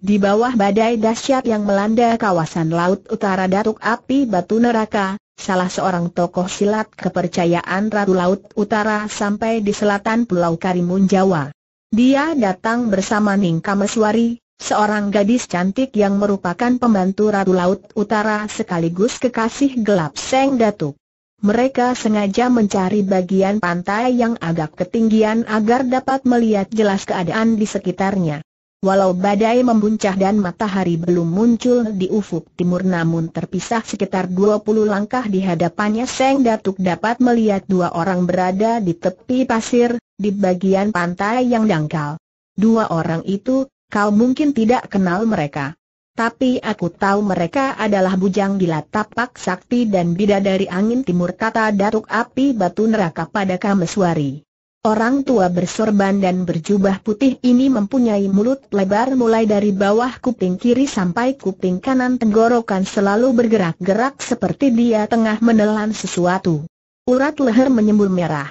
Di bawah badai dahsyat yang melanda kawasan laut utara Datuk Api Batu Neraka, salah seorang tokoh silat kepercayaan Ratu Laut Utara sampai di selatan Pulau Karimun Jawa. Dia datang bersama Ning Kameswari, seorang gadis cantik yang merupakan pembantu Ratu Laut Utara sekaligus kekasih gelap Seng Datuk. Mereka sengaja mencari bagian pantai yang agak ketinggian agar dapat melihat jelas keadaan di sekitarnya. Walau badai membuncah dan matahari belum muncul di ufuk timur namun terpisah sekitar 20 langkah di hadapannya Seng Datuk dapat melihat dua orang berada di tepi pasir, di bagian pantai yang dangkal. Dua orang itu, kau mungkin tidak kenal mereka. Tapi aku tahu mereka adalah bujang gila tapak sakti dan bidadari angin timur kata Datuk Api Batu Neraka pada Kameswari. Orang tua bersorban dan berjubah putih ini mempunyai mulut lebar mulai dari bawah kuping kiri sampai kuping kanan tenggorokan selalu bergerak-gerak seperti dia tengah menelan sesuatu. Urat leher menyembul merah.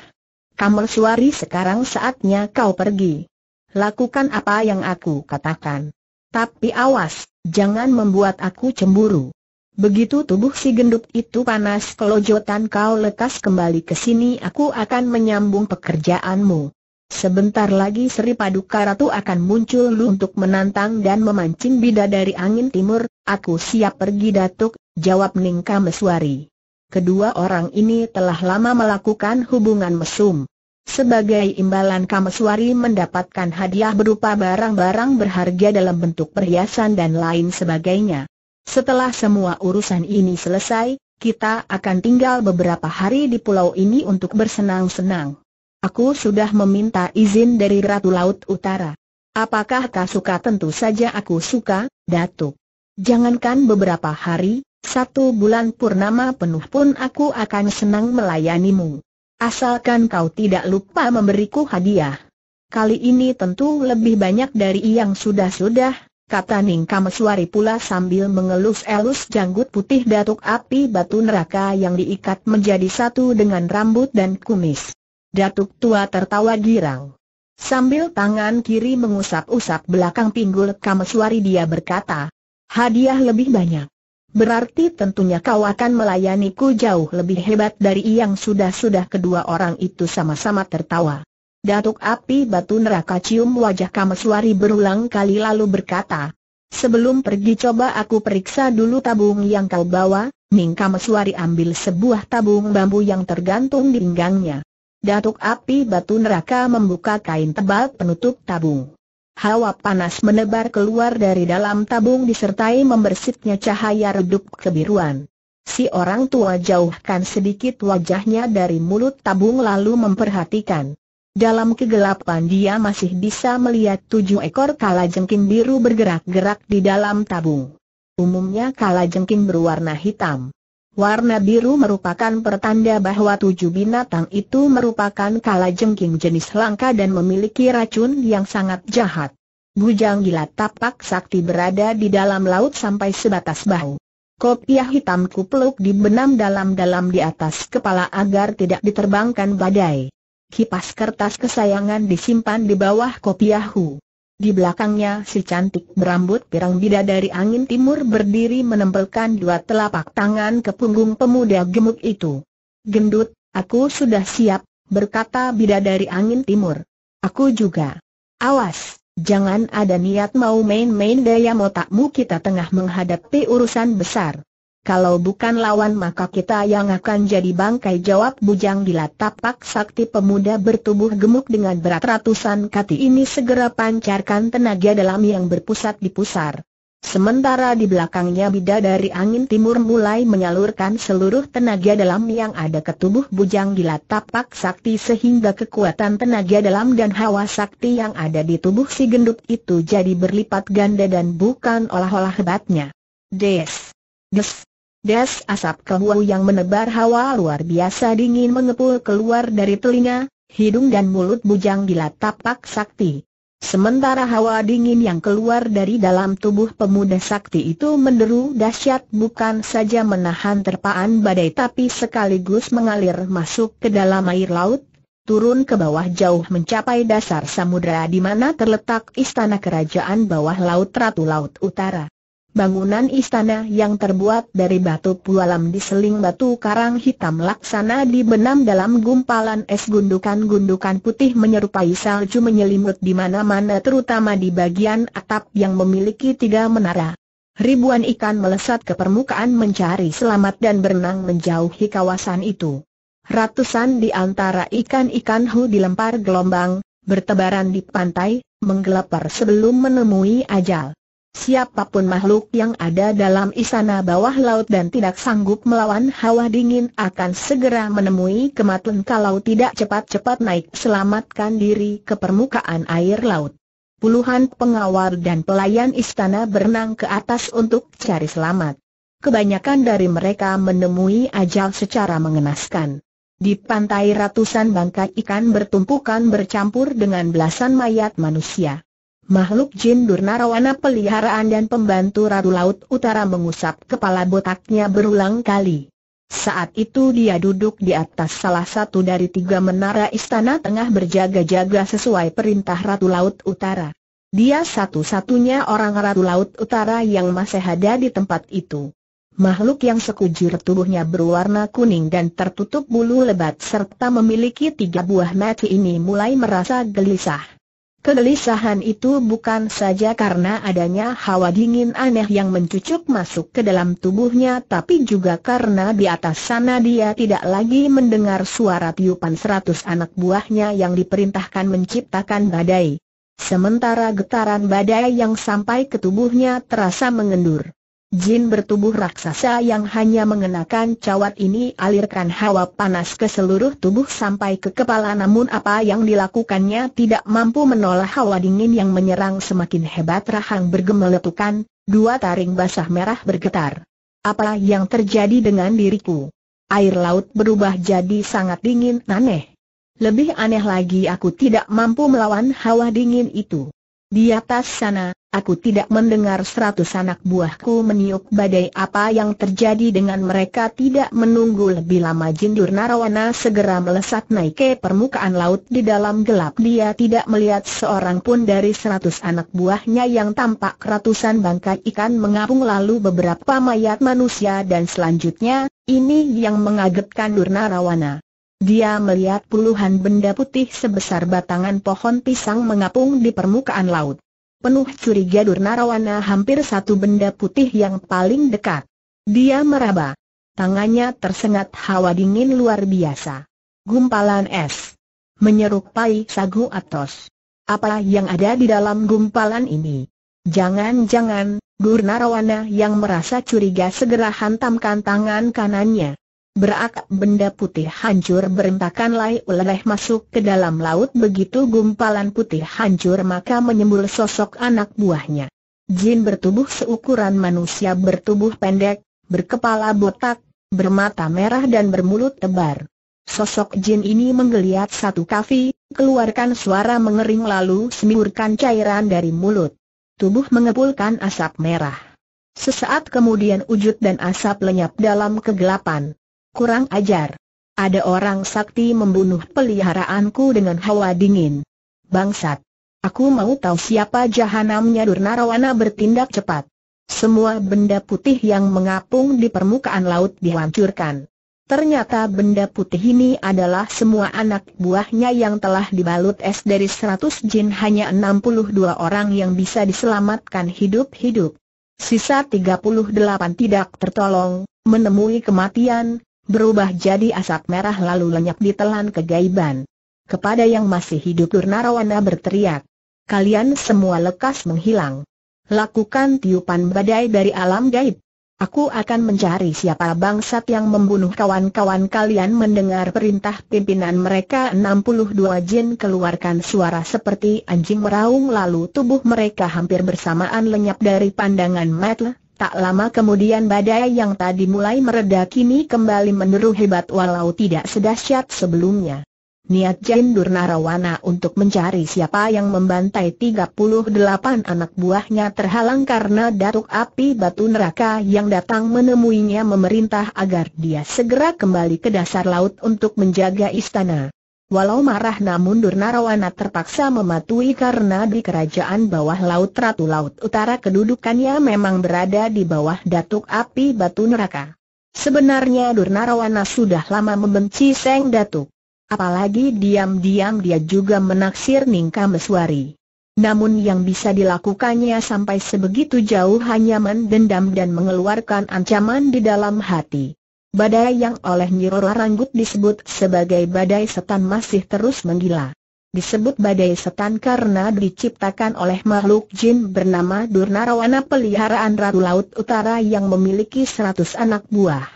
Kamal suari sekarang saatnya kau pergi. Lakukan apa yang aku katakan. Tapi awas, jangan membuat aku cemburu. Begitu tubuh si gendut itu panas kelojotan kau lekas kembali ke sini aku akan menyambung pekerjaanmu. Sebentar lagi Sri Paduka Ratu akan muncul lu untuk menantang dan memancing bida dari angin timur, aku siap pergi datuk, jawab Ningka Meswari. Kedua orang ini telah lama melakukan hubungan mesum. Sebagai imbalan Kameswari mendapatkan hadiah berupa barang-barang berharga dalam bentuk perhiasan dan lain sebagainya. Setelah semua urusan ini selesai, kita akan tinggal beberapa hari di pulau ini untuk bersenang-senang. Aku sudah meminta izin dari Ratu Laut Utara. Apakah kau suka? Tentu saja aku suka, Datuk. Jangankan beberapa hari, satu bulan purnama penuh pun aku akan senang melayanimu. Asalkan kau tidak lupa memberiku hadiah. Kali ini tentu lebih banyak dari yang sudah-sudah, kata Ningka Meswari pula sambil mengelus-elus janggut putih datuk api batu neraka yang diikat menjadi satu dengan rambut dan kumis. Datuk tua tertawa girang. Sambil tangan kiri mengusap-usap belakang pinggul Kameswari dia berkata, hadiah lebih banyak. Berarti tentunya kau akan melayaniku jauh lebih hebat dari yang sudah-sudah kedua orang itu sama-sama tertawa. Datuk Api Batu Neraka cium wajah Kameswari berulang kali lalu berkata, Sebelum pergi coba aku periksa dulu tabung yang kau bawa, Ning Kameswari ambil sebuah tabung bambu yang tergantung di pinggangnya. Datuk Api Batu Neraka membuka kain tebal penutup tabung. Hawa panas menebar keluar dari dalam tabung disertai membersitnya cahaya redup kebiruan. Si orang tua jauhkan sedikit wajahnya dari mulut tabung lalu memperhatikan. Dalam kegelapan dia masih bisa melihat tujuh ekor kalajengking biru bergerak-gerak di dalam tabung. Umumnya kalajengking berwarna hitam. Warna biru merupakan pertanda bahwa tujuh binatang itu merupakan kalajengking jenis langka dan memiliki racun yang sangat jahat. Bujang gila tapak sakti berada di dalam laut sampai sebatas bahu. Kopiah hitam kupluk dibenam dalam-dalam di atas kepala agar tidak diterbangkan badai. Kipas kertas kesayangan disimpan di bawah kopiahu. Di belakangnya si cantik berambut pirang bidadari angin timur berdiri menempelkan dua telapak tangan ke punggung pemuda gemuk itu. Gendut, aku sudah siap, berkata bidadari angin timur. Aku juga. Awas, jangan ada niat mau main-main daya motakmu kita tengah menghadapi urusan besar. Kalau bukan lawan maka kita yang akan jadi bangkai jawab bujang gila tapak sakti pemuda bertubuh gemuk dengan berat ratusan kati ini segera pancarkan tenaga dalam yang berpusat di pusar. Sementara di belakangnya bida dari angin timur mulai menyalurkan seluruh tenaga dalam yang ada ke tubuh bujang gila tapak sakti sehingga kekuatan tenaga dalam dan hawa sakti yang ada di tubuh si gendut itu jadi berlipat ganda dan bukan olah-olah hebatnya. Des! Des! Das asap keluar yang menebar hawa luar biasa dingin mengepul keluar dari telinga, hidung dan mulut bujang gila tapak sakti. Sementara hawa dingin yang keluar dari dalam tubuh pemuda sakti itu menderu dahsyat bukan saja menahan terpaan badai tapi sekaligus mengalir masuk ke dalam air laut, turun ke bawah jauh mencapai dasar samudera di mana terletak istana kerajaan bawah laut Ratu Laut Utara. Bangunan istana yang terbuat dari batu pualam diseling batu karang hitam laksana di benam dalam gumpalan es gundukan-gundukan putih menyerupai salju menyelimut di mana-mana terutama di bagian atap yang memiliki tiga menara. Ribuan ikan melesat ke permukaan mencari selamat dan berenang menjauhi kawasan itu. Ratusan di antara ikan-ikan hu dilempar gelombang, bertebaran di pantai, menggelepar sebelum menemui ajal. Siapapun makhluk yang ada dalam istana bawah laut dan tidak sanggup melawan hawa dingin akan segera menemui kematian kalau tidak cepat-cepat naik selamatkan diri ke permukaan air laut. Puluhan pengawal dan pelayan istana berenang ke atas untuk cari selamat. Kebanyakan dari mereka menemui ajal secara mengenaskan. Di pantai ratusan bangkai ikan bertumpukan bercampur dengan belasan mayat manusia. Makhluk jin durnarawana peliharaan dan pembantu Ratu Laut Utara mengusap kepala botaknya berulang kali. Saat itu dia duduk di atas salah satu dari tiga menara istana tengah berjaga-jaga sesuai perintah Ratu Laut Utara. Dia satu-satunya orang Ratu Laut Utara yang masih ada di tempat itu. Makhluk yang sekujur tubuhnya berwarna kuning dan tertutup bulu lebat serta memiliki tiga buah mata ini mulai merasa gelisah. Kegelisahan itu bukan saja karena adanya hawa dingin aneh yang mencucuk masuk ke dalam tubuhnya tapi juga karena di atas sana dia tidak lagi mendengar suara tiupan seratus anak buahnya yang diperintahkan menciptakan badai. Sementara getaran badai yang sampai ke tubuhnya terasa mengendur. Jin bertubuh raksasa yang hanya mengenakan cawat ini alirkan hawa panas ke seluruh tubuh sampai ke kepala namun apa yang dilakukannya tidak mampu menolak hawa dingin yang menyerang semakin hebat rahang bergemeletukan, dua taring basah merah bergetar. Apa yang terjadi dengan diriku? Air laut berubah jadi sangat dingin aneh. Lebih aneh lagi aku tidak mampu melawan hawa dingin itu. Di atas sana, Aku tidak mendengar seratus anak buahku meniup badai apa yang terjadi dengan mereka tidak menunggu lebih lama Jindur Narawana segera melesat naik ke permukaan laut di dalam gelap dia tidak melihat seorang pun dari seratus anak buahnya yang tampak ratusan bangkai ikan mengapung lalu beberapa mayat manusia dan selanjutnya, ini yang mengagetkan Dur Narawana. Dia melihat puluhan benda putih sebesar batangan pohon pisang mengapung di permukaan laut. Penuh curiga Durnarawana hampir satu benda putih yang paling dekat. Dia meraba. Tangannya tersengat hawa dingin luar biasa. Gumpalan es. Menyerupai sagu atos. Apa yang ada di dalam gumpalan ini? Jangan-jangan, Durnarawana yang merasa curiga segera hantamkan tangan kanannya. Berak benda putih hancur berentakan lai oleh masuk ke dalam laut begitu gumpalan putih hancur maka menyembul sosok anak buahnya. Jin bertubuh seukuran manusia bertubuh pendek, berkepala botak, bermata merah dan bermulut tebar. Sosok jin ini menggeliat satu kafi, keluarkan suara mengering lalu semburkan cairan dari mulut. Tubuh mengepulkan asap merah. Sesaat kemudian wujud dan asap lenyap dalam kegelapan kurang ajar. Ada orang sakti membunuh peliharaanku dengan hawa dingin. Bangsat. Aku mau tahu siapa jahanamnya Durnarawana bertindak cepat. Semua benda putih yang mengapung di permukaan laut dihancurkan. Ternyata benda putih ini adalah semua anak buahnya yang telah dibalut es dari 100 jin hanya 62 orang yang bisa diselamatkan hidup-hidup. Sisa 38 tidak tertolong, menemui kematian, berubah jadi asap merah lalu lenyap ditelan kegaiban. Kepada yang masih hidup Durnarawana berteriak. Kalian semua lekas menghilang. Lakukan tiupan badai dari alam gaib. Aku akan mencari siapa bangsat yang membunuh kawan-kawan kalian mendengar perintah pimpinan mereka 62 jin keluarkan suara seperti anjing meraung lalu tubuh mereka hampir bersamaan lenyap dari pandangan Matle, Tak lama kemudian badai yang tadi mulai mereda kini kembali meneru hebat walau tidak sedahsyat sebelumnya. Niat Jain Durnarawana untuk mencari siapa yang membantai 38 anak buahnya terhalang karena datuk api batu neraka yang datang menemuinya memerintah agar dia segera kembali ke dasar laut untuk menjaga istana. Walau marah namun Durnarawana terpaksa mematuhi karena di kerajaan bawah laut Ratu Laut Utara kedudukannya memang berada di bawah datuk api batu neraka. Sebenarnya Durnarawana sudah lama membenci Seng Datuk. Apalagi diam-diam dia juga menaksir Ningka Meswari. Namun yang bisa dilakukannya sampai sebegitu jauh hanya mendendam dan mengeluarkan ancaman di dalam hati. Badai yang oleh Nyirora Ranggut disebut sebagai badai setan masih terus menggila. Disebut badai setan karena diciptakan oleh makhluk jin bernama Durnarawana peliharaan Ratu Laut Utara yang memiliki 100 anak buah.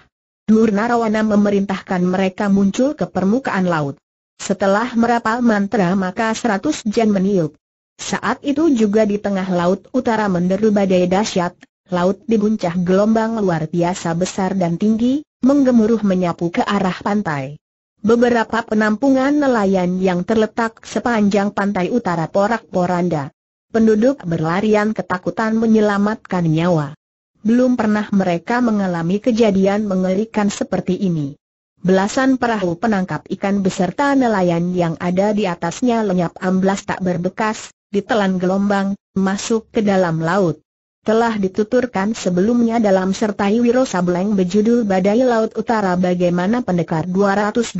Durnarawana memerintahkan mereka muncul ke permukaan laut. Setelah merapal mantra maka 100 jin meniup. Saat itu juga di tengah laut utara menderu badai dahsyat, laut dibuncah gelombang luar biasa besar dan tinggi, menggemuruh menyapu ke arah pantai. Beberapa penampungan nelayan yang terletak sepanjang pantai utara porak-poranda. Penduduk berlarian ketakutan menyelamatkan nyawa. Belum pernah mereka mengalami kejadian mengerikan seperti ini. Belasan perahu penangkap ikan beserta nelayan yang ada di atasnya lenyap amblas tak berbekas, ditelan gelombang, masuk ke dalam laut telah dituturkan sebelumnya dalam sertai Wiro Sableng berjudul Badai Laut Utara bagaimana pendekar 212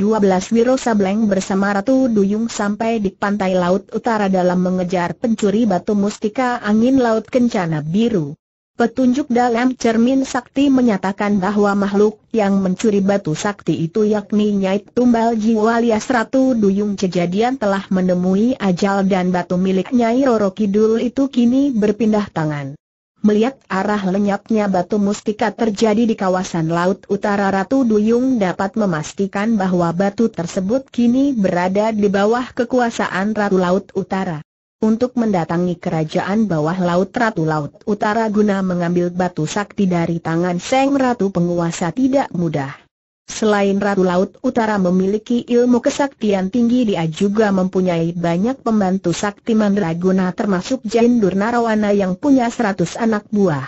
Wiro Sableng bersama Ratu Duyung sampai di pantai Laut Utara dalam mengejar pencuri batu mustika angin Laut Kencana Biru. Petunjuk dalam cermin sakti menyatakan bahwa makhluk yang mencuri batu sakti itu yakni Nyai Tumbal Jiwa alias Ratu Duyung kejadian telah menemui ajal dan batu milik Nyai Roro Kidul itu kini berpindah tangan. Melihat arah lenyapnya batu mustika terjadi di kawasan Laut Utara Ratu Duyung dapat memastikan bahwa batu tersebut kini berada di bawah kekuasaan Ratu Laut Utara. Untuk mendatangi kerajaan bawah laut Ratu Laut Utara guna mengambil batu sakti dari tangan Seng Ratu penguasa tidak mudah. Selain Ratu Laut Utara memiliki ilmu kesaktian tinggi dia juga mempunyai banyak pembantu sakti mandraguna termasuk Jain Narawana yang punya seratus anak buah.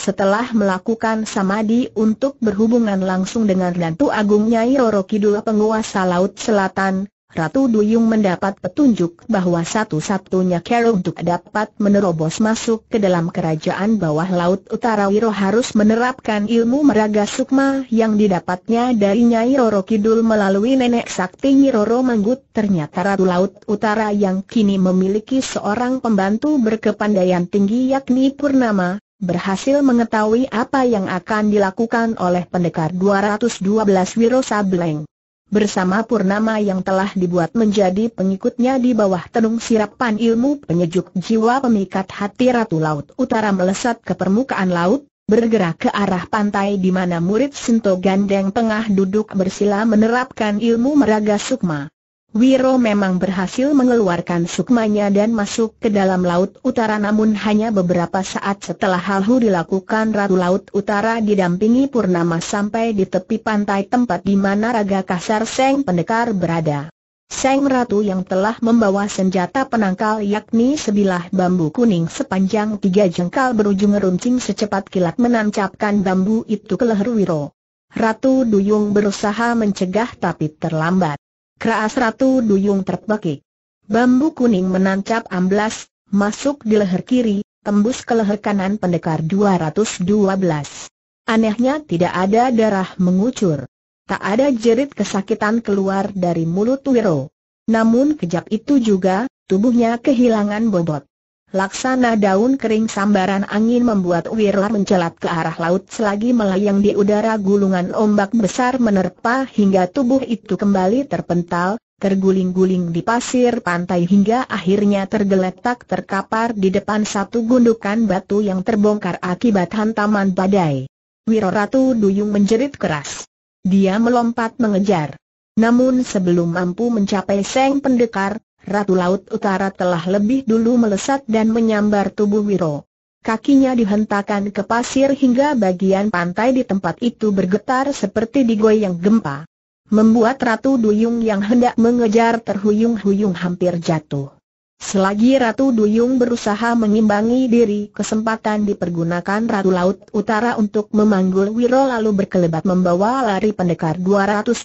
Setelah melakukan samadhi untuk berhubungan langsung dengan Ratu Agung Nyai Roro Kidul penguasa Laut Selatan, Ratu Duyung mendapat petunjuk bahwa satu-satunya cara untuk dapat menerobos masuk ke dalam kerajaan bawah laut utara Wiro harus menerapkan ilmu meraga sukma yang didapatnya dari Nyai Roro Kidul melalui nenek sakti Nyiroro Manggut. Ternyata Ratu Laut Utara yang kini memiliki seorang pembantu berkepandaian tinggi yakni Purnama, berhasil mengetahui apa yang akan dilakukan oleh pendekar 212 Wiro Sableng bersama Purnama yang telah dibuat menjadi pengikutnya di bawah tenung sirapan ilmu penyejuk jiwa pemikat hati Ratu Laut Utara melesat ke permukaan laut, bergerak ke arah pantai di mana murid Sinto Gandeng tengah duduk bersila menerapkan ilmu meraga sukma. Wiro memang berhasil mengeluarkan sukmanya dan masuk ke dalam Laut Utara namun hanya beberapa saat setelah hal dilakukan Ratu Laut Utara didampingi Purnama sampai di tepi pantai tempat di mana Raga Kasar Seng Pendekar berada. Seng Ratu yang telah membawa senjata penangkal yakni sebilah bambu kuning sepanjang tiga jengkal berujung runcing secepat kilat menancapkan bambu itu ke leher Wiro. Ratu Duyung berusaha mencegah tapi terlambat. Keras Ratu Duyung terpekik. Bambu kuning menancap amblas, masuk di leher kiri, tembus ke leher kanan pendekar 212. Anehnya tidak ada darah mengucur. Tak ada jerit kesakitan keluar dari mulut Wiro. Namun kejap itu juga, tubuhnya kehilangan bobot. Laksana daun kering sambaran angin membuat Wirla mencelat ke arah laut selagi melayang di udara gulungan ombak besar menerpa hingga tubuh itu kembali terpental, terguling-guling di pasir pantai hingga akhirnya tergeletak terkapar di depan satu gundukan batu yang terbongkar akibat hantaman badai. Wiro Ratu Duyung menjerit keras. Dia melompat mengejar. Namun sebelum mampu mencapai Seng Pendekar, Ratu Laut Utara telah lebih dulu melesat dan menyambar tubuh Wiro. Kakinya dihentakkan ke pasir hingga bagian pantai di tempat itu bergetar seperti digoyang gempa. Membuat Ratu Duyung yang hendak mengejar terhuyung-huyung hampir jatuh. Selagi Ratu Duyung berusaha mengimbangi diri, kesempatan dipergunakan Ratu Laut Utara untuk memanggul Wiro lalu berkelebat membawa lari pendekar 212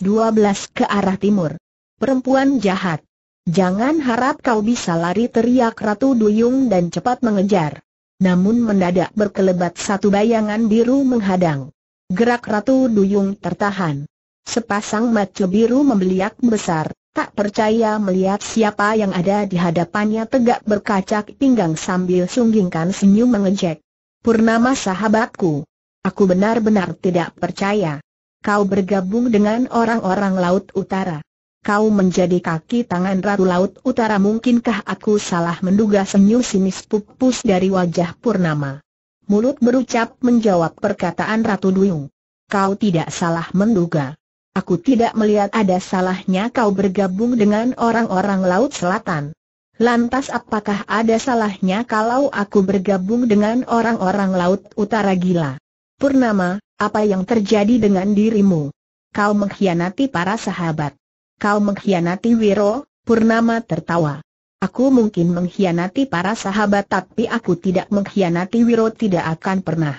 ke arah timur. Perempuan jahat Jangan harap kau bisa lari teriak Ratu Duyung dan cepat mengejar. Namun mendadak berkelebat satu bayangan biru menghadang. Gerak Ratu Duyung tertahan. Sepasang mata biru membeliak besar, tak percaya melihat siapa yang ada di hadapannya tegak berkacak pinggang sambil sunggingkan senyum mengejek. Purnama sahabatku, aku benar-benar tidak percaya. Kau bergabung dengan orang-orang Laut Utara kau menjadi kaki tangan Ratu Laut Utara mungkinkah aku salah menduga senyum sinis pupus dari wajah Purnama. Mulut berucap menjawab perkataan Ratu Duyung. Kau tidak salah menduga. Aku tidak melihat ada salahnya kau bergabung dengan orang-orang Laut Selatan. Lantas apakah ada salahnya kalau aku bergabung dengan orang-orang Laut Utara gila? Purnama, apa yang terjadi dengan dirimu? Kau mengkhianati para sahabat. Kau mengkhianati Wiro, Purnama tertawa. Aku mungkin mengkhianati para sahabat tapi aku tidak mengkhianati Wiro tidak akan pernah.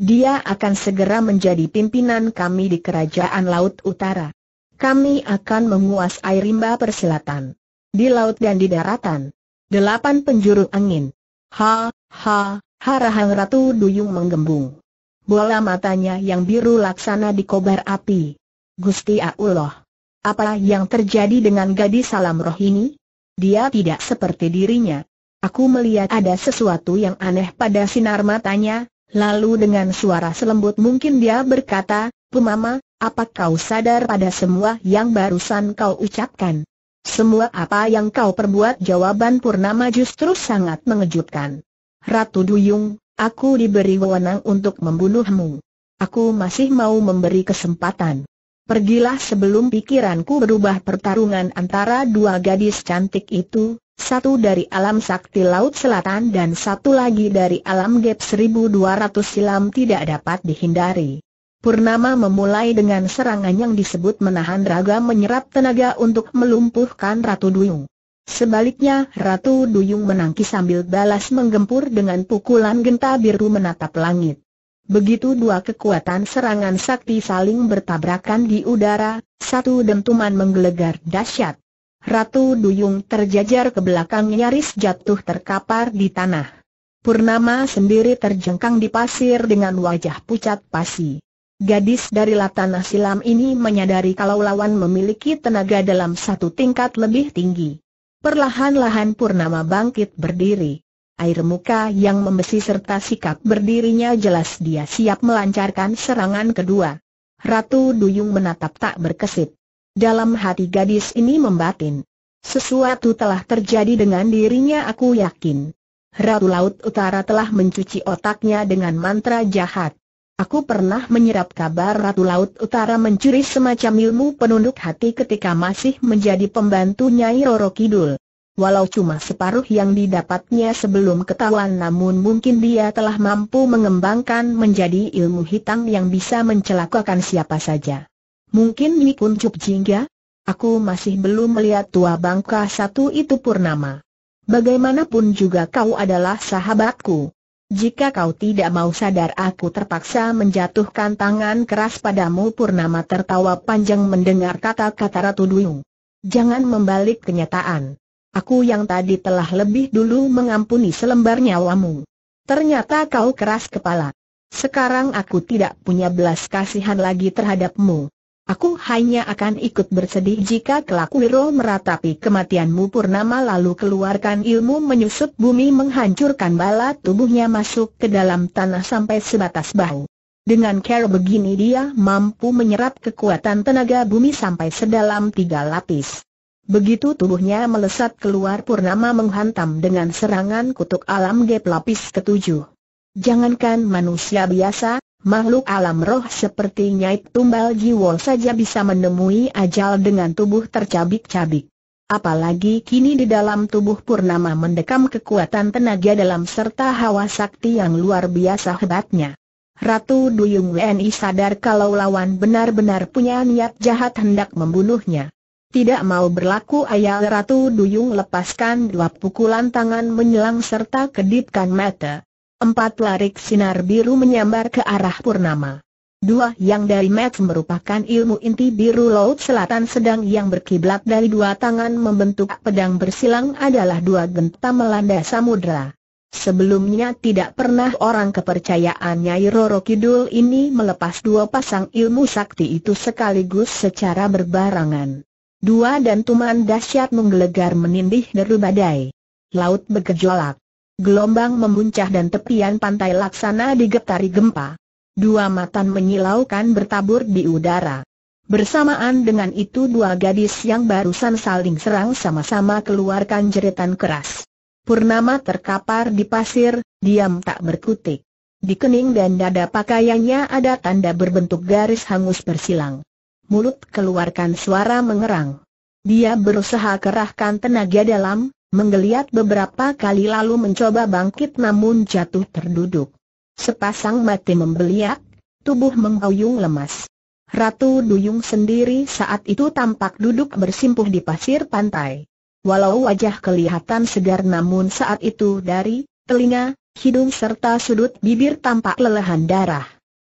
Dia akan segera menjadi pimpinan kami di Kerajaan Laut Utara. Kami akan menguasai rimba persilatan. Di laut dan di daratan. Delapan penjuru angin. Ha, ha, Harahang Ratu Duyung menggembung. Bola matanya yang biru laksana di kobar api. Gusti Allah. Apa yang terjadi dengan gadis salam roh ini? Dia tidak seperti dirinya. Aku melihat ada sesuatu yang aneh pada sinar matanya, lalu dengan suara selembut mungkin dia berkata, Pemama, apa kau sadar pada semua yang barusan kau ucapkan? Semua apa yang kau perbuat jawaban Purnama justru sangat mengejutkan. Ratu Duyung, aku diberi wewenang untuk membunuhmu. Aku masih mau memberi kesempatan. Pergilah sebelum pikiranku berubah pertarungan antara dua gadis cantik itu, satu dari alam sakti laut selatan dan satu lagi dari alam gap 1200 silam tidak dapat dihindari. Purnama memulai dengan serangan yang disebut menahan raga menyerap tenaga untuk melumpuhkan Ratu Duyung. Sebaliknya, Ratu Duyung menangkis sambil balas menggempur dengan pukulan genta biru menatap langit. Begitu dua kekuatan serangan sakti saling bertabrakan di udara, satu dentuman menggelegar dahsyat. Ratu Duyung terjajar ke belakang nyaris jatuh terkapar di tanah. Purnama sendiri terjengkang di pasir dengan wajah pucat pasi. Gadis dari latanah Silam ini menyadari kalau lawan memiliki tenaga dalam satu tingkat lebih tinggi. Perlahan-lahan Purnama bangkit berdiri air muka yang membesi serta sikap berdirinya jelas dia siap melancarkan serangan kedua. Ratu Duyung menatap tak berkesip. Dalam hati gadis ini membatin. Sesuatu telah terjadi dengan dirinya aku yakin. Ratu Laut Utara telah mencuci otaknya dengan mantra jahat. Aku pernah menyerap kabar Ratu Laut Utara mencuri semacam ilmu penunduk hati ketika masih menjadi pembantu Nyai Roro Kidul. Walau cuma separuh yang didapatnya sebelum ketahuan namun mungkin dia telah mampu mengembangkan menjadi ilmu hitam yang bisa mencelakakan siapa saja. Mungkin ini kuncup jingga? Ya? Aku masih belum melihat tua bangka satu itu Purnama. Bagaimanapun juga kau adalah sahabatku. Jika kau tidak mau sadar aku terpaksa menjatuhkan tangan keras padamu Purnama tertawa panjang mendengar kata-kata Ratu Duyung. Jangan membalik kenyataan. Aku yang tadi telah lebih dulu mengampuni selembar nyawamu. Ternyata kau keras kepala. Sekarang aku tidak punya belas kasihan lagi terhadapmu. Aku hanya akan ikut bersedih jika kelak Wiro meratapi kematianmu Purnama lalu keluarkan ilmu menyusup bumi menghancurkan bala tubuhnya masuk ke dalam tanah sampai sebatas bahu. Dengan cara begini dia mampu menyerap kekuatan tenaga bumi sampai sedalam tiga lapis. Begitu tubuhnya melesat keluar Purnama menghantam dengan serangan kutuk alam gap lapis ketujuh. Jangankan manusia biasa, makhluk alam roh seperti Nyai Tumbal Jiwol saja bisa menemui ajal dengan tubuh tercabik-cabik. Apalagi kini di dalam tubuh Purnama mendekam kekuatan tenaga dalam serta hawa sakti yang luar biasa hebatnya. Ratu Duyung Weni sadar kalau lawan benar-benar punya niat jahat hendak membunuhnya tidak mau berlaku ayah Ratu Duyung lepaskan dua pukulan tangan menyelang serta kedipkan mata. Empat larik sinar biru menyambar ke arah Purnama. Dua yang dari Max merupakan ilmu inti biru laut selatan sedang yang berkiblat dari dua tangan membentuk pedang bersilang adalah dua genta melanda samudera. Sebelumnya tidak pernah orang kepercayaan Nyai Roro Kidul ini melepas dua pasang ilmu sakti itu sekaligus secara berbarangan. Dua dentuman dahsyat menggelegar menindih deru badai. Laut bergejolak. Gelombang membuncah dan tepian pantai laksana digetari gempa. Dua matan menyilaukan bertabur di udara. Bersamaan dengan itu dua gadis yang barusan saling serang sama-sama keluarkan jeritan keras. Purnama terkapar di pasir, diam tak berkutik. Di kening dan dada pakaiannya ada tanda berbentuk garis hangus bersilang mulut keluarkan suara mengerang. Dia berusaha kerahkan tenaga dalam, menggeliat beberapa kali lalu mencoba bangkit namun jatuh terduduk. Sepasang mati membeliak, tubuh mengayung lemas. Ratu Duyung sendiri saat itu tampak duduk bersimpuh di pasir pantai. Walau wajah kelihatan segar namun saat itu dari telinga, hidung serta sudut bibir tampak lelehan darah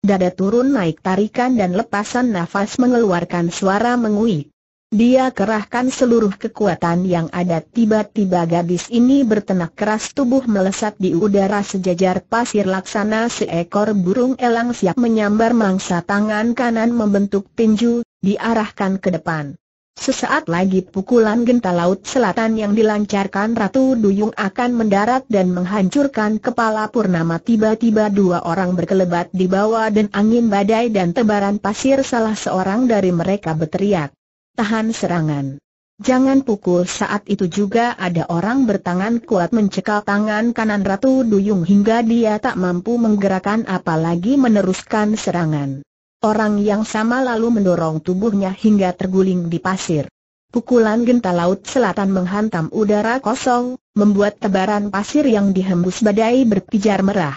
dada turun naik tarikan dan lepasan nafas mengeluarkan suara mengui. Dia kerahkan seluruh kekuatan yang ada tiba-tiba gadis ini bertenak keras tubuh melesat di udara sejajar pasir laksana seekor burung elang siap menyambar mangsa tangan kanan membentuk tinju, diarahkan ke depan. Sesaat lagi pukulan genta laut selatan yang dilancarkan Ratu Duyung akan mendarat dan menghancurkan kepala Purnama tiba-tiba dua orang berkelebat di bawah dan angin badai dan tebaran pasir salah seorang dari mereka berteriak. Tahan serangan. Jangan pukul saat itu juga ada orang bertangan kuat mencekal tangan kanan Ratu Duyung hingga dia tak mampu menggerakkan apalagi meneruskan serangan. Orang yang sama lalu mendorong tubuhnya hingga terguling di pasir. Pukulan genta laut selatan menghantam udara kosong, membuat tebaran pasir yang dihembus badai berpijar merah.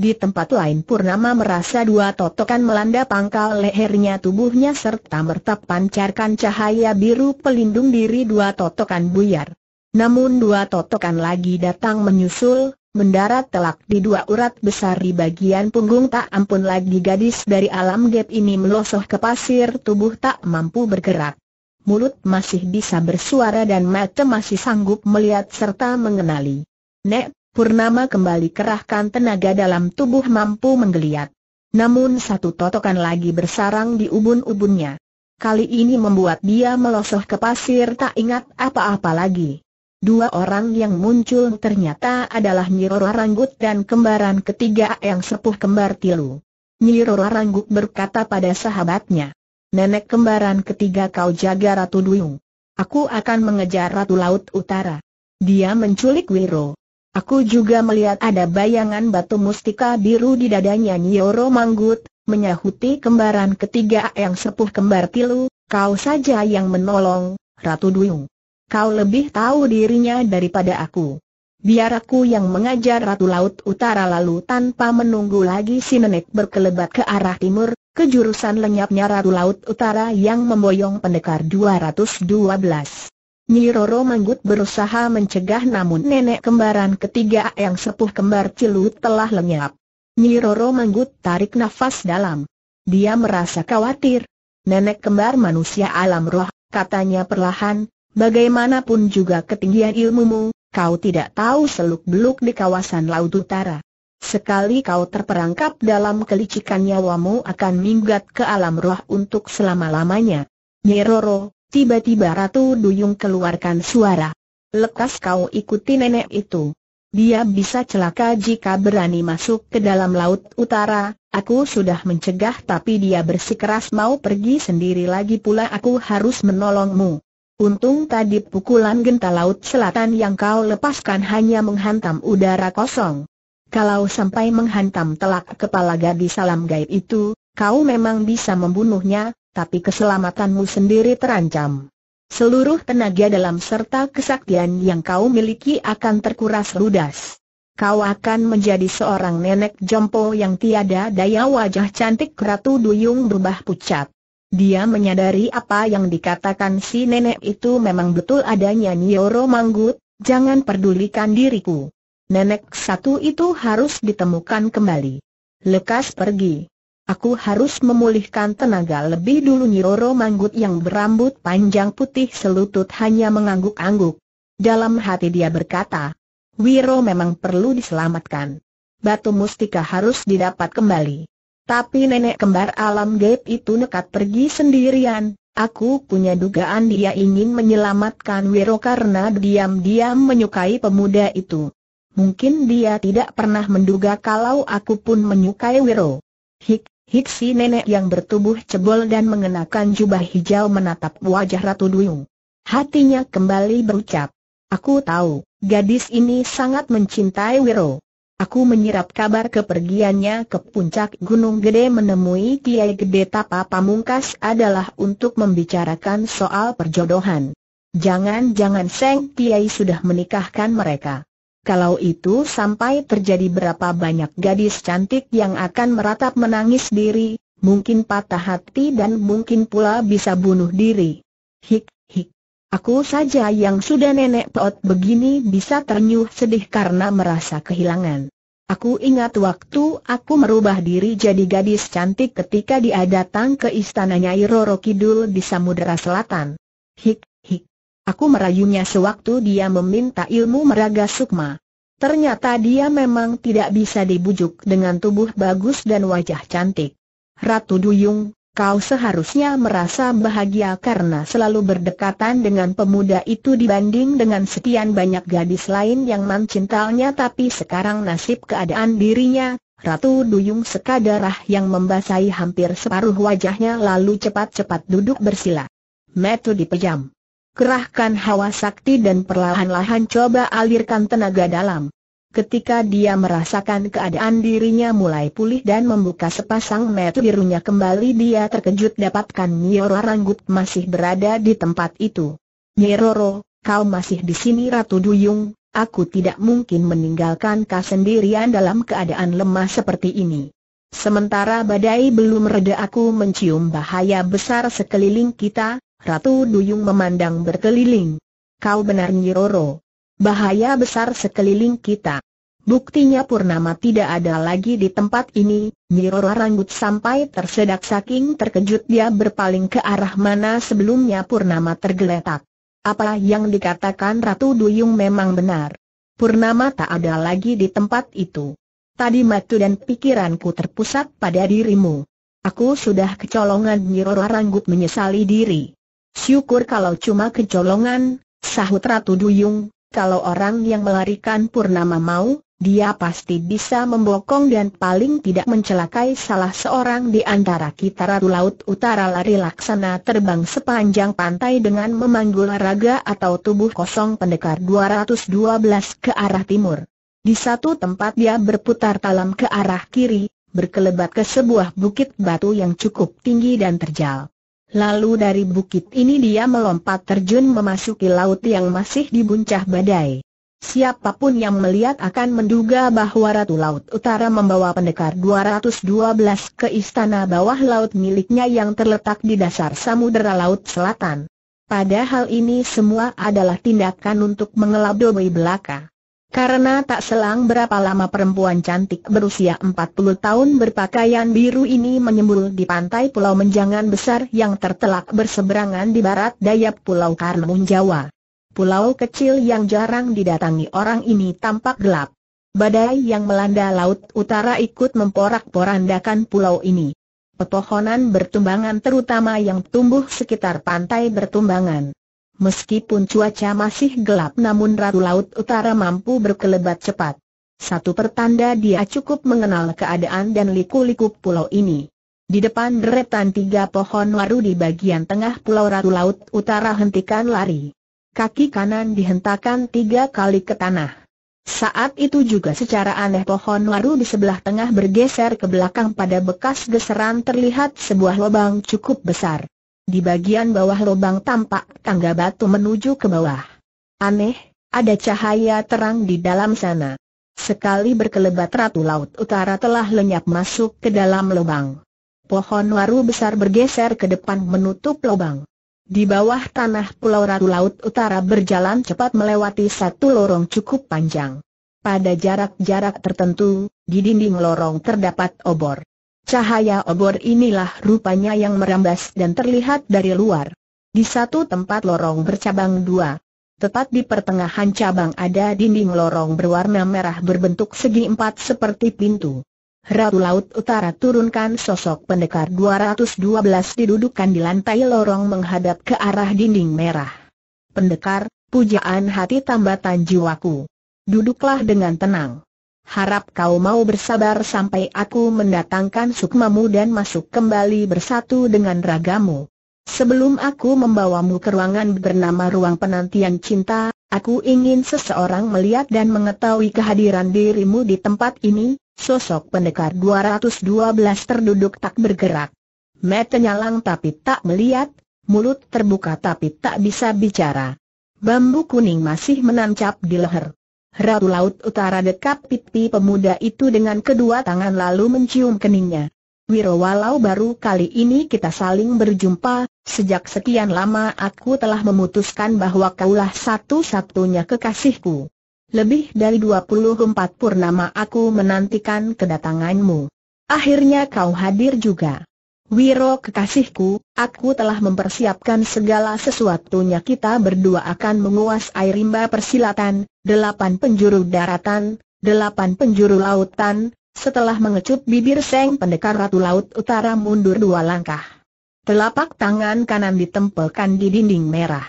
Di tempat lain Purnama merasa dua totokan melanda pangkal lehernya tubuhnya serta merta pancarkan cahaya biru pelindung diri dua totokan buyar. Namun dua totokan lagi datang menyusul, mendarat telak di dua urat besar di bagian punggung tak ampun lagi gadis dari alam gap ini melosoh ke pasir tubuh tak mampu bergerak. Mulut masih bisa bersuara dan mata masih sanggup melihat serta mengenali. Nek, Purnama kembali kerahkan tenaga dalam tubuh mampu menggeliat. Namun satu totokan lagi bersarang di ubun-ubunnya. Kali ini membuat dia melosoh ke pasir tak ingat apa-apa lagi. Dua orang yang muncul ternyata adalah Roro Ranggut dan kembaran ketiga yang sepuh kembar Tilu. Roro Ranggut berkata pada sahabatnya, Nenek kembaran ketiga kau jaga Ratu Duyung. Aku akan mengejar Ratu Laut Utara. Dia menculik Wiro. Aku juga melihat ada bayangan batu mustika biru di dadanya Roro Manggut, menyahuti kembaran ketiga yang sepuh kembar Tilu, kau saja yang menolong, Ratu Duyung. Kau lebih tahu dirinya daripada aku. Biar aku yang mengajar Ratu Laut Utara lalu tanpa menunggu lagi si nenek berkelebat ke arah timur, ke jurusan lenyapnya Ratu Laut Utara yang memboyong pendekar 212. Nyiroro Manggut berusaha mencegah namun nenek kembaran ketiga yang sepuh kembar cilut telah lenyap. Nyiroro Manggut tarik nafas dalam. Dia merasa khawatir. Nenek kembar manusia alam roh, katanya perlahan, Bagaimanapun juga ketinggian ilmumu, kau tidak tahu seluk-beluk di kawasan Laut Utara. Sekali kau terperangkap dalam kelicikan nyawamu akan minggat ke alam roh untuk selama-lamanya. Nyeroro, tiba-tiba Ratu Duyung keluarkan suara. Lekas kau ikuti nenek itu. Dia bisa celaka jika berani masuk ke dalam Laut Utara, aku sudah mencegah tapi dia bersikeras mau pergi sendiri lagi pula aku harus menolongmu. Untung tadi pukulan genta laut selatan yang kau lepaskan hanya menghantam udara kosong. Kalau sampai menghantam telak kepala gadis salam gaib itu, kau memang bisa membunuhnya, tapi keselamatanmu sendiri terancam. Seluruh tenaga dalam serta kesaktian yang kau miliki akan terkuras ludas. Kau akan menjadi seorang nenek jompo yang tiada daya wajah cantik Ratu Duyung berubah pucat. Dia menyadari apa yang dikatakan si nenek itu memang betul adanya Nyoro Manggut, jangan pedulikan diriku. Nenek satu itu harus ditemukan kembali. Lekas pergi. Aku harus memulihkan tenaga lebih dulu Nyoro Manggut yang berambut panjang putih selutut hanya mengangguk-angguk. Dalam hati dia berkata, Wiro memang perlu diselamatkan. Batu mustika harus didapat kembali. Tapi nenek kembar alam gaib itu nekat pergi sendirian, Aku punya dugaan dia ingin menyelamatkan Wiro karena diam-diam menyukai pemuda itu. Mungkin dia tidak pernah menduga kalau aku pun menyukai Wiro. Hik, hik si nenek yang bertubuh cebol dan mengenakan jubah hijau menatap wajah Ratu Duyung. Hatinya kembali berucap. Aku tahu, gadis ini sangat mencintai Wiro. Aku menyerap kabar kepergiannya ke puncak Gunung Gede menemui Kiai Gede Tapa Pamungkas adalah untuk membicarakan soal perjodohan. Jangan-jangan Seng Kiai sudah menikahkan mereka. Kalau itu sampai terjadi berapa banyak gadis cantik yang akan meratap menangis diri, mungkin patah hati dan mungkin pula bisa bunuh diri. Hik, hik. Aku saja yang sudah nenek peot begini bisa ternyuh sedih karena merasa kehilangan. Aku ingat waktu aku merubah diri jadi gadis cantik ketika dia datang ke istananya Iroro Kidul di Samudera Selatan. Hik, hik. Aku merayunya sewaktu dia meminta ilmu meraga sukma. Ternyata dia memang tidak bisa dibujuk dengan tubuh bagus dan wajah cantik. Ratu Duyung, Kau seharusnya merasa bahagia karena selalu berdekatan dengan pemuda itu dibanding dengan sekian banyak gadis lain yang mencintainya. tapi sekarang nasib keadaan dirinya, Ratu Duyung sekadarah yang membasahi hampir separuh wajahnya lalu cepat-cepat duduk bersila. Metu dipejam. Kerahkan hawa sakti dan perlahan-lahan coba alirkan tenaga dalam. Ketika dia merasakan keadaan dirinya mulai pulih dan membuka sepasang mata birunya kembali dia terkejut dapatkan Nyiroro Ranggup masih berada di tempat itu. Nyiroro, kau masih di sini Ratu Duyung, aku tidak mungkin meninggalkan kau sendirian dalam keadaan lemah seperti ini. Sementara badai belum reda aku mencium bahaya besar sekeliling kita, Ratu Duyung memandang berkeliling. Kau benar Roro bahaya besar sekeliling kita. Buktinya Purnama tidak ada lagi di tempat ini, Nyirora Ranggut sampai tersedak saking terkejut dia berpaling ke arah mana sebelumnya Purnama tergeletak. Apa yang dikatakan Ratu Duyung memang benar. Purnama tak ada lagi di tempat itu. Tadi matu dan pikiranku terpusat pada dirimu. Aku sudah kecolongan Nyirora Ranggut menyesali diri. Syukur kalau cuma kecolongan, sahut Ratu Duyung, kalau orang yang melarikan Purnama mau, dia pasti bisa membokong dan paling tidak mencelakai salah seorang di antara kita Ratu Laut Utara lari laksana terbang sepanjang pantai dengan memanggul raga atau tubuh kosong pendekar 212 ke arah timur. Di satu tempat dia berputar talam ke arah kiri, berkelebat ke sebuah bukit batu yang cukup tinggi dan terjal. Lalu dari bukit ini dia melompat terjun memasuki laut yang masih dibuncah badai. Siapapun yang melihat akan menduga bahwa Ratu Laut Utara membawa pendekar 212 ke istana bawah laut miliknya yang terletak di dasar samudera laut selatan. Padahal ini semua adalah tindakan untuk mengelabui belaka. Karena tak selang berapa lama perempuan cantik berusia 40 tahun berpakaian biru ini menyembul di pantai pulau menjangan besar yang tertelak berseberangan di barat daya pulau Karimun Jawa. Pulau kecil yang jarang didatangi orang ini tampak gelap. Badai yang melanda laut utara ikut memporak-porandakan pulau ini. Pepohonan bertumbangan terutama yang tumbuh sekitar pantai bertumbangan. Meskipun cuaca masih gelap namun Ratu Laut Utara mampu berkelebat cepat. Satu pertanda dia cukup mengenal keadaan dan liku-liku pulau ini. Di depan deretan tiga pohon waru di bagian tengah pulau Ratu Laut Utara hentikan lari. Kaki kanan dihentakan tiga kali ke tanah. Saat itu juga secara aneh pohon waru di sebelah tengah bergeser ke belakang pada bekas geseran terlihat sebuah lubang cukup besar di bagian bawah lubang tampak tangga batu menuju ke bawah. Aneh, ada cahaya terang di dalam sana. Sekali berkelebat Ratu Laut Utara telah lenyap masuk ke dalam lubang. Pohon waru besar bergeser ke depan menutup lubang. Di bawah tanah Pulau Ratu Laut Utara berjalan cepat melewati satu lorong cukup panjang. Pada jarak-jarak tertentu, di dinding lorong terdapat obor. Cahaya obor inilah rupanya yang merambas dan terlihat dari luar. Di satu tempat lorong bercabang dua. Tepat di pertengahan cabang ada dinding lorong berwarna merah berbentuk segi empat seperti pintu. Ratu Laut Utara turunkan sosok pendekar 212 didudukan di lantai lorong menghadap ke arah dinding merah. Pendekar, pujaan hati tambatan jiwaku. Duduklah dengan tenang harap kau mau bersabar sampai aku mendatangkan sukmamu dan masuk kembali bersatu dengan ragamu. Sebelum aku membawamu ke ruangan bernama Ruang Penantian Cinta, aku ingin seseorang melihat dan mengetahui kehadiran dirimu di tempat ini, sosok pendekar 212 terduduk tak bergerak. Mata nyalang tapi tak melihat, mulut terbuka tapi tak bisa bicara. Bambu kuning masih menancap di leher. Ratu Laut Utara dekap pipi pemuda itu dengan kedua tangan lalu mencium keningnya. walau baru kali ini kita saling berjumpa, sejak sekian lama aku telah memutuskan bahwa kaulah satu-satunya kekasihku. Lebih dari 24 purnama aku menantikan kedatanganmu. Akhirnya kau hadir juga. Wiro kekasihku, aku telah mempersiapkan segala sesuatunya kita berdua akan menguasai rimba persilatan, delapan penjuru daratan, delapan penjuru lautan, setelah mengecup bibir Seng Pendekar Ratu Laut Utara mundur dua langkah. Telapak tangan kanan ditempelkan di dinding merah.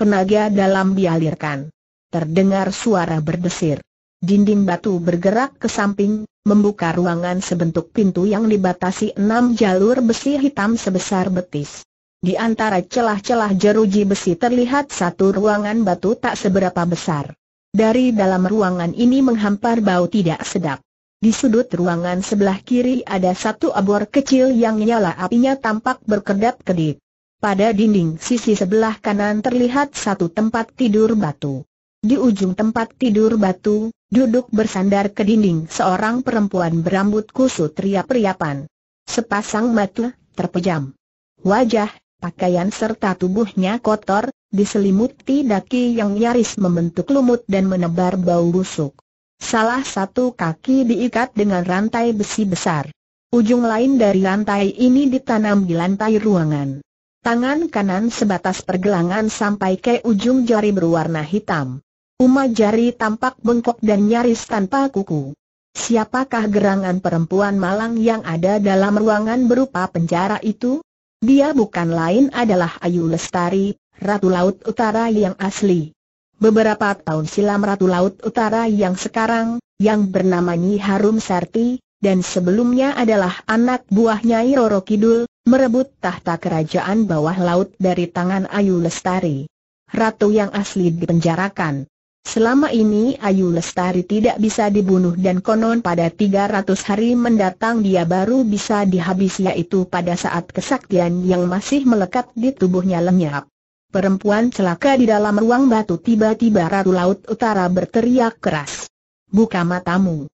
Tenaga dalam dialirkan. Terdengar suara berdesir. Dinding batu bergerak ke samping, membuka ruangan sebentuk pintu yang dibatasi enam jalur besi hitam sebesar betis. Di antara celah-celah jeruji besi terlihat satu ruangan batu tak seberapa besar. Dari dalam ruangan ini menghampar bau tidak sedap. Di sudut ruangan sebelah kiri ada satu abor kecil yang nyala apinya tampak berkedap-kedip. Pada dinding sisi sebelah kanan terlihat satu tempat tidur batu. Di ujung tempat tidur batu, duduk bersandar ke dinding seorang perempuan berambut kusut riap-riapan. Sepasang mata, terpejam. Wajah, pakaian serta tubuhnya kotor, diselimuti daki yang nyaris membentuk lumut dan menebar bau busuk. Salah satu kaki diikat dengan rantai besi besar. Ujung lain dari rantai ini ditanam di lantai ruangan. Tangan kanan sebatas pergelangan sampai ke ujung jari berwarna hitam. Uma jari tampak bengkok dan nyaris tanpa kuku. Siapakah gerangan perempuan malang yang ada dalam ruangan berupa penjara itu? Dia bukan lain adalah Ayu Lestari, Ratu Laut Utara yang asli. Beberapa tahun silam Ratu Laut Utara yang sekarang, yang bernama Nyi Harum Sarti, dan sebelumnya adalah anak buah Nyai Roro Kidul, merebut tahta kerajaan bawah laut dari tangan Ayu Lestari. Ratu yang asli dipenjarakan. Selama ini Ayu Lestari tidak bisa dibunuh dan konon pada 300 hari mendatang dia baru bisa dihabis yaitu pada saat kesaktian yang masih melekat di tubuhnya lenyap. Perempuan celaka di dalam ruang batu tiba-tiba Ratu Laut Utara berteriak keras. Buka matamu.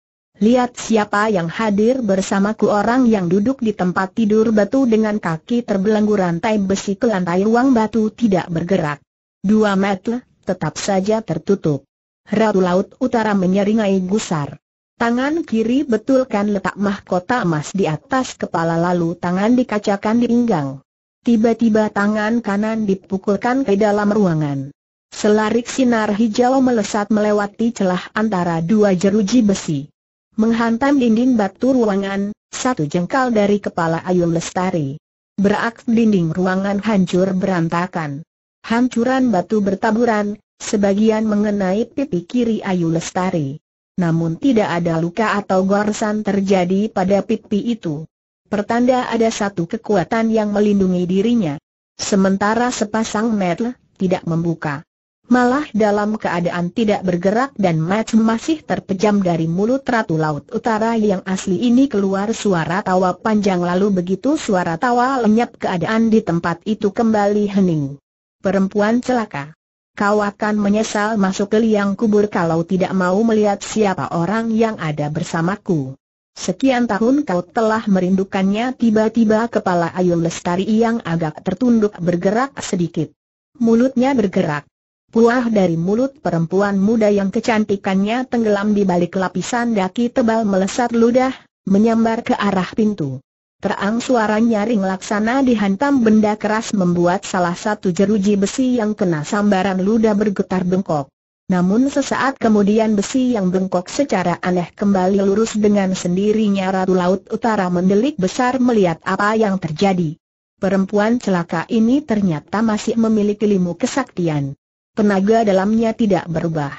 Lihat siapa yang hadir bersamaku orang yang duduk di tempat tidur batu dengan kaki terbelenggu rantai besi ke lantai ruang batu tidak bergerak. Dua meter, tetap saja tertutup. Ratu Laut Utara menyeringai gusar. Tangan kiri betulkan letak mahkota emas di atas kepala lalu tangan dikacakan di pinggang. Tiba-tiba tangan kanan dipukulkan ke dalam ruangan. Selarik sinar hijau melesat melewati celah antara dua jeruji besi. Menghantam dinding batu ruangan, satu jengkal dari kepala Ayun Lestari. Berak dinding ruangan hancur berantakan. Hancuran batu bertaburan, sebagian mengenai pipi kiri Ayu Lestari. Namun tidak ada luka atau goresan terjadi pada pipi itu. Pertanda ada satu kekuatan yang melindungi dirinya. Sementara sepasang metel tidak membuka. Malah dalam keadaan tidak bergerak dan match masih terpejam dari mulut Ratu Laut Utara yang asli ini keluar suara tawa panjang lalu begitu suara tawa lenyap keadaan di tempat itu kembali hening perempuan celaka. Kau akan menyesal masuk ke liang kubur kalau tidak mau melihat siapa orang yang ada bersamaku. Sekian tahun kau telah merindukannya tiba-tiba kepala Ayu Lestari yang agak tertunduk bergerak sedikit. Mulutnya bergerak. Puah dari mulut perempuan muda yang kecantikannya tenggelam di balik lapisan daki tebal melesat ludah, menyambar ke arah pintu. Terang suara nyaring laksana dihantam benda keras membuat salah satu jeruji besi yang kena sambaran luda bergetar bengkok. Namun sesaat kemudian besi yang bengkok secara aneh kembali lurus dengan sendirinya Ratu Laut Utara mendelik besar melihat apa yang terjadi. Perempuan celaka ini ternyata masih memiliki ilmu kesaktian. Tenaga dalamnya tidak berubah.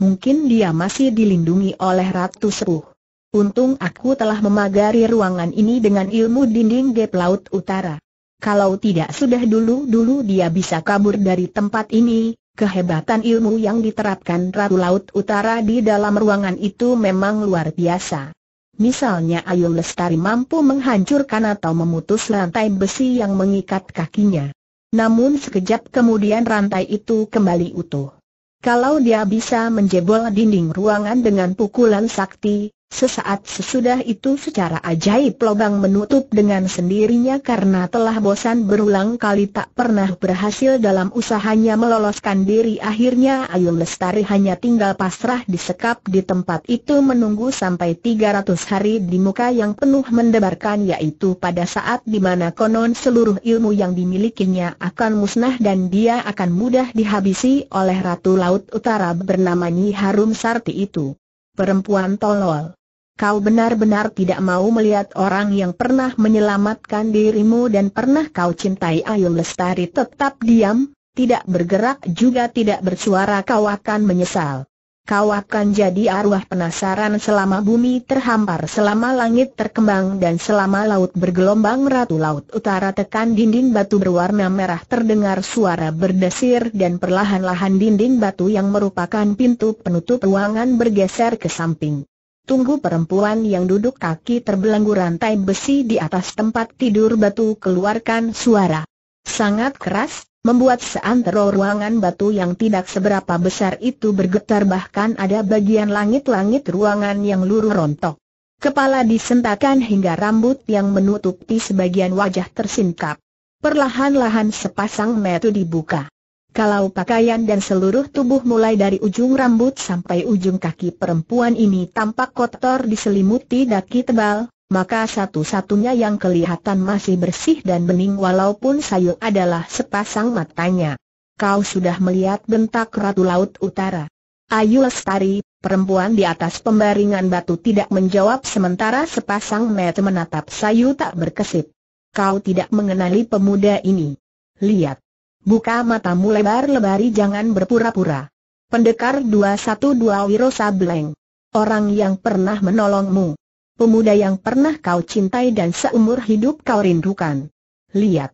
Mungkin dia masih dilindungi oleh Ratu Sepuh. Untung aku telah memagari ruangan ini dengan ilmu dinding gap laut utara. Kalau tidak sudah dulu-dulu dia bisa kabur dari tempat ini, kehebatan ilmu yang diterapkan Ratu Laut Utara di dalam ruangan itu memang luar biasa. Misalnya Ayu Lestari mampu menghancurkan atau memutus rantai besi yang mengikat kakinya. Namun sekejap kemudian rantai itu kembali utuh. Kalau dia bisa menjebol dinding ruangan dengan pukulan sakti, Sesaat sesudah itu secara ajaib lubang menutup dengan sendirinya karena telah bosan berulang kali tak pernah berhasil dalam usahanya meloloskan diri akhirnya Ayu Lestari hanya tinggal pasrah disekap di tempat itu menunggu sampai 300 hari di muka yang penuh mendebarkan yaitu pada saat di mana konon seluruh ilmu yang dimilikinya akan musnah dan dia akan mudah dihabisi oleh Ratu Laut Utara bernama Nyi Harum Sarti itu perempuan tolol kau benar-benar tidak mau melihat orang yang pernah menyelamatkan dirimu dan pernah kau cintai Ayun Lestari tetap diam, tidak bergerak juga tidak bersuara kau akan menyesal. Kau akan jadi arwah penasaran selama bumi terhampar selama langit terkembang dan selama laut bergelombang ratu laut utara tekan dinding batu berwarna merah terdengar suara berdesir dan perlahan-lahan dinding batu yang merupakan pintu penutup ruangan bergeser ke samping. Tunggu perempuan yang duduk kaki terbelenggu rantai besi di atas tempat tidur batu keluarkan suara. Sangat keras, membuat seantero ruangan batu yang tidak seberapa besar itu bergetar bahkan ada bagian langit-langit ruangan yang luruh rontok. Kepala disentakan hingga rambut yang menutupi sebagian wajah tersingkap. Perlahan-lahan sepasang metu dibuka. Kalau pakaian dan seluruh tubuh mulai dari ujung rambut sampai ujung kaki perempuan ini tampak kotor diselimuti daki tebal, maka satu-satunya yang kelihatan masih bersih dan bening walaupun sayu adalah sepasang matanya. Kau sudah melihat bentak Ratu Laut Utara. Ayu Lestari, perempuan di atas pembaringan batu tidak menjawab sementara sepasang mata menatap sayu tak berkesip. Kau tidak mengenali pemuda ini. Lihat. Buka matamu lebar-lebari jangan berpura-pura. Pendekar 212 Wiro Sableng. Orang yang pernah menolongmu. Pemuda yang pernah kau cintai dan seumur hidup kau rindukan. Lihat.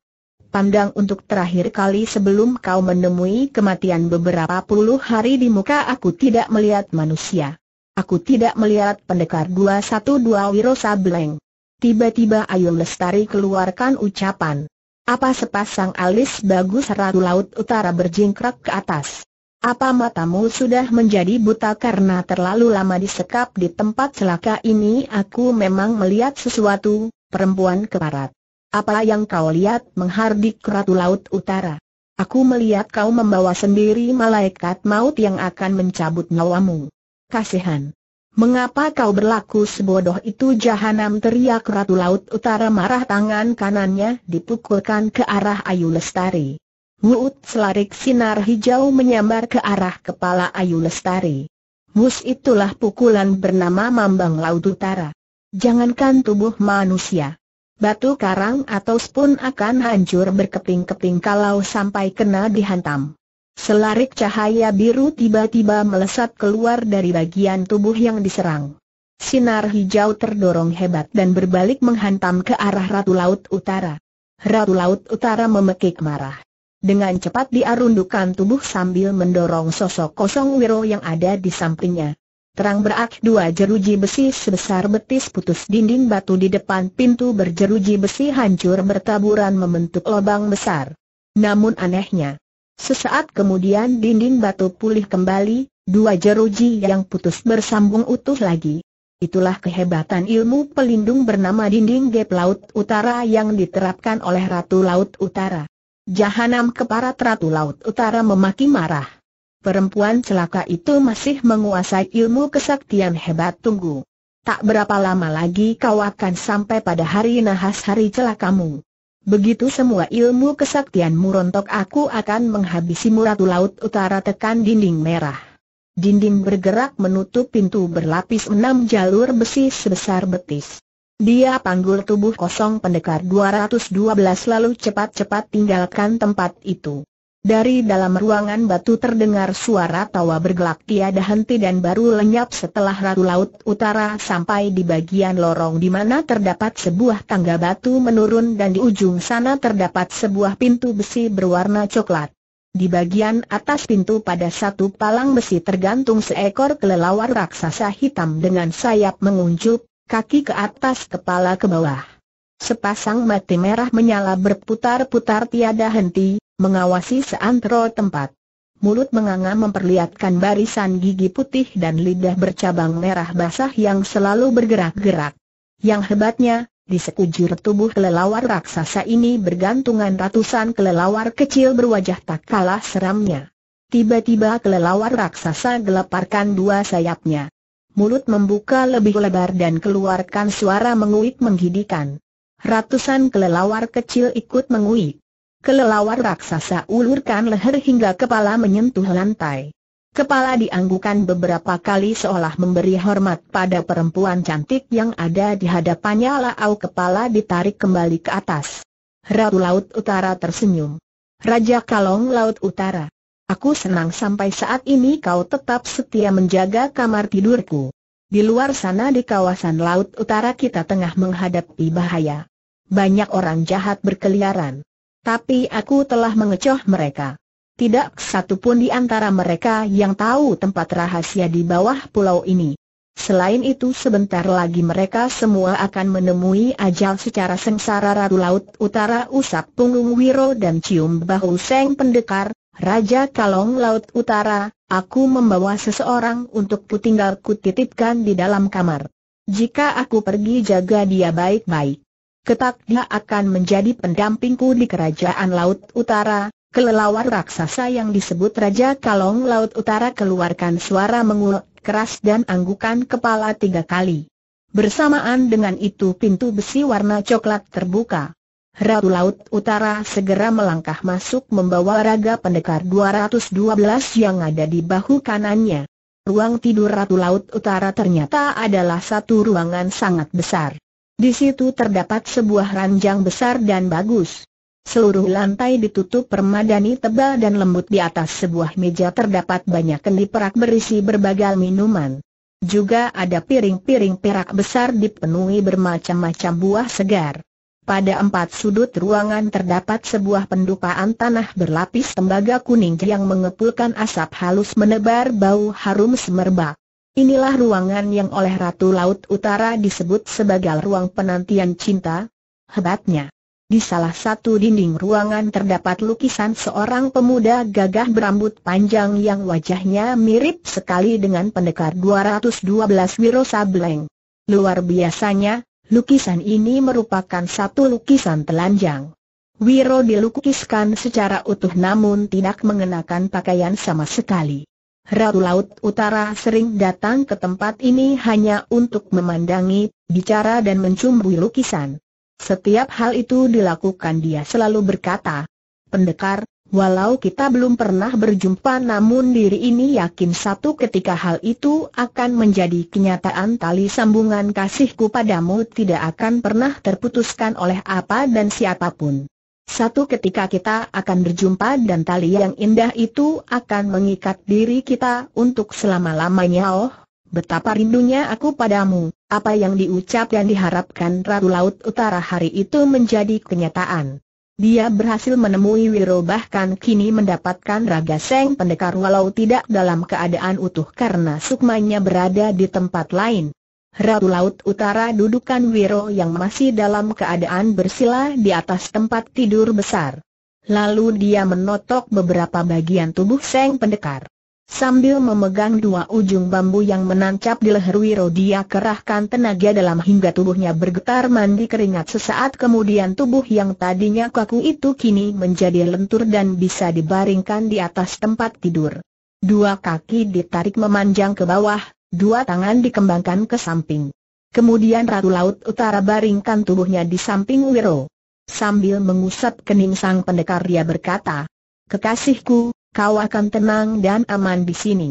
Pandang untuk terakhir kali sebelum kau menemui kematian beberapa puluh hari di muka aku tidak melihat manusia. Aku tidak melihat pendekar 212 Wiro Sableng. Tiba-tiba Ayu Lestari keluarkan ucapan. Apa sepasang alis bagus ratu laut utara berjingkrak ke atas? Apa matamu sudah menjadi buta karena terlalu lama disekap di tempat celaka ini? Aku memang melihat sesuatu, perempuan keparat. Apa yang kau lihat menghardik Ratu Laut Utara? Aku melihat kau membawa sendiri malaikat maut yang akan mencabut nyawamu. Kasihan. Mengapa kau berlaku sebodoh itu jahanam teriak Ratu Laut Utara marah tangan kanannya dipukulkan ke arah Ayu Lestari. Wuut selarik sinar hijau menyambar ke arah kepala Ayu Lestari. Mus itulah pukulan bernama Mambang Laut Utara. Jangankan tubuh manusia. Batu karang atau spun akan hancur berkeping-keping kalau sampai kena dihantam. Selarik cahaya biru tiba-tiba melesat keluar dari bagian tubuh yang diserang. Sinar hijau terdorong hebat dan berbalik menghantam ke arah Ratu Laut Utara. Ratu Laut Utara memekik marah. Dengan cepat diarundukan tubuh sambil mendorong sosok kosong Wiro yang ada di sampingnya. Terang berak dua jeruji besi sebesar betis putus dinding batu di depan pintu berjeruji besi hancur bertaburan membentuk lubang besar. Namun anehnya, Sesaat kemudian dinding batu pulih kembali, dua jeruji yang putus bersambung utuh lagi. Itulah kehebatan ilmu pelindung bernama dinding gap Laut Utara yang diterapkan oleh Ratu Laut Utara. Jahanam keparat Ratu Laut Utara memaki marah. Perempuan celaka itu masih menguasai ilmu kesaktian hebat tunggu. Tak berapa lama lagi kau akan sampai pada hari nahas hari celakamu. Begitu semua ilmu kesaktian murontok aku akan menghabisi Ratu Laut Utara tekan dinding merah. Dinding bergerak menutup pintu berlapis enam jalur besi sebesar betis. Dia panggul tubuh kosong pendekar 212 lalu cepat-cepat tinggalkan tempat itu. Dari dalam ruangan batu terdengar suara tawa bergelak tiada henti dan baru lenyap setelah Ratu Laut Utara sampai di bagian lorong di mana terdapat sebuah tangga batu menurun dan di ujung sana terdapat sebuah pintu besi berwarna coklat. Di bagian atas pintu pada satu palang besi tergantung seekor kelelawar raksasa hitam dengan sayap menguncup, kaki ke atas kepala ke bawah. Sepasang mata merah menyala berputar-putar tiada henti, mengawasi seantero tempat. Mulut menganga memperlihatkan barisan gigi putih dan lidah bercabang merah basah yang selalu bergerak-gerak. Yang hebatnya, di sekujur tubuh kelelawar raksasa ini bergantungan ratusan kelelawar kecil berwajah tak kalah seramnya. Tiba-tiba kelelawar raksasa gelaparkan dua sayapnya. Mulut membuka lebih lebar dan keluarkan suara menguik menggidikan. Ratusan kelelawar kecil ikut menguik. Kelelawar raksasa ulurkan leher hingga kepala menyentuh lantai. Kepala dianggukan beberapa kali seolah memberi hormat pada perempuan cantik yang ada di hadapannya Lalu kepala ditarik kembali ke atas. Ratu Laut Utara tersenyum. Raja Kalong Laut Utara. Aku senang sampai saat ini kau tetap setia menjaga kamar tidurku. Di luar sana di kawasan Laut Utara kita tengah menghadapi bahaya. Banyak orang jahat berkeliaran. Tapi aku telah mengecoh mereka. Tidak satupun di antara mereka yang tahu tempat rahasia di bawah pulau ini. Selain itu sebentar lagi mereka semua akan menemui ajal secara sengsara Ratu Laut Utara Usap Punggung Wiro dan Cium Bahu Seng Pendekar, Raja Kalong Laut Utara, aku membawa seseorang untuk kutinggal kutitipkan di dalam kamar. Jika aku pergi jaga dia baik-baik. Ketak dia akan menjadi pendampingku di kerajaan Laut Utara, kelelawar raksasa yang disebut Raja Kalong Laut Utara keluarkan suara mengul, keras dan anggukan kepala tiga kali. Bersamaan dengan itu pintu besi warna coklat terbuka. Ratu Laut Utara segera melangkah masuk membawa raga pendekar 212 yang ada di bahu kanannya. Ruang tidur Ratu Laut Utara ternyata adalah satu ruangan sangat besar. Di situ terdapat sebuah ranjang besar dan bagus. Seluruh lantai ditutup permadani tebal dan lembut di atas sebuah meja terdapat banyak kendi perak berisi berbagai minuman. Juga ada piring-piring perak besar dipenuhi bermacam-macam buah segar. Pada empat sudut ruangan terdapat sebuah pendupaan tanah berlapis tembaga kuning yang mengepulkan asap halus menebar bau harum semerbak. Inilah ruangan yang oleh Ratu Laut Utara disebut sebagai ruang penantian cinta. Hebatnya. Di salah satu dinding ruangan terdapat lukisan seorang pemuda gagah berambut panjang yang wajahnya mirip sekali dengan pendekar 212 Wiro Sableng. Luar biasanya, lukisan ini merupakan satu lukisan telanjang. Wiro dilukiskan secara utuh namun tidak mengenakan pakaian sama sekali. Ratu Laut Utara sering datang ke tempat ini hanya untuk memandangi, bicara dan mencumbui lukisan. Setiap hal itu dilakukan dia selalu berkata, Pendekar, walau kita belum pernah berjumpa namun diri ini yakin satu ketika hal itu akan menjadi kenyataan tali sambungan kasihku padamu tidak akan pernah terputuskan oleh apa dan siapapun. Satu ketika kita akan berjumpa dan tali yang indah itu akan mengikat diri kita untuk selama-lamanya oh. Betapa rindunya aku padamu, apa yang diucap dan diharapkan Ratu Laut Utara hari itu menjadi kenyataan. Dia berhasil menemui Wiro bahkan kini mendapatkan raga Seng Pendekar walau tidak dalam keadaan utuh karena sukmanya berada di tempat lain. Ratu Laut Utara dudukan Wiro yang masih dalam keadaan bersila di atas tempat tidur besar. Lalu dia menotok beberapa bagian tubuh Seng Pendekar. Sambil memegang dua ujung bambu yang menancap di leher Wiro dia kerahkan tenaga dalam hingga tubuhnya bergetar mandi keringat sesaat kemudian tubuh yang tadinya kaku itu kini menjadi lentur dan bisa dibaringkan di atas tempat tidur. Dua kaki ditarik memanjang ke bawah, dua tangan dikembangkan ke samping. Kemudian Ratu Laut Utara baringkan tubuhnya di samping Wiro. Sambil mengusap kening sang pendekar dia berkata, Kekasihku, kau akan tenang dan aman di sini.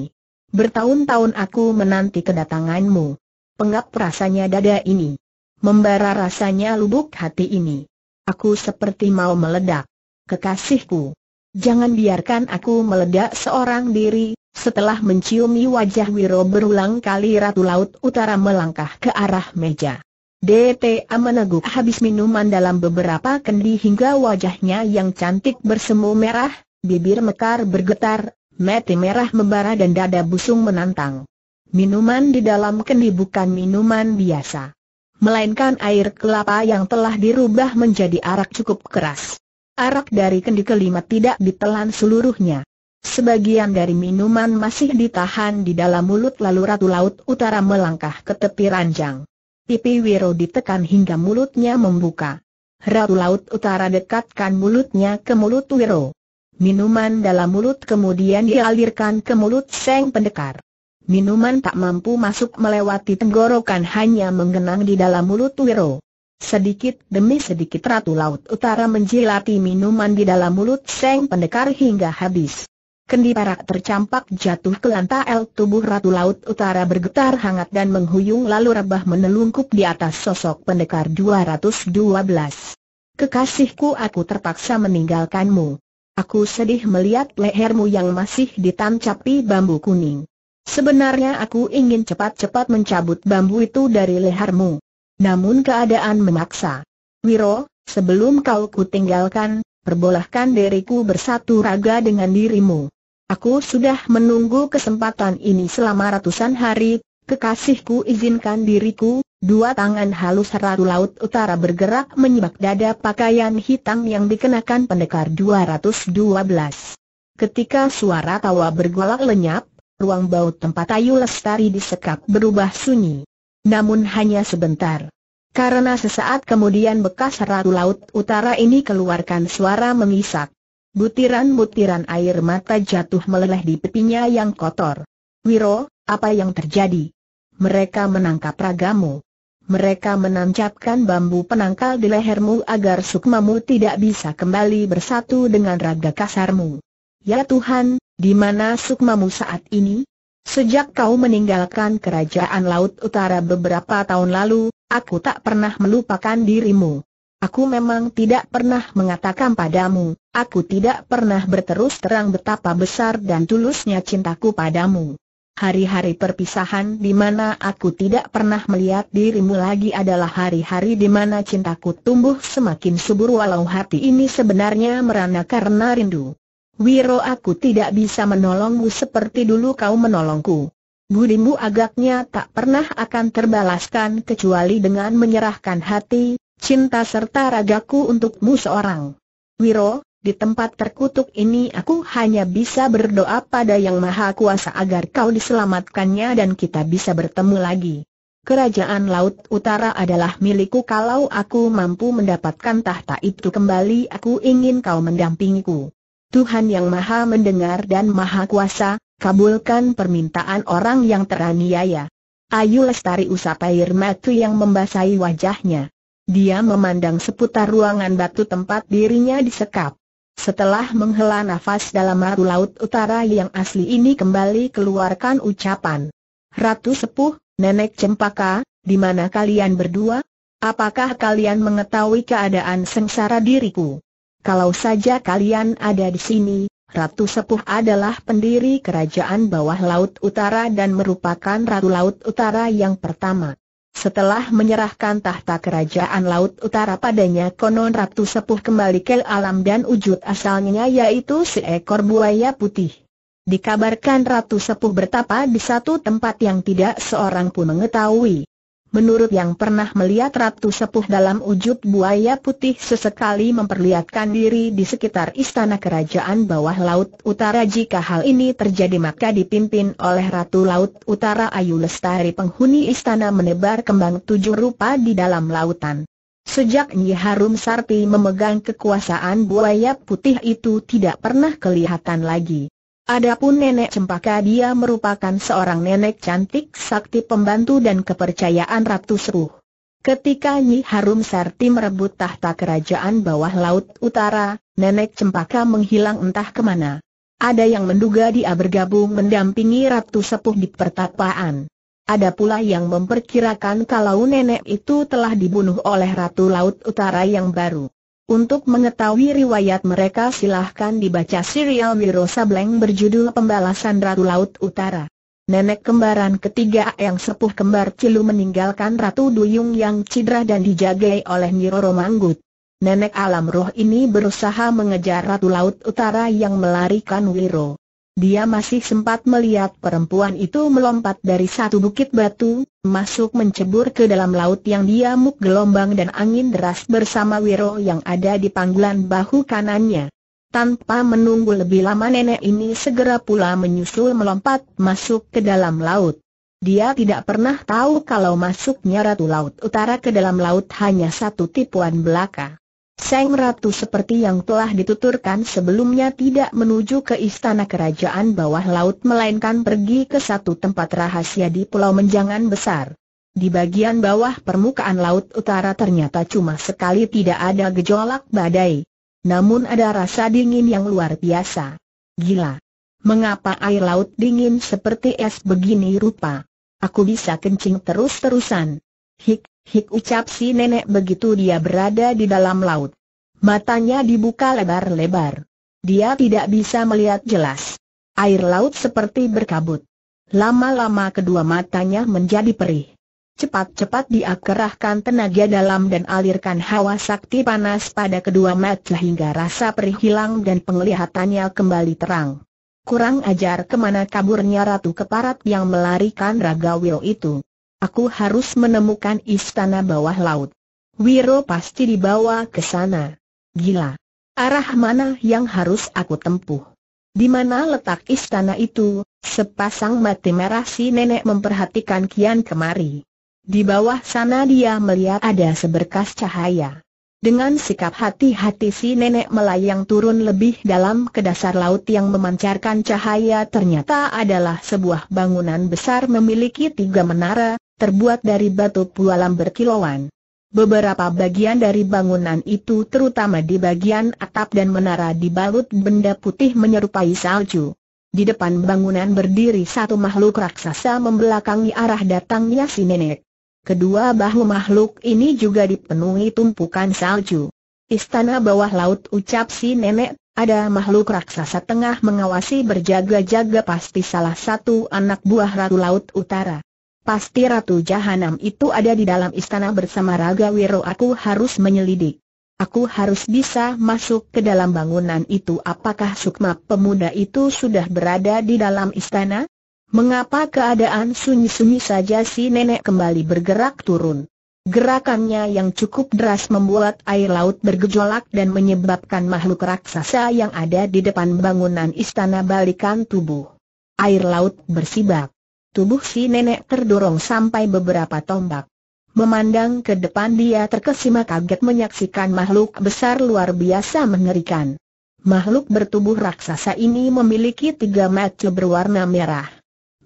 Bertahun-tahun aku menanti kedatanganmu. Pengap rasanya dada ini. Membara rasanya lubuk hati ini. Aku seperti mau meledak. Kekasihku, jangan biarkan aku meledak seorang diri, setelah menciumi wajah Wiro berulang kali Ratu Laut Utara melangkah ke arah meja. DTA meneguk habis minuman dalam beberapa kendi hingga wajahnya yang cantik bersemu merah, bibir mekar bergetar, mati merah membara dan dada busung menantang. Minuman di dalam kendi bukan minuman biasa. Melainkan air kelapa yang telah dirubah menjadi arak cukup keras. Arak dari kendi kelima tidak ditelan seluruhnya. Sebagian dari minuman masih ditahan di dalam mulut lalu Ratu Laut Utara melangkah ke tepi ranjang. Pipi Wiro ditekan hingga mulutnya membuka. Ratu Laut Utara dekatkan mulutnya ke mulut Wiro. Minuman dalam mulut kemudian dialirkan ke mulut Seng Pendekar. Minuman tak mampu masuk melewati tenggorokan hanya menggenang di dalam mulut Wiro. Sedikit demi sedikit Ratu Laut Utara menjilati minuman di dalam mulut Seng Pendekar hingga habis. Kendi parak tercampak jatuh ke lantai tubuh Ratu Laut Utara bergetar hangat dan menghuyung lalu rebah menelungkup di atas sosok pendekar 212. Kekasihku aku terpaksa meninggalkanmu. Aku sedih melihat lehermu yang masih ditancapi bambu kuning. Sebenarnya aku ingin cepat-cepat mencabut bambu itu dari lehermu. Namun keadaan memaksa. Wiro, sebelum kau kutinggalkan, perbolehkan diriku bersatu raga dengan dirimu. Aku sudah menunggu kesempatan ini selama ratusan hari, kekasihku izinkan diriku, dua tangan halus ratu laut utara bergerak menyibak dada pakaian hitam yang dikenakan pendekar 212. Ketika suara tawa bergolak lenyap, ruang baut tempat Ayu Lestari disekap berubah sunyi. Namun hanya sebentar. Karena sesaat kemudian bekas ratu laut utara ini keluarkan suara mengisak. Butiran-butiran air mata jatuh meleleh di pipinya yang kotor. Wiro, apa yang terjadi? Mereka menangkap ragamu. Mereka menancapkan bambu penangkal di lehermu agar sukmamu tidak bisa kembali bersatu dengan raga kasarmu. Ya Tuhan, di mana sukmamu saat ini? Sejak kau meninggalkan kerajaan Laut Utara beberapa tahun lalu, aku tak pernah melupakan dirimu. Aku memang tidak pernah mengatakan padamu, aku tidak pernah berterus terang betapa besar dan tulusnya cintaku padamu. Hari-hari perpisahan di mana aku tidak pernah melihat dirimu lagi adalah hari-hari di mana cintaku tumbuh semakin subur walau hati ini sebenarnya merana karena rindu. Wiro aku tidak bisa menolongmu seperti dulu kau menolongku. Budimu agaknya tak pernah akan terbalaskan kecuali dengan menyerahkan hati, cinta serta ragaku untukmu seorang. Wiro, di tempat terkutuk ini aku hanya bisa berdoa pada Yang Maha Kuasa agar kau diselamatkannya dan kita bisa bertemu lagi. Kerajaan Laut Utara adalah milikku kalau aku mampu mendapatkan tahta itu kembali aku ingin kau mendampingiku. Tuhan Yang Maha Mendengar dan Maha Kuasa, kabulkan permintaan orang yang teraniaya. Ayu Lestari usap air mata yang membasahi wajahnya. Dia memandang seputar ruangan batu tempat dirinya disekap. Setelah menghela nafas dalam maru laut utara yang asli ini kembali keluarkan ucapan. Ratu Sepuh, Nenek Cempaka, di mana kalian berdua? Apakah kalian mengetahui keadaan sengsara diriku? Kalau saja kalian ada di sini, Ratu Sepuh adalah pendiri kerajaan bawah laut utara dan merupakan Ratu Laut Utara yang pertama. Setelah menyerahkan tahta kerajaan Laut Utara padanya konon Ratu Sepuh kembali ke alam dan wujud asalnya yaitu seekor buaya putih. Dikabarkan Ratu Sepuh bertapa di satu tempat yang tidak seorang pun mengetahui. Menurut yang pernah melihat Ratu Sepuh dalam wujud buaya putih sesekali memperlihatkan diri di sekitar istana kerajaan bawah Laut Utara jika hal ini terjadi maka dipimpin oleh Ratu Laut Utara Ayu Lestari penghuni istana menebar kembang tujuh rupa di dalam lautan. Sejak Nyi Harum Sarti memegang kekuasaan buaya putih itu tidak pernah kelihatan lagi. Adapun Nenek Cempaka dia merupakan seorang nenek cantik sakti pembantu dan kepercayaan Ratu Seruh. Ketika Nyi Harum Sarti merebut tahta kerajaan bawah laut utara, Nenek Cempaka menghilang entah kemana. Ada yang menduga dia bergabung mendampingi Ratu Sepuh di pertapaan. Ada pula yang memperkirakan kalau nenek itu telah dibunuh oleh Ratu Laut Utara yang baru. Untuk mengetahui riwayat mereka silahkan dibaca serial Wiro Sableng berjudul Pembalasan Ratu Laut Utara. Nenek kembaran ketiga yang sepuh kembar Cilu meninggalkan Ratu Duyung yang cedera dan dijagai oleh Niro Romanggut. Nenek alam roh ini berusaha mengejar Ratu Laut Utara yang melarikan Wiro. Dia masih sempat melihat perempuan itu melompat dari satu bukit batu, masuk mencebur ke dalam laut yang diamuk gelombang dan angin deras bersama Wiro yang ada di panggulan bahu kanannya. Tanpa menunggu lebih lama nenek ini segera pula menyusul melompat masuk ke dalam laut. Dia tidak pernah tahu kalau masuknya Ratu Laut Utara ke dalam laut hanya satu tipuan belaka. Seng Ratu seperti yang telah dituturkan sebelumnya tidak menuju ke istana kerajaan bawah laut melainkan pergi ke satu tempat rahasia di Pulau Menjangan Besar. Di bagian bawah permukaan laut utara ternyata cuma sekali tidak ada gejolak badai. Namun ada rasa dingin yang luar biasa. Gila. Mengapa air laut dingin seperti es begini rupa? Aku bisa kencing terus-terusan. Hik, Hik ucap si nenek begitu dia berada di dalam laut. Matanya dibuka lebar-lebar. Dia tidak bisa melihat jelas. Air laut seperti berkabut. Lama-lama kedua matanya menjadi perih. Cepat-cepat dia kerahkan tenaga dalam dan alirkan hawa sakti panas pada kedua mata hingga rasa perih hilang dan penglihatannya kembali terang. Kurang ajar kemana kaburnya Ratu Keparat yang melarikan Ragawil itu. Aku harus menemukan istana bawah laut. Wiro pasti dibawa ke sana. Gila. Arah mana yang harus aku tempuh? Di mana letak istana itu? Sepasang mati merah si nenek memperhatikan kian kemari. Di bawah sana dia melihat ada seberkas cahaya. Dengan sikap hati-hati si nenek melayang turun lebih dalam ke dasar laut yang memancarkan cahaya ternyata adalah sebuah bangunan besar memiliki tiga menara, terbuat dari batu pualam berkilauan. Beberapa bagian dari bangunan itu terutama di bagian atap dan menara dibalut benda putih menyerupai salju. Di depan bangunan berdiri satu makhluk raksasa membelakangi arah datangnya si nenek. Kedua bahu makhluk ini juga dipenuhi tumpukan salju. Istana bawah laut ucap si nenek, ada makhluk raksasa tengah mengawasi berjaga-jaga pasti salah satu anak buah ratu laut utara. Pasti Ratu Jahanam itu ada di dalam istana bersama Raga Wiro aku harus menyelidik. Aku harus bisa masuk ke dalam bangunan itu apakah Sukma pemuda itu sudah berada di dalam istana? Mengapa keadaan sunyi-sunyi saja si nenek kembali bergerak turun? Gerakannya yang cukup deras membuat air laut bergejolak dan menyebabkan makhluk raksasa yang ada di depan bangunan istana balikan tubuh. Air laut bersibak. Tubuh si nenek terdorong sampai beberapa tombak. Memandang ke depan dia terkesima kaget menyaksikan makhluk besar luar biasa mengerikan. Makhluk bertubuh raksasa ini memiliki tiga mata berwarna merah.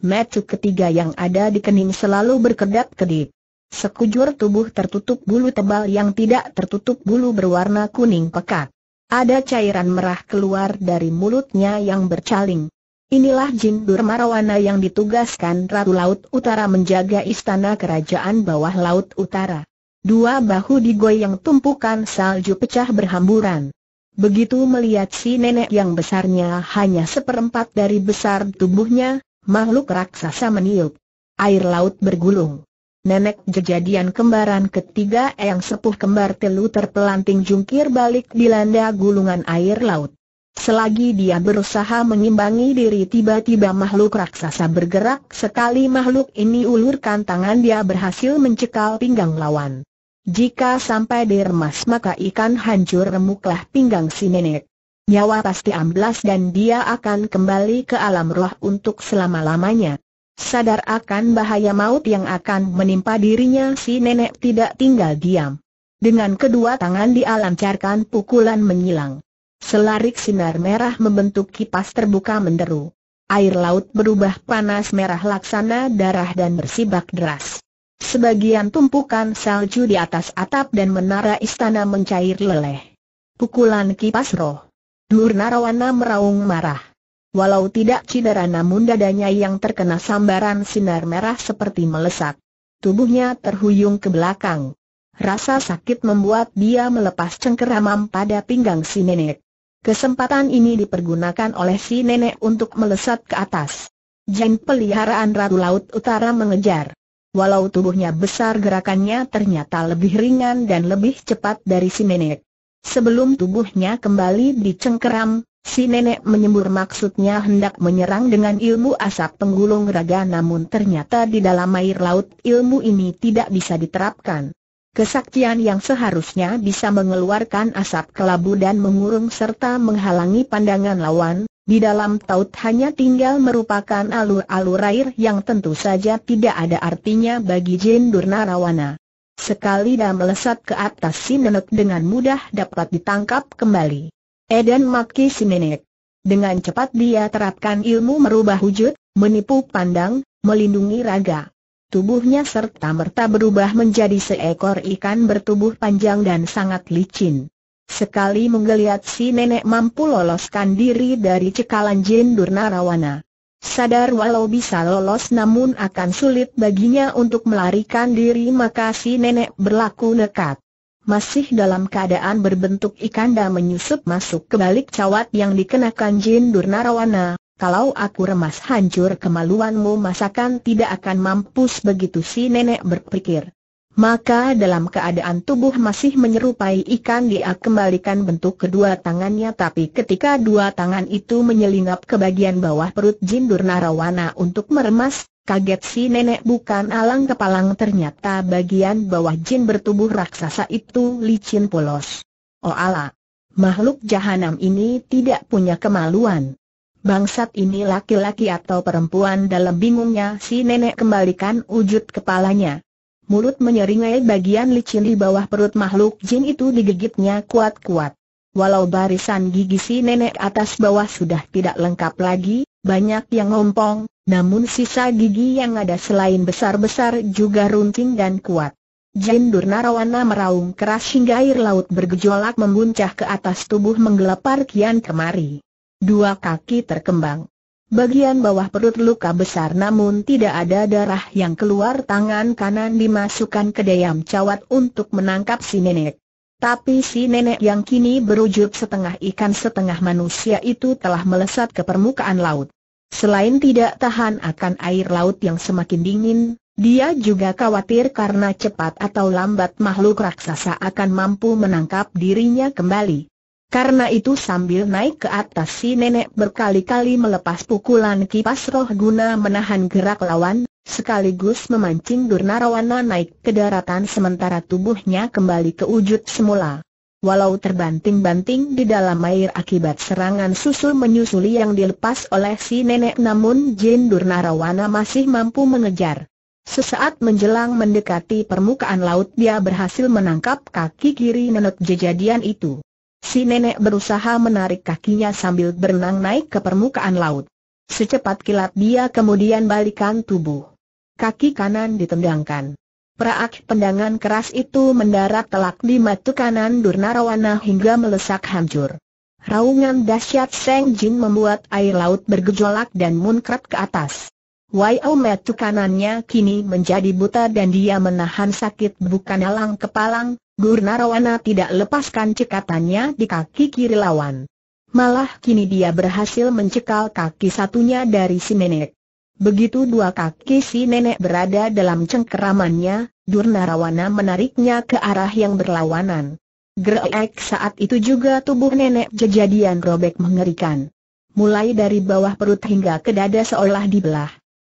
Mata ketiga yang ada di kening selalu berkedap-kedip. Sekujur tubuh tertutup bulu tebal yang tidak tertutup bulu berwarna kuning pekat. Ada cairan merah keluar dari mulutnya yang bercaling. Inilah Jin Durmarawana yang ditugaskan Ratu Laut Utara menjaga istana kerajaan bawah Laut Utara. Dua bahu digoyang tumpukan salju pecah berhamburan. Begitu melihat si nenek yang besarnya hanya seperempat dari besar tubuhnya, makhluk raksasa meniup. Air laut bergulung. Nenek jejadian kembaran ketiga yang sepuh kembar telu terpelanting jungkir balik dilanda gulungan air laut. Selagi dia berusaha mengimbangi diri tiba-tiba makhluk raksasa bergerak sekali makhluk ini ulurkan tangan dia berhasil mencekal pinggang lawan. Jika sampai diremas maka ikan hancur remuklah pinggang si nenek. Nyawa pasti amblas dan dia akan kembali ke alam roh untuk selama-lamanya. Sadar akan bahaya maut yang akan menimpa dirinya si nenek tidak tinggal diam. Dengan kedua tangan dia lancarkan pukulan menyilang. Selarik sinar merah membentuk kipas terbuka menderu. Air laut berubah panas merah laksana darah dan bersibak deras. Sebagian tumpukan salju di atas atap dan menara istana mencair leleh. Pukulan kipas roh. Dur meraung marah. Walau tidak cedera namun dadanya yang terkena sambaran sinar merah seperti melesat. Tubuhnya terhuyung ke belakang. Rasa sakit membuat dia melepas cengkeramam pada pinggang si nenek. Kesempatan ini dipergunakan oleh si nenek untuk melesat ke atas. Jin peliharaan Ratu Laut Utara mengejar. Walau tubuhnya besar gerakannya ternyata lebih ringan dan lebih cepat dari si nenek. Sebelum tubuhnya kembali dicengkeram, si nenek menyembur maksudnya hendak menyerang dengan ilmu asap penggulung raga namun ternyata di dalam air laut ilmu ini tidak bisa diterapkan. Kesaktian yang seharusnya bisa mengeluarkan asap kelabu dan mengurung serta menghalangi pandangan lawan, di dalam taut hanya tinggal merupakan alur-alur air yang tentu saja tidak ada artinya bagi Jin Rawana. Sekali dah melesat ke atas si nenek dengan mudah dapat ditangkap kembali. Eden maki si nenek. Dengan cepat dia terapkan ilmu merubah wujud, menipu pandang, melindungi raga. Tubuhnya serta-merta berubah menjadi seekor ikan bertubuh panjang dan sangat licin. Sekali menggeliat si nenek mampu loloskan diri dari cekalan jin Durnarawana. Sadar walau bisa lolos namun akan sulit baginya untuk melarikan diri maka si nenek berlaku nekat. Masih dalam keadaan berbentuk ikan dan menyusup masuk ke balik cawat yang dikenakan jin Durnarawana, kalau aku remas hancur kemaluanmu masakan tidak akan mampus begitu si nenek berpikir. Maka dalam keadaan tubuh masih menyerupai ikan dia kembalikan bentuk kedua tangannya tapi ketika dua tangan itu menyelinap ke bagian bawah perut Jindur Narawana untuk meremas, kaget si nenek bukan alang kepalang ternyata bagian bawah jin bertubuh raksasa itu licin polos. Oh ala, Makhluk jahanam ini tidak punya kemaluan bangsat ini laki-laki atau perempuan dalam bingungnya si nenek kembalikan wujud kepalanya. Mulut menyeringai bagian licin di bawah perut makhluk jin itu digigitnya kuat-kuat. Walau barisan gigi si nenek atas bawah sudah tidak lengkap lagi, banyak yang ngompong, namun sisa gigi yang ada selain besar-besar juga runcing dan kuat. Jin Durnarawana meraung keras hingga air laut bergejolak membuncah ke atas tubuh menggelepar kian kemari dua kaki terkembang. Bagian bawah perut luka besar namun tidak ada darah yang keluar tangan kanan dimasukkan ke dayam cawat untuk menangkap si nenek. Tapi si nenek yang kini berujud setengah ikan setengah manusia itu telah melesat ke permukaan laut. Selain tidak tahan akan air laut yang semakin dingin, dia juga khawatir karena cepat atau lambat makhluk raksasa akan mampu menangkap dirinya kembali. Karena itu sambil naik ke atas si nenek berkali-kali melepas pukulan kipas roh guna menahan gerak lawan, sekaligus memancing Durnarawana naik ke daratan sementara tubuhnya kembali ke wujud semula. Walau terbanting-banting di dalam air akibat serangan susul menyusuli yang dilepas oleh si nenek namun Jin Durnarawana masih mampu mengejar. Sesaat menjelang mendekati permukaan laut dia berhasil menangkap kaki kiri nenek jejadian itu. Si nenek berusaha menarik kakinya sambil berenang naik ke permukaan laut. Secepat kilat dia kemudian balikan tubuh. Kaki kanan ditendangkan. Praak tendangan keras itu mendarat telak di mata kanan Durnarawana hingga melesak hancur. Raungan dahsyat Seng Jin membuat air laut bergejolak dan munkrat ke atas. Waiau metu kanannya kini menjadi buta dan dia menahan sakit bukan alang kepalang, Narawana tidak lepaskan cekatannya di kaki kiri lawan. Malah kini dia berhasil mencekal kaki satunya dari si nenek. Begitu dua kaki si nenek berada dalam cengkeramannya, Durnarawana menariknya ke arah yang berlawanan. Grek saat itu juga tubuh nenek jejadian robek mengerikan. Mulai dari bawah perut hingga ke dada seolah dibelah.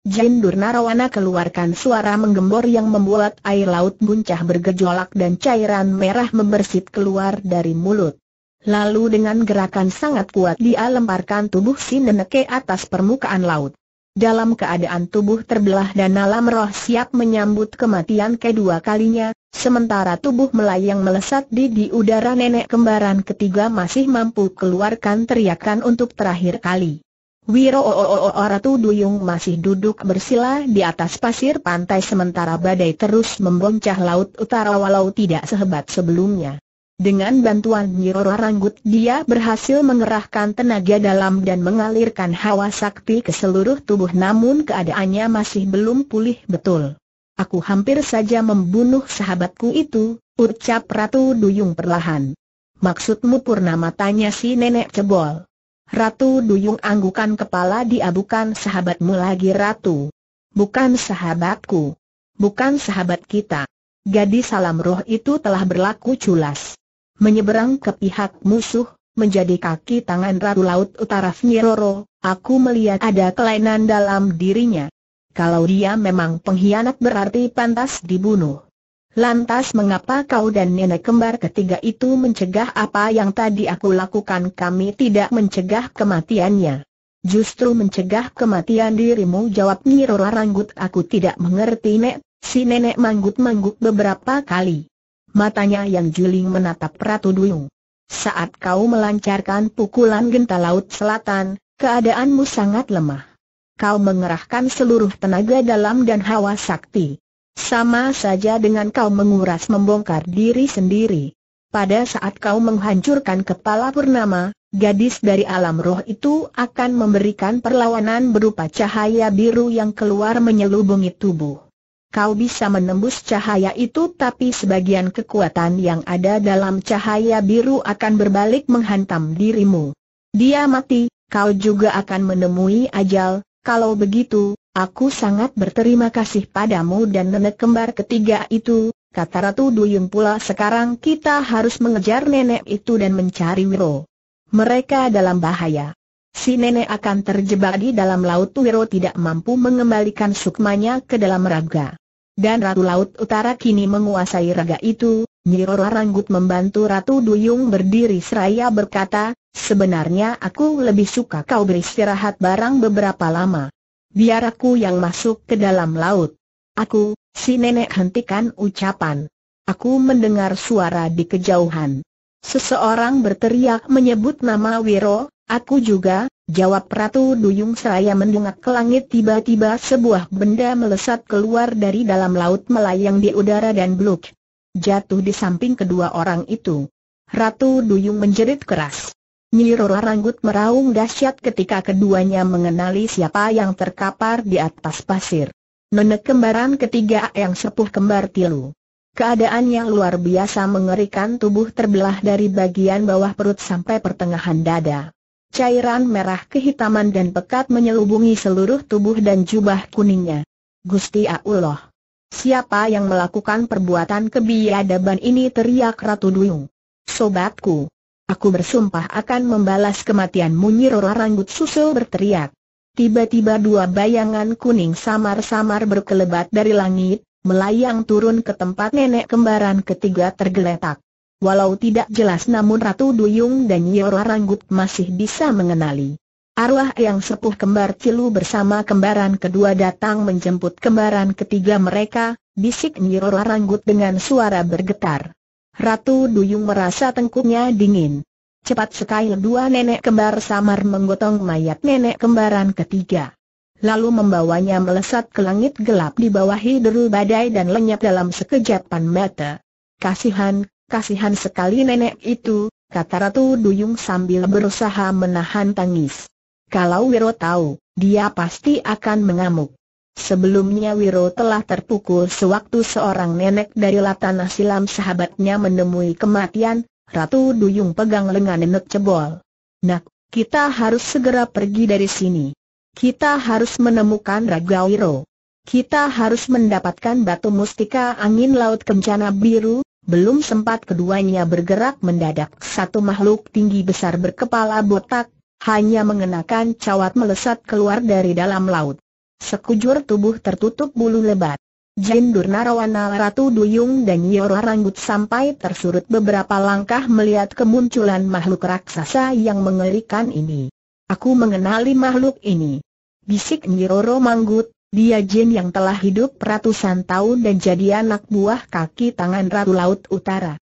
Jin Narawana keluarkan suara menggembor yang membuat air laut buncah bergejolak dan cairan merah membersit keluar dari mulut. Lalu dengan gerakan sangat kuat dia lemparkan tubuh si nenek ke atas permukaan laut. Dalam keadaan tubuh terbelah dan alam roh siap menyambut kematian kedua kalinya, sementara tubuh melayang melesat di di udara nenek kembaran ketiga masih mampu keluarkan teriakan untuk terakhir kali. Wiro Oratu Duyung masih duduk bersila di atas pasir pantai sementara badai terus memboncah laut utara walau tidak sehebat sebelumnya. Dengan bantuan Nyiroro Ranggut dia berhasil mengerahkan tenaga dalam dan mengalirkan hawa sakti ke seluruh tubuh namun keadaannya masih belum pulih betul. Aku hampir saja membunuh sahabatku itu, ucap Ratu Duyung perlahan. Maksudmu purna matanya si nenek cebol. Ratu Duyung anggukan kepala diabukan sahabatmu lagi Ratu. Bukan sahabatku. Bukan sahabat kita. Gadis salam roh itu telah berlaku culas. Menyeberang ke pihak musuh, menjadi kaki tangan Ratu Laut Utara Fnyeroro, aku melihat ada kelainan dalam dirinya. Kalau dia memang pengkhianat berarti pantas dibunuh. Lantas mengapa kau dan nenek kembar ketiga itu mencegah apa yang tadi aku lakukan kami tidak mencegah kematiannya? Justru mencegah kematian dirimu jawab Nyirora Ranggut aku tidak mengerti nek, si nenek manggut-manggut beberapa kali. Matanya yang juling menatap Ratu Duyung. Saat kau melancarkan pukulan genta laut selatan, keadaanmu sangat lemah. Kau mengerahkan seluruh tenaga dalam dan hawa sakti. Sama saja dengan kau menguras membongkar diri sendiri. Pada saat kau menghancurkan kepala Purnama, gadis dari alam roh itu akan memberikan perlawanan berupa cahaya biru yang keluar menyelubungi tubuh. Kau bisa menembus cahaya itu tapi sebagian kekuatan yang ada dalam cahaya biru akan berbalik menghantam dirimu. Dia mati, kau juga akan menemui ajal, kalau begitu, aku sangat berterima kasih padamu dan nenek kembar ketiga itu, kata Ratu Duyung pula sekarang kita harus mengejar nenek itu dan mencari Wiro. Mereka dalam bahaya. Si nenek akan terjebak di dalam laut Wiro tidak mampu mengembalikan sukmanya ke dalam raga. Dan Ratu Laut Utara kini menguasai raga itu, Nyiro Ranggut membantu Ratu Duyung berdiri seraya berkata, Sebenarnya aku lebih suka kau beristirahat barang beberapa lama. Biar aku yang masuk ke dalam laut. Aku, si nenek hentikan ucapan. Aku mendengar suara di kejauhan. Seseorang berteriak menyebut nama Wiro, aku juga, jawab Ratu Duyung seraya mendungak ke langit tiba-tiba sebuah benda melesat keluar dari dalam laut melayang di udara dan bluk. Jatuh di samping kedua orang itu. Ratu Duyung menjerit keras. Nyirora Ranggut meraung dahsyat ketika keduanya mengenali siapa yang terkapar di atas pasir. Nenek kembaran ketiga yang sepuh kembar tilu. Keadaan yang luar biasa mengerikan tubuh terbelah dari bagian bawah perut sampai pertengahan dada. Cairan merah kehitaman dan pekat menyelubungi seluruh tubuh dan jubah kuningnya. Gusti Allah. Siapa yang melakukan perbuatan kebiadaban ini teriak Ratu Duyung. Sobatku, Aku bersumpah akan membalas Munyi Nyiroro Rambut Susul berteriak. Tiba-tiba dua bayangan kuning samar-samar berkelebat dari langit, melayang turun ke tempat nenek kembaran ketiga tergeletak. Walau tidak jelas namun Ratu Duyung dan Nyiroro Rambut masih bisa mengenali. Arwah yang sepuh kembar Cilu bersama kembaran kedua datang menjemput kembaran ketiga mereka, bisik Nyiroro Ranggut dengan suara bergetar. Ratu Duyung merasa tengkuknya dingin. Cepat sekali dua nenek kembar samar menggotong mayat nenek kembaran ketiga. Lalu membawanya melesat ke langit gelap di bawah hidru badai dan lenyap dalam sekejapan mata. Kasihan, kasihan sekali nenek itu, kata Ratu Duyung sambil berusaha menahan tangis. Kalau Wiro tahu, dia pasti akan mengamuk. Sebelumnya Wiro telah terpukul sewaktu seorang nenek dari Latanah Silam sahabatnya menemui kematian, Ratu Duyung pegang lengan nenek cebol. Nak, kita harus segera pergi dari sini. Kita harus menemukan Raga Wiro. Kita harus mendapatkan batu mustika angin laut kencana biru, belum sempat keduanya bergerak mendadak satu makhluk tinggi besar berkepala botak, hanya mengenakan cawat melesat keluar dari dalam laut. Sekujur tubuh tertutup bulu lebat. Jin Durnarawana Ratu Duyung dan Yora Ranggut sampai tersurut beberapa langkah melihat kemunculan makhluk raksasa yang mengerikan ini. Aku mengenali makhluk ini. Bisik Nyiroro Manggut, dia jin yang telah hidup ratusan tahun dan jadi anak buah kaki tangan Ratu Laut Utara.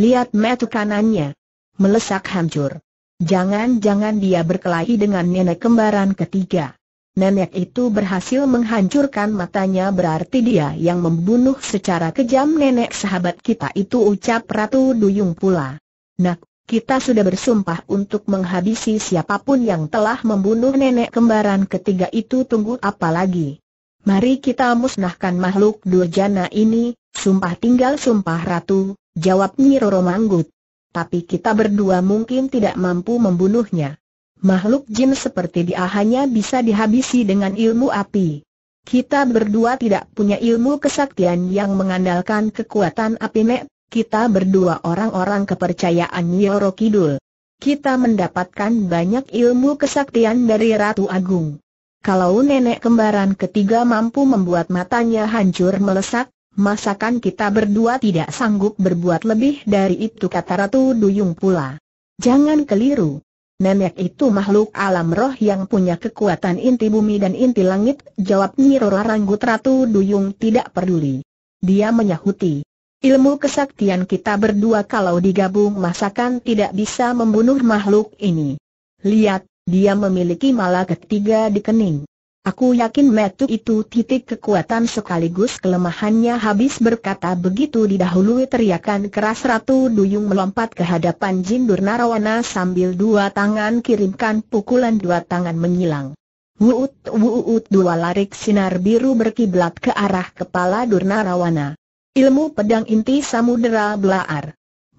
Lihat metu kanannya. Melesak hancur. Jangan-jangan dia berkelahi dengan nenek kembaran ketiga. Nenek itu berhasil menghancurkan matanya berarti dia yang membunuh secara kejam nenek sahabat kita itu ucap Ratu Duyung pula. Nak, kita sudah bersumpah untuk menghabisi siapapun yang telah membunuh nenek kembaran ketiga itu tunggu apa lagi. Mari kita musnahkan makhluk durjana ini, sumpah tinggal sumpah Ratu, jawab Nyi Roro Manggut. Tapi kita berdua mungkin tidak mampu membunuhnya. Makhluk jin seperti dia hanya bisa dihabisi dengan ilmu api. Kita berdua tidak punya ilmu kesaktian yang mengandalkan kekuatan api nek, kita berdua orang-orang kepercayaan Yoro Kidul. Kita mendapatkan banyak ilmu kesaktian dari Ratu Agung. Kalau nenek kembaran ketiga mampu membuat matanya hancur melesak, masakan kita berdua tidak sanggup berbuat lebih dari itu kata Ratu Duyung pula. Jangan keliru, Nenek itu makhluk alam roh yang punya kekuatan inti bumi dan inti langit, jawab Nyi Ranggut Ratu Duyung tidak peduli. Dia menyahuti. Ilmu kesaktian kita berdua kalau digabung masakan tidak bisa membunuh makhluk ini. Lihat, dia memiliki mala ketiga di kening. Aku yakin metu itu titik kekuatan sekaligus kelemahannya habis berkata begitu didahului teriakan keras Ratu Duyung melompat ke hadapan Jin Narawana sambil dua tangan kirimkan pukulan dua tangan menyilang. Wuut wuut dua larik sinar biru berkiblat ke arah kepala Durnarawana. Ilmu pedang inti samudera belaar.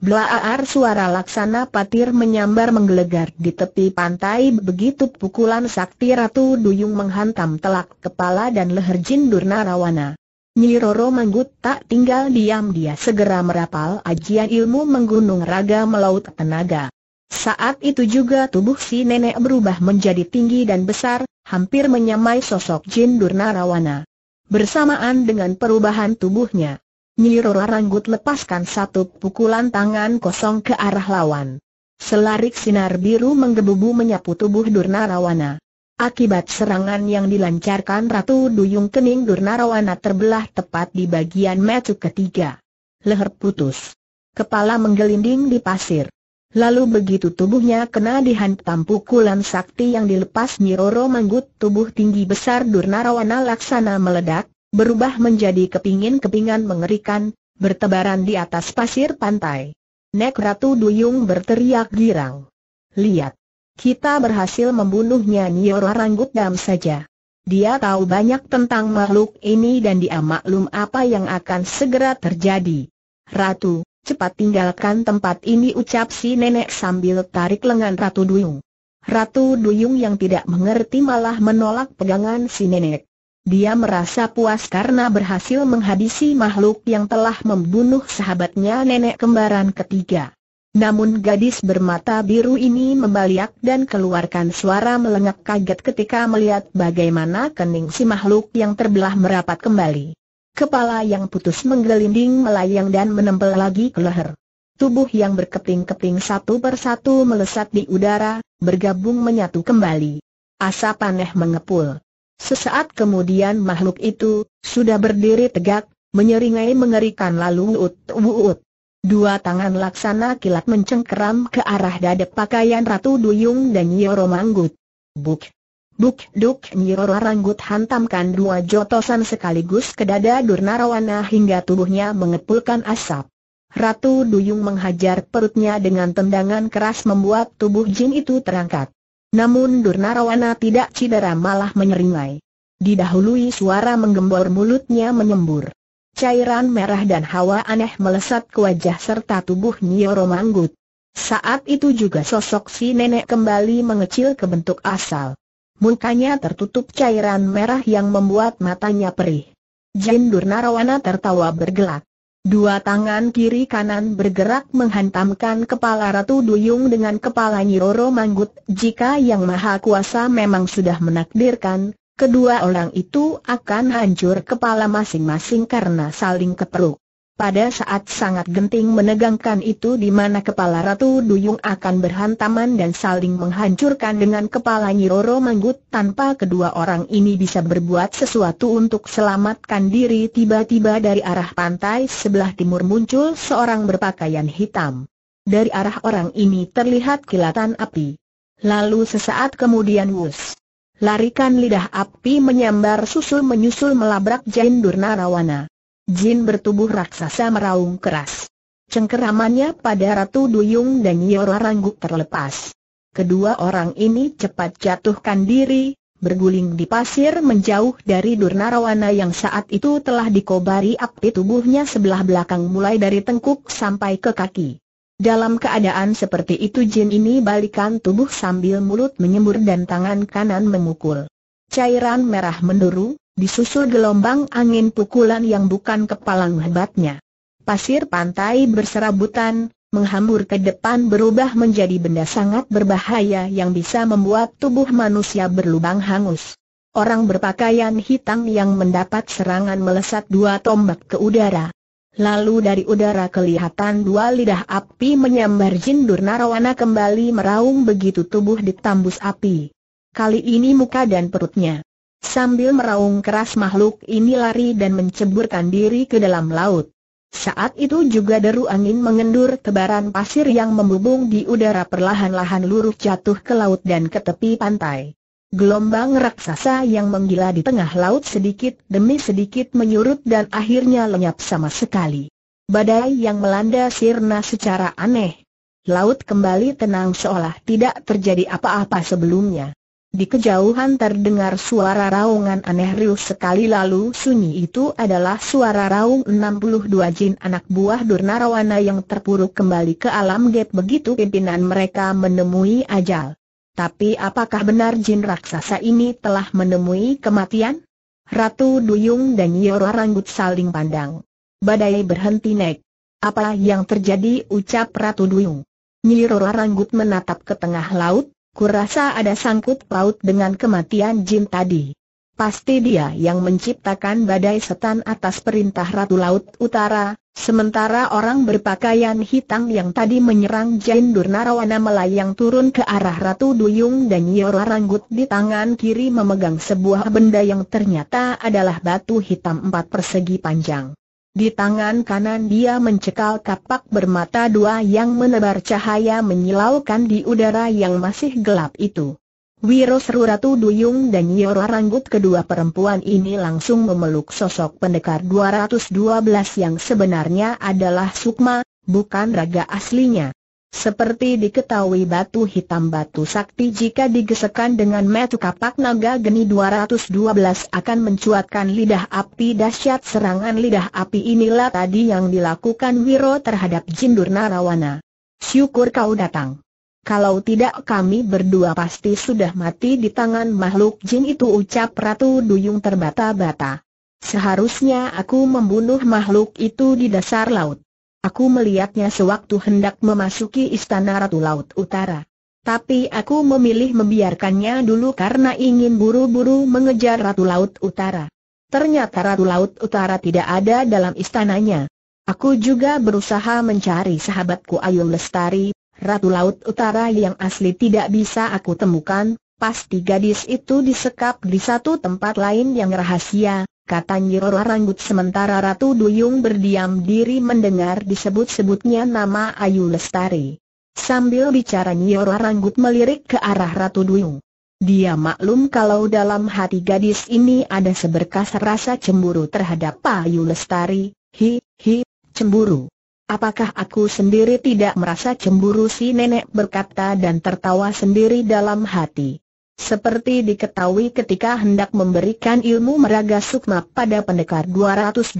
Blaar suara laksana patir menyambar menggelegar di tepi pantai begitu pukulan sakti Ratu Duyung menghantam telak kepala dan leher Jindur Narawana. Nyiroro Manggut tak tinggal diam dia segera merapal ajian ilmu menggunung raga melaut tenaga. Saat itu juga tubuh si nenek berubah menjadi tinggi dan besar, hampir menyamai sosok Jindur Narawana. Bersamaan dengan perubahan tubuhnya, Nyiro Ranggut lepaskan satu pukulan tangan kosong ke arah lawan. Selarik sinar biru menggebu menggebubu menyapu tubuh Durnarawana. Akibat serangan yang dilancarkan Ratu Duyung Kening Durnarawana terbelah tepat di bagian metu ketiga. Leher putus. Kepala menggelinding di pasir. Lalu begitu tubuhnya kena dihantam pukulan sakti yang dilepas Nyiroro Manggut tubuh tinggi besar Durnarawana laksana meledak, berubah menjadi kepingin-kepingan mengerikan, bertebaran di atas pasir pantai. Nek Ratu Duyung berteriak girang. Lihat, kita berhasil membunuhnya Nyora Ranggut Dam saja. Dia tahu banyak tentang makhluk ini dan dia maklum apa yang akan segera terjadi. Ratu, cepat tinggalkan tempat ini ucap si nenek sambil tarik lengan Ratu Duyung. Ratu Duyung yang tidak mengerti malah menolak pegangan si nenek. Dia merasa puas karena berhasil menghabisi makhluk yang telah membunuh sahabatnya nenek kembaran ketiga. Namun gadis bermata biru ini membaliak dan keluarkan suara melengak kaget ketika melihat bagaimana kening si makhluk yang terbelah merapat kembali. Kepala yang putus menggelinding melayang dan menempel lagi ke leher. Tubuh yang berkeping-keping satu persatu melesat di udara, bergabung menyatu kembali. Asap aneh mengepul. Sesaat kemudian makhluk itu, sudah berdiri tegak, menyeringai mengerikan lalu uut uut. Dua tangan laksana kilat mencengkeram ke arah dada pakaian Ratu Duyung dan Nyiro Manggut. Buk! Buk duk Nyiro Ranggut hantamkan dua jotosan sekaligus ke dada durnarawana hingga tubuhnya mengepulkan asap. Ratu Duyung menghajar perutnya dengan tendangan keras membuat tubuh jin itu terangkat. Namun Durnarawana tidak cedera malah menyeringai. Didahului suara menggembor mulutnya menyembur. Cairan merah dan hawa aneh melesat ke wajah serta tubuh Nyoro Manggut. Saat itu juga sosok si nenek kembali mengecil ke bentuk asal. Mukanya tertutup cairan merah yang membuat matanya perih. Jin Durnarawana tertawa bergelak. Dua tangan kiri kanan bergerak menghantamkan kepala Ratu Duyung dengan kepala roro Manggut. Jika Yang Maha Kuasa memang sudah menakdirkan, kedua orang itu akan hancur kepala masing-masing karena saling keperuk pada saat sangat genting menegangkan itu di mana kepala Ratu Duyung akan berhantaman dan saling menghancurkan dengan kepala Nyiroro Manggut tanpa kedua orang ini bisa berbuat sesuatu untuk selamatkan diri tiba-tiba dari arah pantai sebelah timur muncul seorang berpakaian hitam. Dari arah orang ini terlihat kilatan api. Lalu sesaat kemudian wus. Larikan lidah api menyambar susul menyusul melabrak Jain Rawana. Jin bertubuh raksasa meraung keras. Cengkeramannya pada Ratu Duyung dan Yora Rangguk terlepas. Kedua orang ini cepat jatuhkan diri, berguling di pasir menjauh dari Durnarawana yang saat itu telah dikobari api tubuhnya sebelah belakang mulai dari tengkuk sampai ke kaki. Dalam keadaan seperti itu jin ini balikan tubuh sambil mulut menyembur dan tangan kanan memukul. Cairan merah menduru, disusul gelombang angin pukulan yang bukan kepalang hebatnya. Pasir pantai berserabutan, menghambur ke depan berubah menjadi benda sangat berbahaya yang bisa membuat tubuh manusia berlubang hangus. Orang berpakaian hitam yang mendapat serangan melesat dua tombak ke udara. Lalu dari udara kelihatan dua lidah api menyambar Jindur Narawana kembali meraung begitu tubuh ditambus api. Kali ini muka dan perutnya. Sambil meraung keras makhluk ini lari dan menceburkan diri ke dalam laut. Saat itu juga deru angin mengendur tebaran pasir yang membubung di udara perlahan-lahan luruh jatuh ke laut dan ke tepi pantai. Gelombang raksasa yang menggila di tengah laut sedikit demi sedikit menyurut dan akhirnya lenyap sama sekali. Badai yang melanda Sirna secara aneh. Laut kembali tenang seolah tidak terjadi apa-apa sebelumnya. Di kejauhan terdengar suara raungan aneh riuh sekali lalu sunyi itu adalah suara raung 62 jin anak buah Durnarawana yang terpuruk kembali ke alam gate begitu pimpinan mereka menemui ajal. Tapi apakah benar jin raksasa ini telah menemui kematian? Ratu Duyung dan Yoro Ranggut saling pandang. Badai berhenti naik. Apa yang terjadi ucap Ratu Duyung? Nyiro Ranggut menatap ke tengah laut, Kurasa ada sangkut paut dengan kematian Jin tadi. Pasti dia yang menciptakan badai setan atas perintah Ratu Laut Utara, sementara orang berpakaian hitam yang tadi menyerang Jain Durnarawana melayang turun ke arah Ratu Duyung dan Yora Ranggut di tangan kiri memegang sebuah benda yang ternyata adalah batu hitam empat persegi panjang. Di tangan kanan dia mencekal kapak bermata dua yang menebar cahaya menyilaukan di udara yang masih gelap itu. Wirosru Ratu Duyung dan Yora Ranggut kedua perempuan ini langsung memeluk sosok pendekar 212 yang sebenarnya adalah Sukma, bukan raga aslinya. Seperti diketahui batu hitam batu sakti jika digesekkan dengan metu kapak naga geni 212 akan mencuatkan lidah api dahsyat serangan lidah api inilah tadi yang dilakukan Wiro terhadap Jindur Narawana. Syukur kau datang. Kalau tidak kami berdua pasti sudah mati di tangan makhluk jin itu ucap Ratu Duyung terbata-bata. Seharusnya aku membunuh makhluk itu di dasar laut. Aku melihatnya sewaktu hendak memasuki istana Ratu Laut Utara. Tapi aku memilih membiarkannya dulu karena ingin buru-buru mengejar Ratu Laut Utara. Ternyata Ratu Laut Utara tidak ada dalam istananya. Aku juga berusaha mencari sahabatku Ayu Lestari, Ratu Laut Utara yang asli tidak bisa aku temukan, pasti gadis itu disekap di satu tempat lain yang rahasia, kata Nyirora Ranggut sementara Ratu Duyung berdiam diri mendengar disebut-sebutnya nama Ayu Lestari. Sambil bicara Nyirora Ranggut melirik ke arah Ratu Duyung. Dia maklum kalau dalam hati gadis ini ada seberkas rasa cemburu terhadap Pak Ayu Lestari, hi, hi, cemburu. Apakah aku sendiri tidak merasa cemburu si nenek berkata dan tertawa sendiri dalam hati. Seperti diketahui ketika hendak memberikan ilmu meraga sukma pada pendekar 212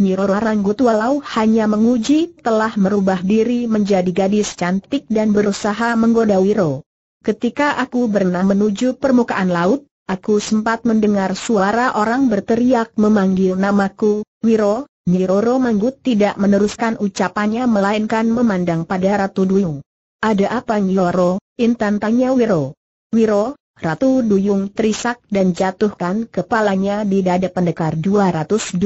Nyiroro Ranggut walau hanya menguji telah merubah diri menjadi gadis cantik dan berusaha menggoda Wiro. Ketika aku berenang menuju permukaan laut, aku sempat mendengar suara orang berteriak memanggil namaku, Wiro, Nyiroro Manggut tidak meneruskan ucapannya melainkan memandang pada Ratu Duyung. Ada apa Nyiroro? Intan tanya Wiro. Wiro, Ratu Duyung terisak dan jatuhkan kepalanya di dada pendekar 212.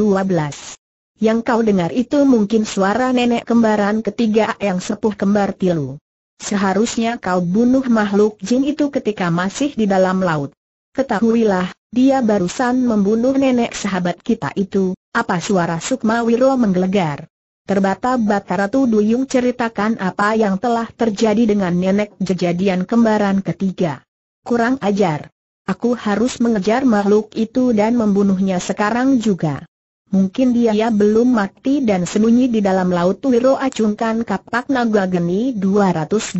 Yang kau dengar itu mungkin suara nenek kembaran ketiga yang sepuh kembar tilu. Seharusnya kau bunuh makhluk jin itu ketika masih di dalam laut. Ketahuilah, dia barusan membunuh nenek sahabat kita itu, apa suara Sukma Wiro menggelegar. Terbata-bata Ratu Duyung ceritakan apa yang telah terjadi dengan nenek kejadian kembaran ketiga. Kurang ajar. Aku harus mengejar makhluk itu dan membunuhnya sekarang juga. Mungkin dia belum mati dan sembunyi di dalam laut Wiro acungkan kapak naga geni 212.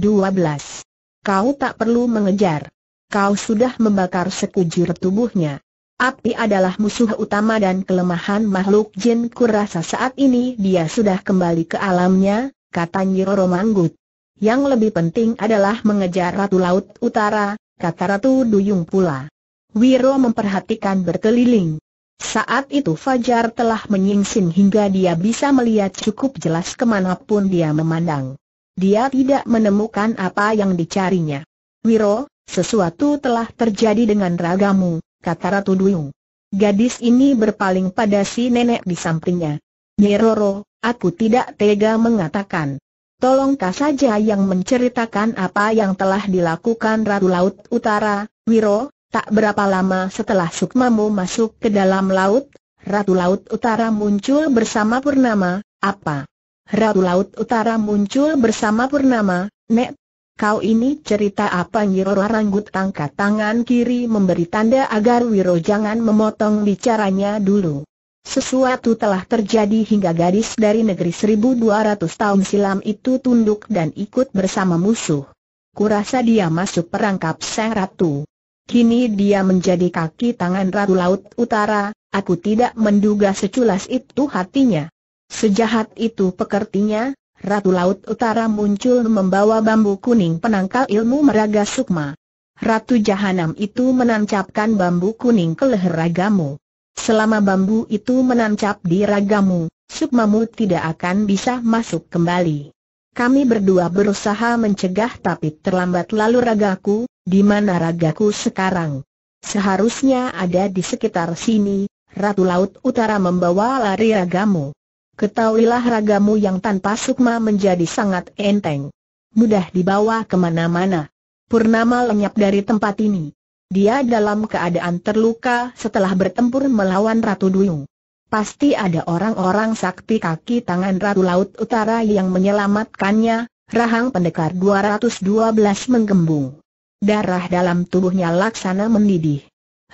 Kau tak perlu mengejar. Kau sudah membakar sekujur tubuhnya. Api adalah musuh utama dan kelemahan makhluk jin kurasa saat ini dia sudah kembali ke alamnya, kata Nyiro Manggut. Yang lebih penting adalah mengejar Ratu Laut Utara, kata Ratu Duyung pula. Wiro memperhatikan berkeliling. Saat itu Fajar telah menyingsing hingga dia bisa melihat cukup jelas kemanapun dia memandang. Dia tidak menemukan apa yang dicarinya. Wiro, sesuatu telah terjadi dengan ragamu, kata Ratu Duyung. Gadis ini berpaling pada si nenek di sampingnya. Nyeroro, aku tidak tega mengatakan. Tolong saja yang menceritakan apa yang telah dilakukan Ratu Laut Utara, Wiro, tak berapa lama setelah Sukmamu masuk ke dalam laut, Ratu Laut Utara muncul bersama Purnama, apa? Ratu Laut Utara muncul bersama Purnama, Nek, kau ini cerita apa Nyiro Ranggut tangkat tangan kiri memberi tanda agar Wiro jangan memotong bicaranya dulu. Sesuatu telah terjadi hingga gadis dari negeri 1200 tahun silam itu tunduk dan ikut bersama musuh. Kurasa dia masuk perangkap sang ratu. Kini dia menjadi kaki tangan Ratu Laut Utara, aku tidak menduga seculas itu hatinya. Sejahat itu pekertinya, Ratu Laut Utara muncul membawa bambu kuning penangkal ilmu meraga sukma. Ratu Jahanam itu menancapkan bambu kuning ke leher ragamu. Selama bambu itu menancap di ragamu, sukmamu tidak akan bisa masuk kembali. Kami berdua berusaha mencegah tapi terlambat lalu ragaku, di mana ragaku sekarang? Seharusnya ada di sekitar sini, Ratu Laut Utara membawa lari ragamu. Ketahuilah ragamu yang tanpa sukma menjadi sangat enteng. Mudah dibawa kemana-mana. Purnama lenyap dari tempat ini. Dia dalam keadaan terluka setelah bertempur melawan Ratu Duyung. Pasti ada orang-orang sakti kaki tangan Ratu Laut Utara yang menyelamatkannya, rahang pendekar 212 menggembung. Darah dalam tubuhnya laksana mendidih.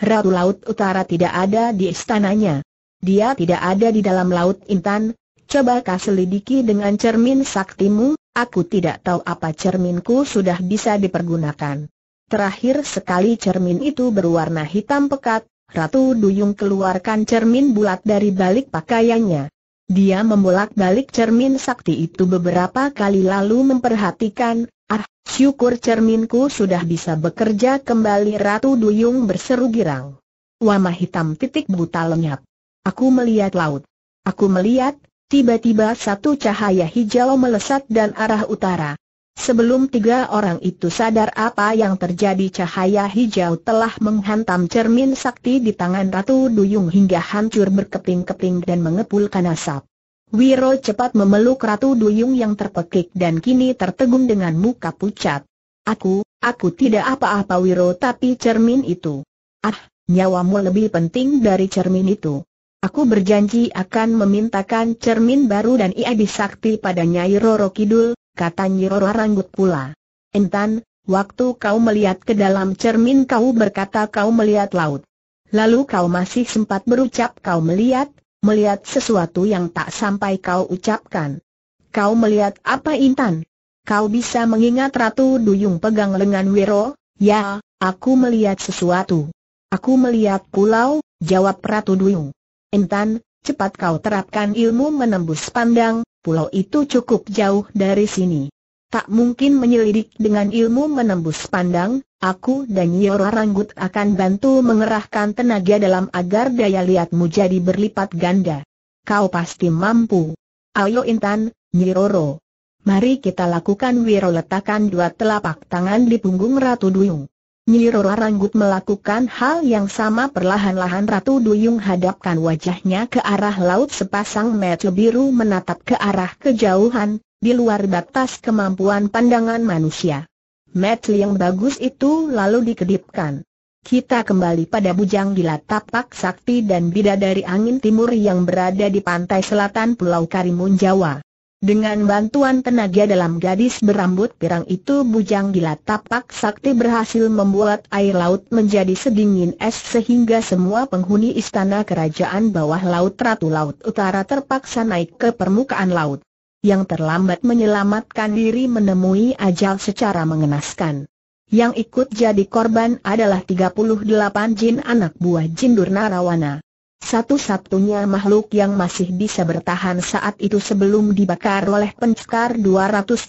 Ratu Laut Utara tidak ada di istananya. Dia tidak ada di dalam Laut Intan, Coba kau selidiki dengan cermin saktimu, aku tidak tahu apa cerminku sudah bisa dipergunakan. Terakhir sekali cermin itu berwarna hitam pekat, Ratu Duyung keluarkan cermin bulat dari balik pakaiannya. Dia membolak-balik cermin sakti itu beberapa kali lalu memperhatikan, ah, syukur cerminku sudah bisa bekerja kembali Ratu Duyung berseru girang. Wama hitam titik buta lenyap. Aku melihat laut. Aku melihat, tiba-tiba satu cahaya hijau melesat dan arah utara. Sebelum tiga orang itu sadar apa yang terjadi cahaya hijau telah menghantam cermin sakti di tangan Ratu Duyung hingga hancur berkeping-keping dan mengepulkan asap. Wiro cepat memeluk Ratu Duyung yang terpekik dan kini tertegun dengan muka pucat. Aku, aku tidak apa-apa Wiro tapi cermin itu. Ah, nyawamu lebih penting dari cermin itu. Aku berjanji akan memintakan cermin baru dan ia disakti pada Nyai Roro Kidul, kata Nyiroro Ranggut pula. Intan, waktu kau melihat ke dalam cermin kau berkata kau melihat laut. Lalu kau masih sempat berucap kau melihat, melihat sesuatu yang tak sampai kau ucapkan. Kau melihat apa Intan? Kau bisa mengingat Ratu Duyung pegang lengan Wiro? Ya, aku melihat sesuatu. Aku melihat pulau, jawab Ratu Duyung. Intan, cepat kau terapkan ilmu menembus pandang, pulau itu cukup jauh dari sini. Tak mungkin menyelidik dengan ilmu menembus pandang, aku dan Yoro Ranggut akan bantu mengerahkan tenaga dalam agar daya lihatmu jadi berlipat ganda. Kau pasti mampu. Ayo Intan, Nyiroro. Mari kita lakukan Wiro letakkan dua telapak tangan di punggung Ratu Duyung. Roro Ranggut melakukan hal yang sama perlahan-lahan Ratu Duyung hadapkan wajahnya ke arah laut sepasang mata biru menatap ke arah kejauhan, di luar batas kemampuan pandangan manusia. Mata yang bagus itu lalu dikedipkan. Kita kembali pada bujang gila tapak sakti dan bidadari angin timur yang berada di pantai selatan Pulau Karimun Jawa. Dengan bantuan tenaga dalam gadis berambut pirang itu bujang gila tapak sakti berhasil membuat air laut menjadi sedingin es sehingga semua penghuni istana kerajaan bawah laut Ratu Laut Utara terpaksa naik ke permukaan laut. Yang terlambat menyelamatkan diri menemui ajal secara mengenaskan. Yang ikut jadi korban adalah 38 jin anak buah jin Durnarawana. Satu-satunya makhluk yang masih bisa bertahan saat itu sebelum dibakar oleh pencakar 212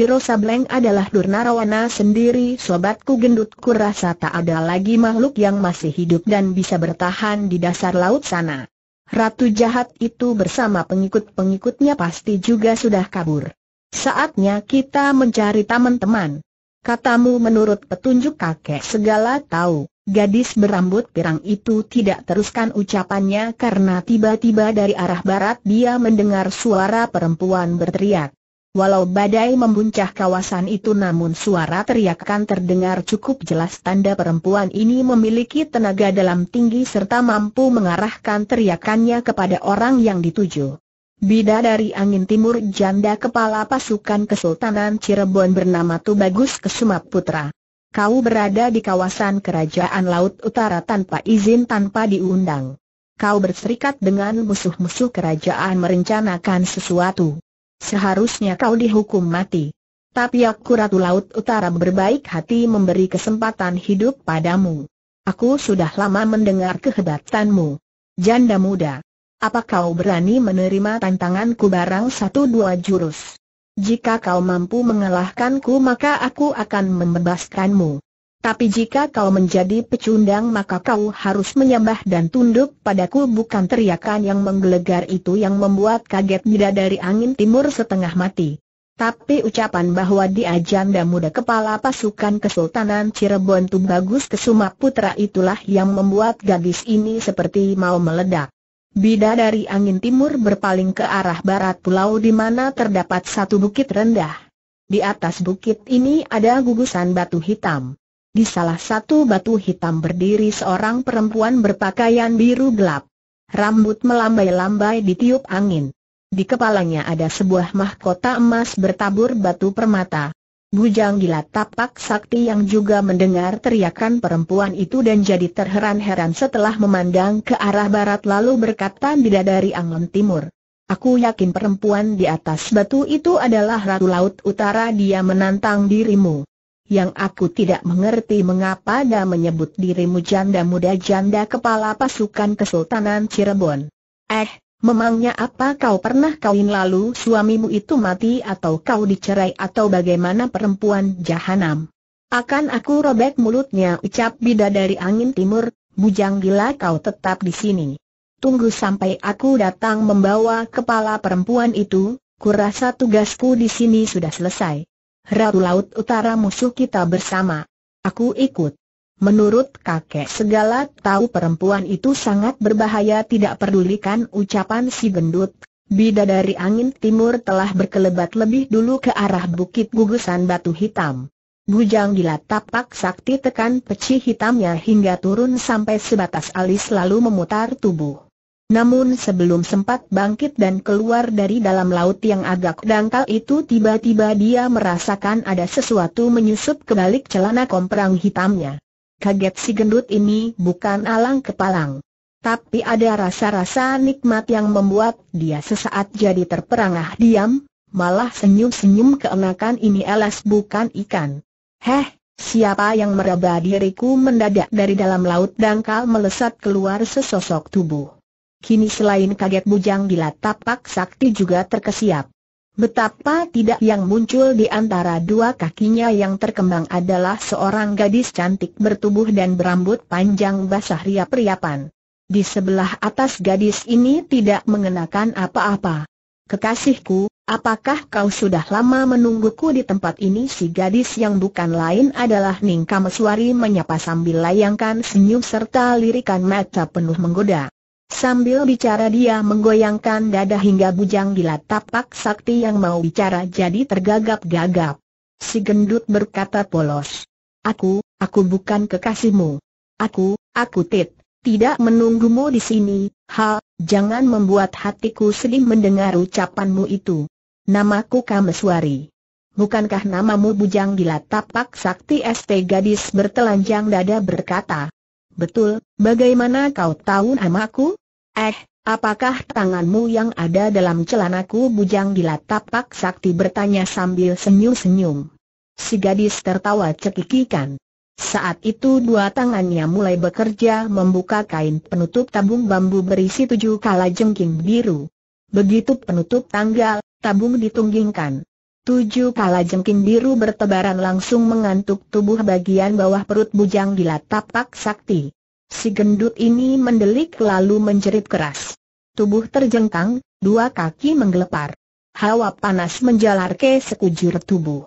Wiro Sableng adalah Durnarawana sendiri Sobatku gendutku rasa tak ada lagi makhluk yang masih hidup dan bisa bertahan di dasar laut sana Ratu jahat itu bersama pengikut-pengikutnya pasti juga sudah kabur Saatnya kita mencari teman-teman Katamu menurut petunjuk kakek segala tahu Gadis berambut pirang itu tidak teruskan ucapannya karena tiba-tiba dari arah barat dia mendengar suara perempuan berteriak. Walau badai membuncah kawasan itu namun suara teriakan terdengar cukup jelas tanda perempuan ini memiliki tenaga dalam tinggi serta mampu mengarahkan teriakannya kepada orang yang dituju. Bida dari angin timur janda kepala pasukan Kesultanan Cirebon bernama Tubagus Kesuma Putra kau berada di kawasan kerajaan Laut Utara tanpa izin tanpa diundang. Kau berserikat dengan musuh-musuh kerajaan merencanakan sesuatu. Seharusnya kau dihukum mati. Tapi aku Ratu Laut Utara berbaik hati memberi kesempatan hidup padamu. Aku sudah lama mendengar kehebatanmu. Janda muda. Apa kau berani menerima tantanganku barang satu dua jurus? Jika kau mampu mengalahkanku maka aku akan membebaskanmu. Tapi jika kau menjadi pecundang maka kau harus menyembah dan tunduk padaku bukan teriakan yang menggelegar itu yang membuat kaget dari angin timur setengah mati. Tapi ucapan bahwa dia janda muda kepala pasukan Kesultanan Cirebon Tubagus Kesuma Putra itulah yang membuat gadis ini seperti mau meledak. Bida dari angin timur berpaling ke arah barat pulau di mana terdapat satu bukit rendah. Di atas bukit ini ada gugusan batu hitam. Di salah satu batu hitam berdiri seorang perempuan berpakaian biru gelap. Rambut melambai-lambai ditiup angin. Di kepalanya ada sebuah mahkota emas bertabur batu permata. Bujang gila tapak sakti yang juga mendengar teriakan perempuan itu dan jadi terheran-heran setelah memandang ke arah barat lalu berkata bidadari Anglem Timur. Aku yakin perempuan di atas batu itu adalah Ratu Laut Utara dia menantang dirimu. Yang aku tidak mengerti mengapa dia menyebut dirimu janda muda janda kepala pasukan Kesultanan Cirebon. Eh, Memangnya apa kau pernah kawin lalu suamimu itu mati atau kau dicerai atau bagaimana perempuan jahanam? Akan aku robek mulutnya ucap bida dari angin timur, bujang gila kau tetap di sini. Tunggu sampai aku datang membawa kepala perempuan itu, kurasa tugasku di sini sudah selesai. Ratu Laut Utara musuh kita bersama. Aku ikut. Menurut kakek segala tahu perempuan itu sangat berbahaya tidak pedulikan ucapan si gendut. Bidadari angin timur telah berkelebat lebih dulu ke arah bukit gugusan batu hitam. Bujang gila tapak sakti tekan peci hitamnya hingga turun sampai sebatas alis lalu memutar tubuh. Namun sebelum sempat bangkit dan keluar dari dalam laut yang agak dangkal itu tiba-tiba dia merasakan ada sesuatu menyusup ke balik celana komprang hitamnya kaget si gendut ini bukan alang kepalang. Tapi ada rasa-rasa nikmat yang membuat dia sesaat jadi terperangah diam, malah senyum-senyum keenakan ini elas bukan ikan. Heh, siapa yang meraba diriku mendadak dari dalam laut dangkal melesat keluar sesosok tubuh. Kini selain kaget bujang gila tapak sakti juga terkesiap. Betapa tidak yang muncul di antara dua kakinya yang terkembang adalah seorang gadis cantik bertubuh dan berambut panjang basah riap-riapan. Di sebelah atas gadis ini tidak mengenakan apa-apa. Kekasihku, apakah kau sudah lama menungguku di tempat ini? Si gadis yang bukan lain adalah Ningka Kameswari menyapa sambil layangkan senyum serta lirikan mata penuh menggoda. Sambil bicara dia menggoyangkan dada hingga bujang gila tapak sakti yang mau bicara jadi tergagap-gagap. Si gendut berkata polos. Aku, aku bukan kekasihmu. Aku, aku tit, tidak menunggumu di sini, ha, jangan membuat hatiku sedih mendengar ucapanmu itu. Namaku Kameswari. Bukankah namamu bujang gila tapak sakti ST gadis bertelanjang dada berkata. Betul, bagaimana kau tahu namaku? Eh, apakah tanganmu yang ada dalam celanaku bujang gila tapak sakti bertanya sambil senyum-senyum. Si gadis tertawa cekikikan. Saat itu dua tangannya mulai bekerja membuka kain penutup tabung bambu berisi tujuh kala jengking biru. Begitu penutup tanggal, tabung ditunggingkan. Tujuh kala jengking biru bertebaran langsung mengantuk tubuh bagian bawah perut bujang gila tapak sakti. Si gendut ini mendelik lalu menjerit keras. Tubuh terjengkang, dua kaki menggelepar. Hawa panas menjalar ke sekujur tubuh.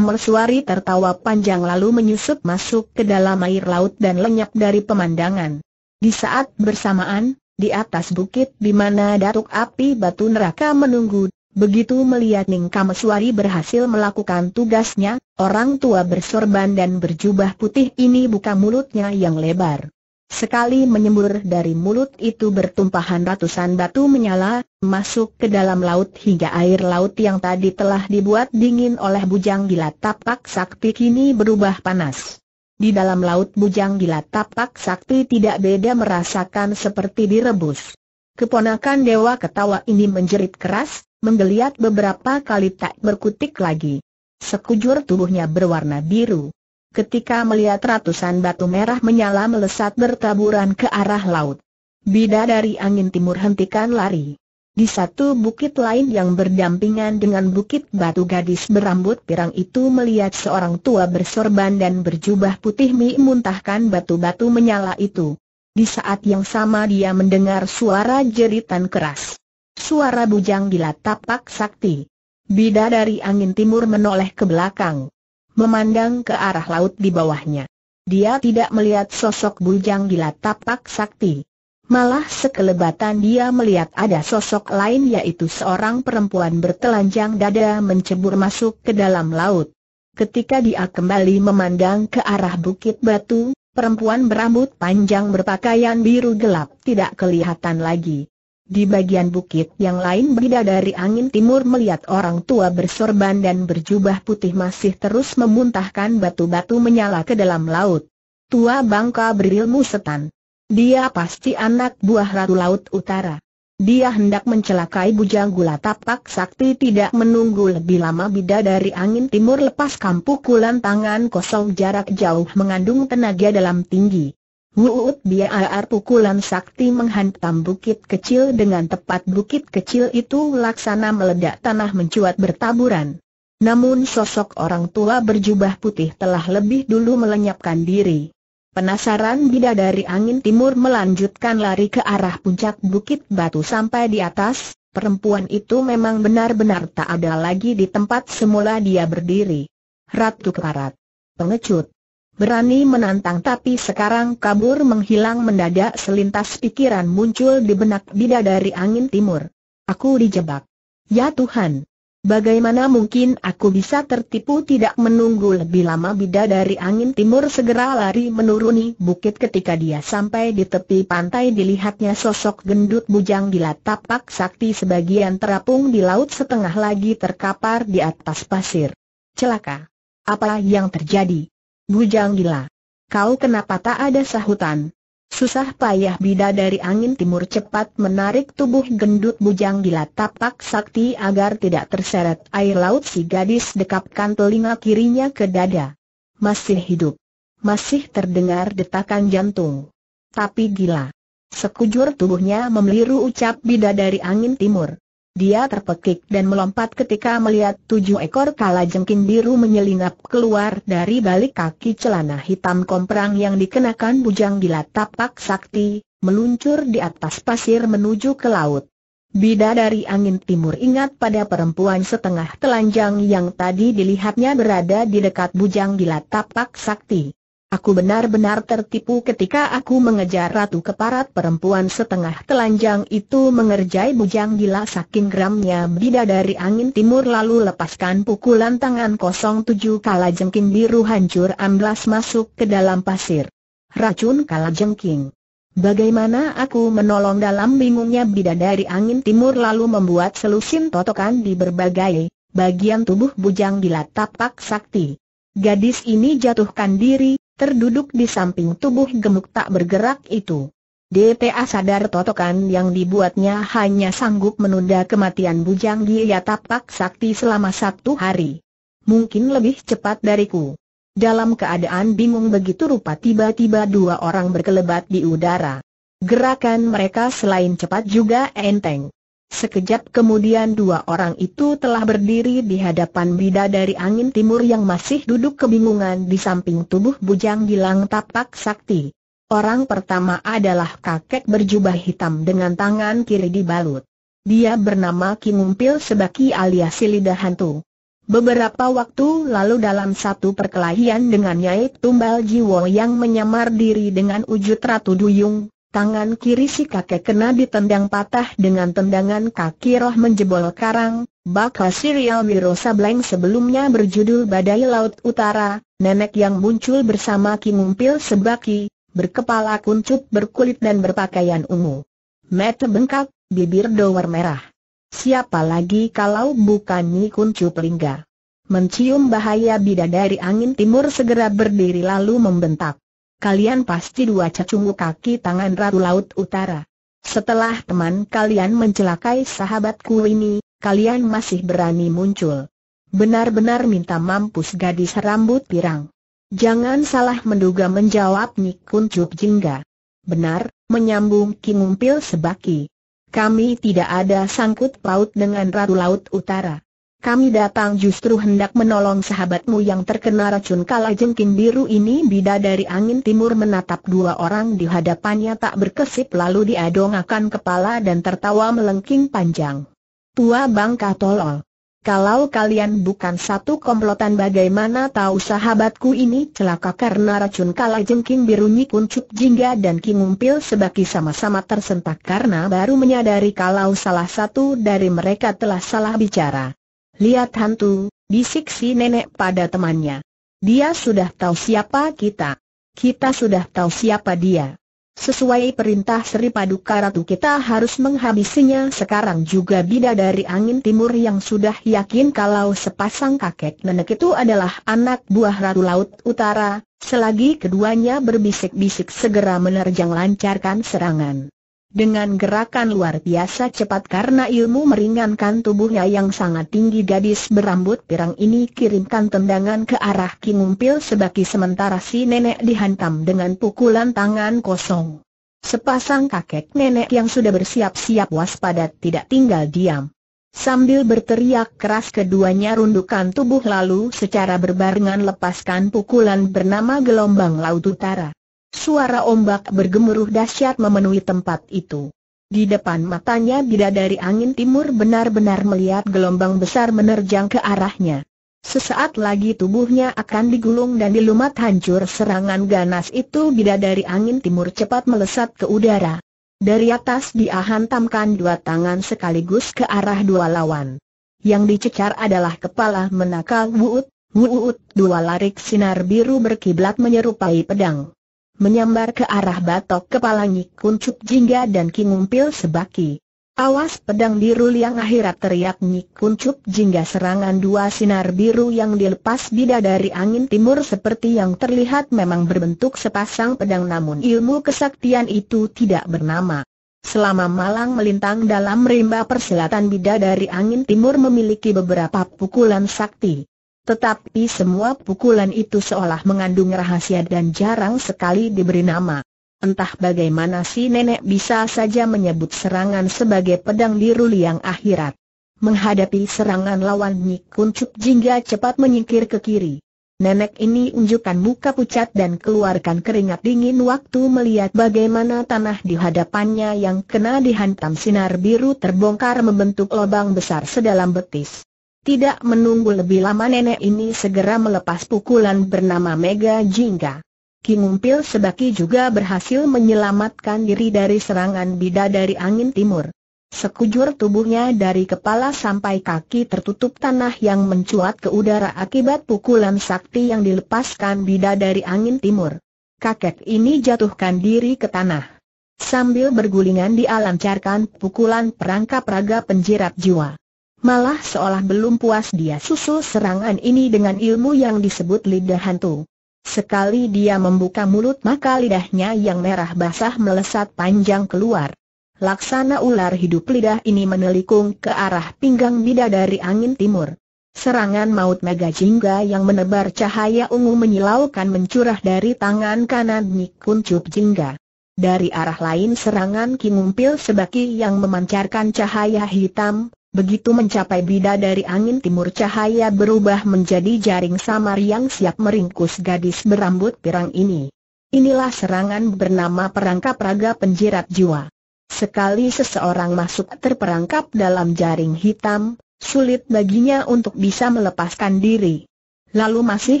Suari tertawa panjang lalu menyusup masuk ke dalam air laut dan lenyap dari pemandangan. Di saat bersamaan, di atas bukit di mana datuk api batu neraka menunggu, begitu melihat Ning Suari berhasil melakukan tugasnya, orang tua bersorban dan berjubah putih ini buka mulutnya yang lebar. Sekali menyembur dari mulut itu bertumpahan ratusan batu menyala, masuk ke dalam laut hingga air laut yang tadi telah dibuat dingin oleh bujang gila tapak sakti kini berubah panas. Di dalam laut bujang gila tapak sakti tidak beda merasakan seperti direbus. Keponakan dewa ketawa ini menjerit keras, menggeliat beberapa kali tak berkutik lagi. Sekujur tubuhnya berwarna biru ketika melihat ratusan batu merah menyala melesat bertaburan ke arah laut. Bida dari angin timur hentikan lari. Di satu bukit lain yang berdampingan dengan bukit batu gadis berambut pirang itu melihat seorang tua bersorban dan berjubah putih mi muntahkan batu-batu menyala itu. Di saat yang sama dia mendengar suara jeritan keras. Suara bujang gila tapak sakti. Bida dari angin timur menoleh ke belakang memandang ke arah laut di bawahnya. Dia tidak melihat sosok bujang gila tapak sakti. Malah sekelebatan dia melihat ada sosok lain yaitu seorang perempuan bertelanjang dada mencebur masuk ke dalam laut. Ketika dia kembali memandang ke arah bukit batu, perempuan berambut panjang berpakaian biru gelap tidak kelihatan lagi. Di bagian bukit yang lain dari angin timur melihat orang tua bersorban dan berjubah putih masih terus memuntahkan batu-batu menyala ke dalam laut. Tua bangka berilmu setan. Dia pasti anak buah Ratu Laut Utara. Dia hendak mencelakai bujang gula tapak sakti tidak menunggu lebih lama Bida dari angin timur lepas kampukulan tangan kosong jarak jauh mengandung tenaga dalam tinggi. Wuut biar pukulan sakti menghantam bukit kecil dengan tepat bukit kecil itu laksana meledak tanah mencuat bertaburan. Namun sosok orang tua berjubah putih telah lebih dulu melenyapkan diri. Penasaran bidadari angin timur melanjutkan lari ke arah puncak bukit batu sampai di atas, perempuan itu memang benar-benar tak ada lagi di tempat semula dia berdiri. Ratu Karat. Pengecut. Berani menantang tapi sekarang kabur menghilang mendadak selintas pikiran muncul di benak bida dari angin timur. Aku dijebak. Ya Tuhan. Bagaimana mungkin aku bisa tertipu tidak menunggu lebih lama Bida dari angin timur segera lari menuruni bukit ketika dia sampai di tepi pantai dilihatnya sosok gendut bujang gila tapak sakti sebagian terapung di laut setengah lagi terkapar di atas pasir. Celaka. Apa yang terjadi? Bujang gila. Kau kenapa tak ada sahutan? Susah payah bida dari angin timur cepat menarik tubuh gendut bujang gila tapak sakti agar tidak terseret air laut si gadis dekapkan telinga kirinya ke dada. Masih hidup. Masih terdengar detakan jantung. Tapi gila. Sekujur tubuhnya memeliru ucap bida dari angin timur. Dia terpekik dan melompat ketika melihat tujuh ekor kalajengking biru menyelinap keluar dari balik kaki celana hitam komprang yang dikenakan bujang gila tapak sakti, meluncur di atas pasir menuju ke laut. Bida dari angin timur ingat pada perempuan setengah telanjang yang tadi dilihatnya berada di dekat bujang gila tapak sakti. Aku benar-benar tertipu ketika aku mengejar ratu keparat perempuan setengah telanjang itu mengerjai bujang gila saking geramnya bidadari angin timur lalu lepaskan pukulan tangan kosong tujuh kalajengking biru hancur amblas masuk ke dalam pasir. Racun kalajengking. Bagaimana aku menolong dalam bingungnya bidadari angin timur lalu membuat selusin totokan di berbagai bagian tubuh bujang gila tapak sakti. Gadis ini jatuhkan diri, terduduk di samping tubuh gemuk tak bergerak itu. DPA sadar totokan yang dibuatnya hanya sanggup menunda kematian bujang dia ya tapak sakti selama satu hari. Mungkin lebih cepat dariku. Dalam keadaan bingung begitu rupa tiba-tiba dua orang berkelebat di udara. Gerakan mereka selain cepat juga enteng. Sekejap kemudian dua orang itu telah berdiri di hadapan bida dari angin timur yang masih duduk kebingungan di samping tubuh bujang gilang tapak sakti. Orang pertama adalah kakek berjubah hitam dengan tangan kiri dibalut. Dia bernama Kingumpil sebagai alias Lidah Hantu. Beberapa waktu lalu dalam satu perkelahian dengan Nyai Tumbal Jiwo yang menyamar diri dengan wujud Ratu Duyung, Tangan kiri si kakek kena ditendang patah dengan tendangan kaki roh menjebol karang, bakal serial Wirosa Blank sebelumnya berjudul Badai Laut Utara, nenek yang muncul bersama Ki Mumpil Sebaki, berkepala kuncup berkulit dan berpakaian ungu. Mata bengkak, bibir dower merah. Siapa lagi kalau bukan Nyi Kuncup Lingga? Mencium bahaya bidadari angin timur segera berdiri lalu membentak kalian pasti dua cacungu kaki tangan Ratu Laut Utara. Setelah teman kalian mencelakai sahabatku ini, kalian masih berani muncul. Benar-benar minta mampus gadis rambut pirang. Jangan salah menduga menjawab Nik Kuncup Jingga. Benar, menyambung kingumpil Sebaki. Kami tidak ada sangkut paut dengan Ratu Laut Utara. Kami datang justru hendak menolong sahabatmu yang terkena racun kala jengking biru ini Bida dari angin timur menatap dua orang di hadapannya tak berkesip lalu diadong akan kepala dan tertawa melengking panjang Tua bangka tolol Kalau kalian bukan satu komplotan bagaimana tahu sahabatku ini celaka karena racun kala jengking biru Kuncup Jingga dan Kingumpil sebab sama-sama tersentak karena baru menyadari kalau salah satu dari mereka telah salah bicara Lihat hantu, bisik si nenek pada temannya. Dia sudah tahu siapa kita. Kita sudah tahu siapa dia. Sesuai perintah Sri Paduka Ratu kita harus menghabisinya sekarang juga Bida dari angin timur yang sudah yakin kalau sepasang kakek nenek itu adalah anak buah Ratu Laut Utara, selagi keduanya berbisik-bisik segera menerjang lancarkan serangan. Dengan gerakan luar biasa cepat karena ilmu meringankan tubuhnya yang sangat tinggi gadis berambut pirang ini kirimkan tendangan ke arah King Umpil sebagai sementara si nenek dihantam dengan pukulan tangan kosong. Sepasang kakek nenek yang sudah bersiap-siap waspada tidak tinggal diam. Sambil berteriak keras keduanya rundukan tubuh lalu secara berbarengan lepaskan pukulan bernama gelombang laut utara. Suara ombak bergemuruh dahsyat memenuhi tempat itu. Di depan matanya bidadari angin timur benar-benar melihat gelombang besar menerjang ke arahnya. Sesaat lagi tubuhnya akan digulung dan dilumat hancur serangan ganas itu bidadari angin timur cepat melesat ke udara. Dari atas dia hantamkan dua tangan sekaligus ke arah dua lawan. Yang dicecar adalah kepala menakal Wuut, Wuut, dua larik sinar biru berkiblat menyerupai pedang menyambar ke arah batok kepala Kuncup Jingga dan Ki Ngumpil Sebaki. Awas pedang biru yang akhirat teriak Kuncup Jingga serangan dua sinar biru yang dilepas bida dari angin timur seperti yang terlihat memang berbentuk sepasang pedang namun ilmu kesaktian itu tidak bernama. Selama malang melintang dalam rimba persilatan bida dari angin timur memiliki beberapa pukulan sakti. Tetapi semua pukulan itu seolah mengandung rahasia dan jarang sekali diberi nama. Entah bagaimana si nenek bisa saja menyebut serangan sebagai pedang biru liang akhirat. Menghadapi serangan lawan Nyi Kuncup Jingga cepat menyingkir ke kiri. Nenek ini unjukkan muka pucat dan keluarkan keringat dingin waktu melihat bagaimana tanah di hadapannya yang kena dihantam sinar biru terbongkar membentuk lubang besar sedalam betis. Tidak menunggu lebih lama nenek ini segera melepas pukulan bernama Mega Jingga. Kimumpil Sebaki juga berhasil menyelamatkan diri dari serangan dari angin timur. Sekujur tubuhnya dari kepala sampai kaki tertutup tanah yang mencuat ke udara akibat pukulan sakti yang dilepaskan dari angin timur. Kakek ini jatuhkan diri ke tanah. Sambil bergulingan dialancarkan pukulan perangkap raga penjirat jiwa malah seolah belum puas dia susul serangan ini dengan ilmu yang disebut lidah hantu. Sekali dia membuka mulut maka lidahnya yang merah basah melesat panjang keluar. Laksana ular hidup lidah ini menelikung ke arah pinggang bidadari angin timur. Serangan maut mega jingga yang menebar cahaya ungu menyilaukan mencurah dari tangan kanan Nikun Cup Jingga. Dari arah lain serangan Kingumpil Sebaki yang memancarkan cahaya hitam, Begitu mencapai bida dari angin timur cahaya berubah menjadi jaring samar yang siap meringkus gadis berambut pirang ini. Inilah serangan bernama perangkap raga penjirat jiwa. Sekali seseorang masuk terperangkap dalam jaring hitam, sulit baginya untuk bisa melepaskan diri. Lalu masih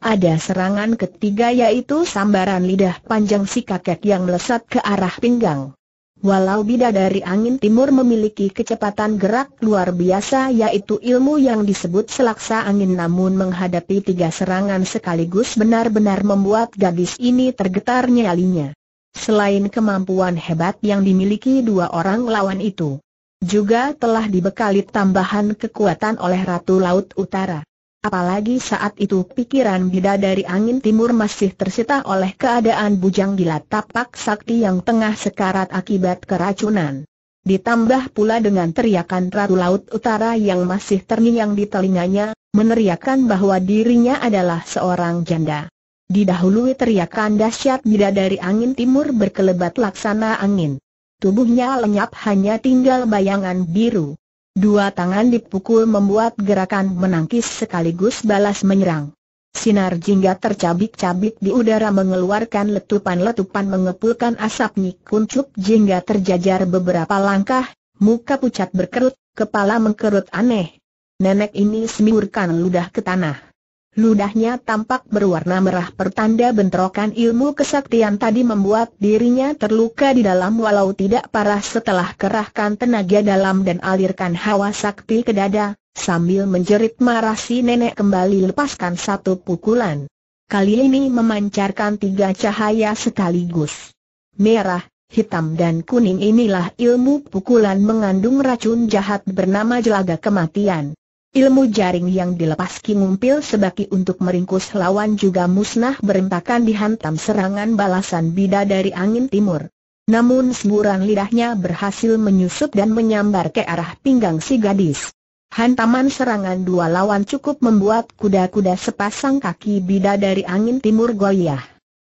ada serangan ketiga yaitu sambaran lidah panjang si kakek yang melesat ke arah pinggang. Walau bidadari angin timur memiliki kecepatan gerak luar biasa yaitu ilmu yang disebut selaksa angin namun menghadapi tiga serangan sekaligus benar-benar membuat gadis ini tergetar nyalinya. Selain kemampuan hebat yang dimiliki dua orang lawan itu, juga telah dibekali tambahan kekuatan oleh Ratu Laut Utara. Apalagi saat itu pikiran bidadari angin timur masih tersita oleh keadaan bujang gila tapak sakti yang tengah sekarat akibat keracunan. Ditambah pula dengan teriakan Ratu Laut Utara yang masih terngiang di telinganya, meneriakan bahwa dirinya adalah seorang janda. Didahului teriakan dahsyat bidadari angin timur berkelebat laksana angin. Tubuhnya lenyap hanya tinggal bayangan biru. Dua tangan dipukul membuat gerakan menangkis sekaligus balas menyerang. Sinar jingga tercabik-cabik di udara mengeluarkan letupan-letupan mengepulkan asap nyik Kuncup jingga terjajar beberapa langkah, muka pucat berkerut, kepala mengkerut aneh. Nenek ini semburkan ludah ke tanah. Ludahnya tampak berwarna merah pertanda bentrokan ilmu kesaktian tadi membuat dirinya terluka di dalam walau tidak parah setelah kerahkan tenaga dalam dan alirkan hawa sakti ke dada, sambil menjerit marah si nenek kembali lepaskan satu pukulan. Kali ini memancarkan tiga cahaya sekaligus. Merah, hitam dan kuning inilah ilmu pukulan mengandung racun jahat bernama jelaga kematian. Ilmu jaring yang dilepas Kimumpil sebaki untuk meringkus lawan juga musnah berentakan dihantam serangan balasan bida dari angin timur. Namun semburan lidahnya berhasil menyusup dan menyambar ke arah pinggang si gadis. Hantaman serangan dua lawan cukup membuat kuda-kuda sepasang kaki bida dari angin timur goyah.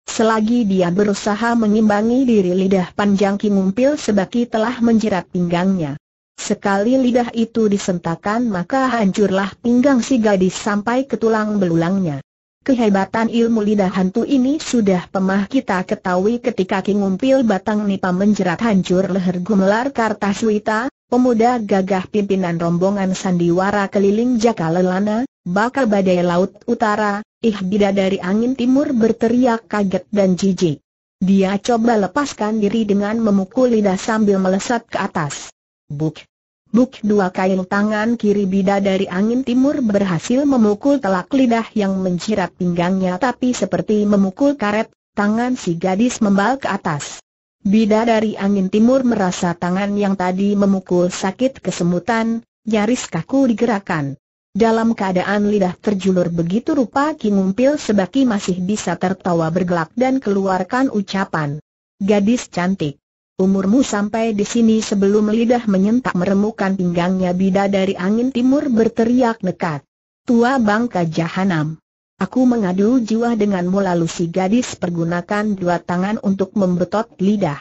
Selagi dia berusaha mengimbangi diri lidah panjang Kimumpil sebaki telah menjerat pinggangnya. Sekali lidah itu disentakan maka hancurlah pinggang si gadis sampai ke tulang belulangnya. Kehebatan ilmu lidah hantu ini sudah pemah kita ketahui ketika kingumpil batang nipa menjerat hancur leher gumelar Kartaswita, pemuda gagah pimpinan rombongan sandiwara keliling lelana, bakal badai laut utara, ih dari angin timur berteriak kaget dan jijik. Dia coba lepaskan diri dengan memukul lidah sambil melesat ke atas. Buk! Buk dua kail tangan kiri bida dari angin timur berhasil memukul telak lidah yang menjirat pinggangnya tapi seperti memukul karet, tangan si gadis membal ke atas. Bida dari angin timur merasa tangan yang tadi memukul sakit kesemutan, nyaris kaku digerakkan. Dalam keadaan lidah terjulur begitu rupa Ki Ngumpil sebaki masih bisa tertawa bergelak dan keluarkan ucapan. Gadis cantik. Umurmu sampai di sini sebelum lidah menyentak meremukan pinggangnya bida dari angin timur berteriak nekat. Tua bangka jahanam. Aku mengadu jiwa denganmu lalu si gadis pergunakan dua tangan untuk membetot lidah.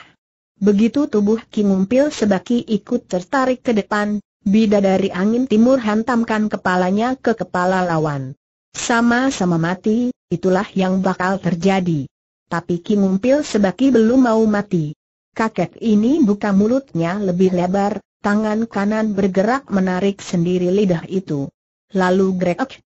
Begitu tubuh Kingumpil sebaki ikut tertarik ke depan, bida dari angin timur hantamkan kepalanya ke kepala lawan. Sama-sama mati, itulah yang bakal terjadi. Tapi Kingumpil sebaki belum mau mati kakek ini buka mulutnya lebih lebar, tangan kanan bergerak menarik sendiri lidah itu. Lalu grek,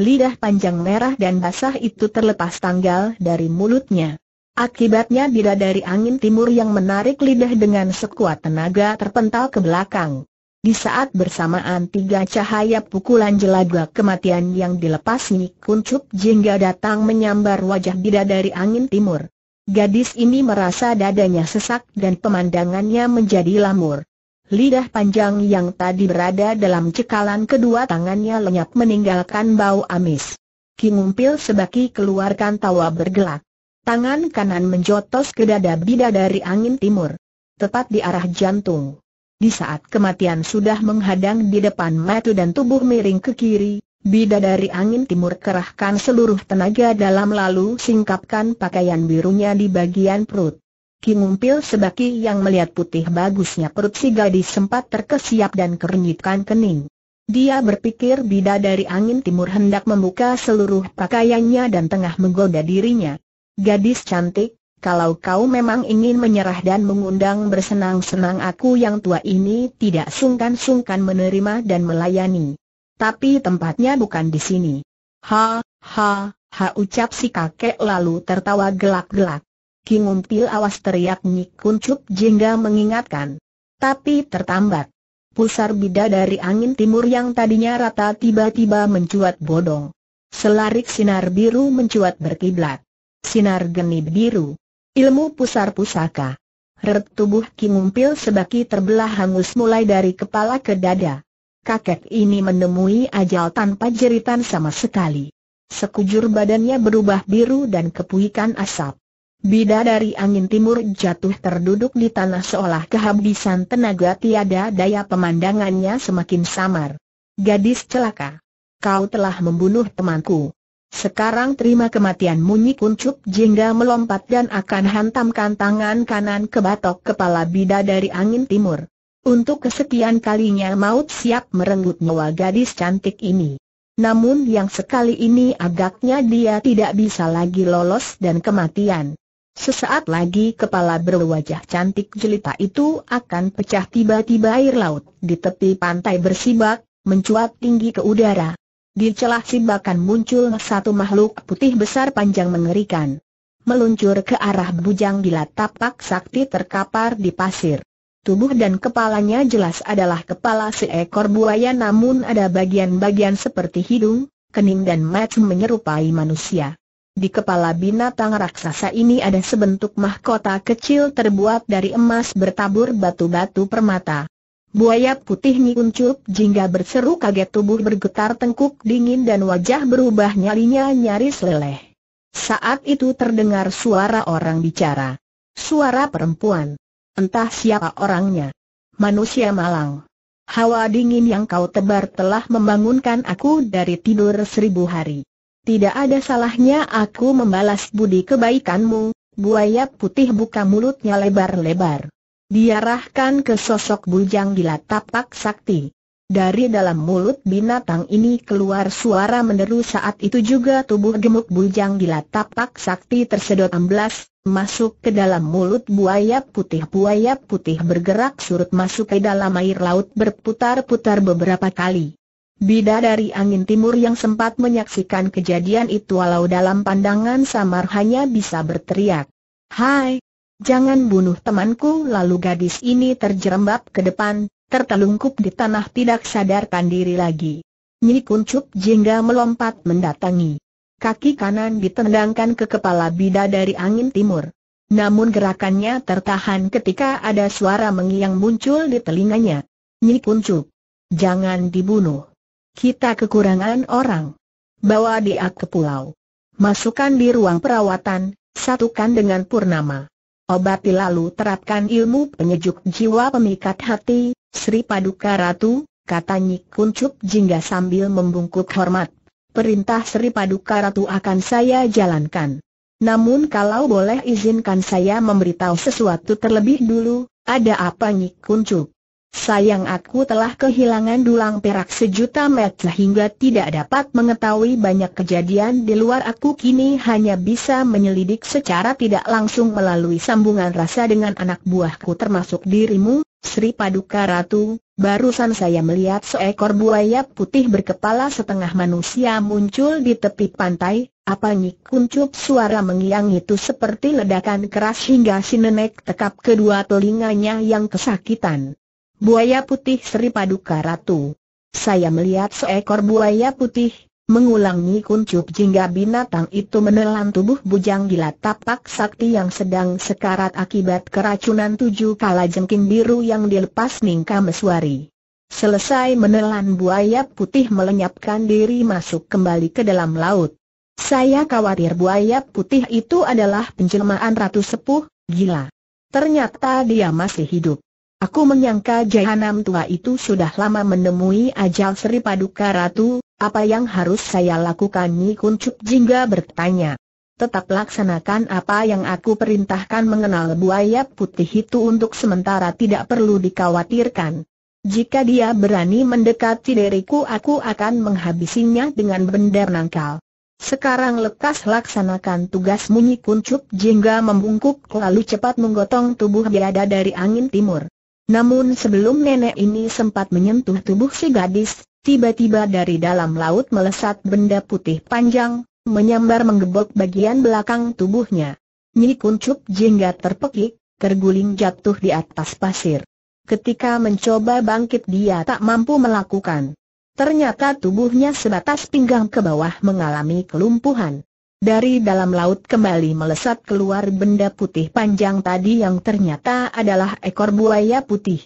lidah panjang merah dan basah itu terlepas tanggal dari mulutnya. Akibatnya bila dari angin timur yang menarik lidah dengan sekuat tenaga terpental ke belakang. Di saat bersamaan tiga cahaya pukulan jelaga kematian yang dilepas Ni Kuncup jingga datang menyambar wajah bidadari angin timur. Gadis ini merasa dadanya sesak dan pemandangannya menjadi lamur. Lidah panjang yang tadi berada dalam cekalan kedua tangannya lenyap meninggalkan bau amis. Kingumpil sebaki keluarkan tawa bergelak. Tangan kanan menjotos ke dada bidadari angin timur. Tepat di arah jantung. Di saat kematian sudah menghadang di depan mata dan tubuh miring ke kiri, Bida dari angin timur kerahkan seluruh tenaga dalam lalu singkapkan pakaian birunya di bagian perut. Kingumpil sebaki yang melihat putih bagusnya perut si gadis sempat terkesiap dan kernyitkan kening. Dia berpikir bida dari angin timur hendak membuka seluruh pakaiannya dan tengah menggoda dirinya. Gadis cantik, kalau kau memang ingin menyerah dan mengundang bersenang-senang aku yang tua ini tidak sungkan-sungkan menerima dan melayani tapi tempatnya bukan di sini. Ha, ha, ha ucap si kakek lalu tertawa gelak-gelak. Kingumpil awas teriak Nyik Kuncup jingga mengingatkan. Tapi tertambat. Pusar bida dari angin timur yang tadinya rata tiba-tiba mencuat bodong. Selarik sinar biru mencuat berkiblat. Sinar geni biru. Ilmu pusar pusaka. Retubuh tubuh sebaki terbelah hangus mulai dari kepala ke dada kakek ini menemui ajal tanpa jeritan sama sekali. Sekujur badannya berubah biru dan kepuikan asap. Bida dari angin timur jatuh terduduk di tanah seolah kehabisan tenaga tiada daya pemandangannya semakin samar. Gadis celaka. Kau telah membunuh temanku. Sekarang terima kematian munyi kuncup jingga melompat dan akan hantamkan tangan kanan ke batok kepala bida dari angin timur. Untuk kesekian kalinya maut siap merenggut nyawa gadis cantik ini. Namun yang sekali ini agaknya dia tidak bisa lagi lolos dan kematian. Sesaat lagi kepala berwajah cantik jelita itu akan pecah tiba-tiba air laut di tepi pantai bersibak, mencuat tinggi ke udara. Di celah sibakan muncul satu makhluk putih besar panjang mengerikan. Meluncur ke arah bujang gila tapak sakti terkapar di pasir. Tubuh dan kepalanya jelas adalah kepala seekor buaya namun ada bagian-bagian seperti hidung, kening dan macam menyerupai manusia. Di kepala binatang raksasa ini ada sebentuk mahkota kecil terbuat dari emas bertabur batu-batu permata. Buaya putih ngiuncup jingga berseru kaget tubuh bergetar tengkuk dingin dan wajah berubah nyalinya nyaris leleh. Saat itu terdengar suara orang bicara. Suara perempuan. Entah siapa orangnya. Manusia malang. Hawa dingin yang kau tebar telah membangunkan aku dari tidur seribu hari. Tidak ada salahnya aku membalas budi kebaikanmu, buaya putih buka mulutnya lebar-lebar. Diarahkan ke sosok bujang gila tapak sakti. Dari dalam mulut binatang ini keluar suara menderu saat itu juga tubuh gemuk bujang gila tapak sakti tersedot amblas, masuk ke dalam mulut buaya putih. Buaya putih bergerak surut masuk ke dalam air laut berputar-putar beberapa kali. Bida dari angin timur yang sempat menyaksikan kejadian itu walau dalam pandangan samar hanya bisa berteriak. Hai! Jangan bunuh temanku lalu gadis ini terjerembab ke depan, tertelungkup di tanah tidak sadarkan diri lagi. Nyi Kuncup jingga melompat mendatangi. Kaki kanan ditendangkan ke kepala bida dari angin timur. Namun gerakannya tertahan ketika ada suara mengiang muncul di telinganya. Nyi Kuncup, jangan dibunuh. Kita kekurangan orang. Bawa dia ke pulau. Masukkan di ruang perawatan, satukan dengan Purnama. Obati lalu terapkan ilmu penyejuk jiwa pemikat hati, Sri Paduka Ratu, kata Nyik Kuncup jingga sambil membungkuk hormat. Perintah Sri Paduka Ratu akan saya jalankan. Namun kalau boleh izinkan saya memberitahu sesuatu terlebih dulu, ada apa Nyik Kuncup? Sayang aku telah kehilangan dulang perak sejuta met sehingga tidak dapat mengetahui banyak kejadian di luar aku kini hanya bisa menyelidik secara tidak langsung melalui sambungan rasa dengan anak buahku termasuk dirimu, Sri Paduka Ratu, barusan saya melihat seekor buaya putih berkepala setengah manusia muncul di tepi pantai, apa kuncup suara mengiang itu seperti ledakan keras hingga si nenek tekap kedua telinganya yang kesakitan. Buaya putih Sri Paduka Ratu. Saya melihat seekor buaya putih, Mengulangi kuncup jingga binatang itu menelan tubuh bujang gila tapak sakti yang sedang sekarat akibat keracunan tujuh kala jengking biru yang dilepas Ningka Meswari. Selesai menelan buaya putih melenyapkan diri masuk kembali ke dalam laut. Saya khawatir buaya putih itu adalah penjelmaan Ratu Sepuh, gila. Ternyata dia masih hidup. Aku menyangka Jahanam tua itu sudah lama menemui ajal Sri Paduka Ratu, apa yang harus saya lakukan Nyi Kuncup Jingga bertanya. Tetap laksanakan apa yang aku perintahkan mengenal buaya putih itu untuk sementara tidak perlu dikhawatirkan. Jika dia berani mendekati diriku aku akan menghabisinya dengan benda nangkal. Sekarang lekas laksanakan tugas Munyi Kuncup Jingga membungkuk lalu cepat menggotong tubuh biada dari angin timur. Namun sebelum nenek ini sempat menyentuh tubuh si gadis, Tiba-tiba dari dalam laut melesat benda putih panjang, menyambar menggebok bagian belakang tubuhnya. Nyi Kuncup jingga terpekik, terguling jatuh di atas pasir. Ketika mencoba bangkit dia tak mampu melakukan. Ternyata tubuhnya sebatas pinggang ke bawah mengalami kelumpuhan. Dari dalam laut kembali melesat keluar benda putih panjang tadi yang ternyata adalah ekor buaya putih.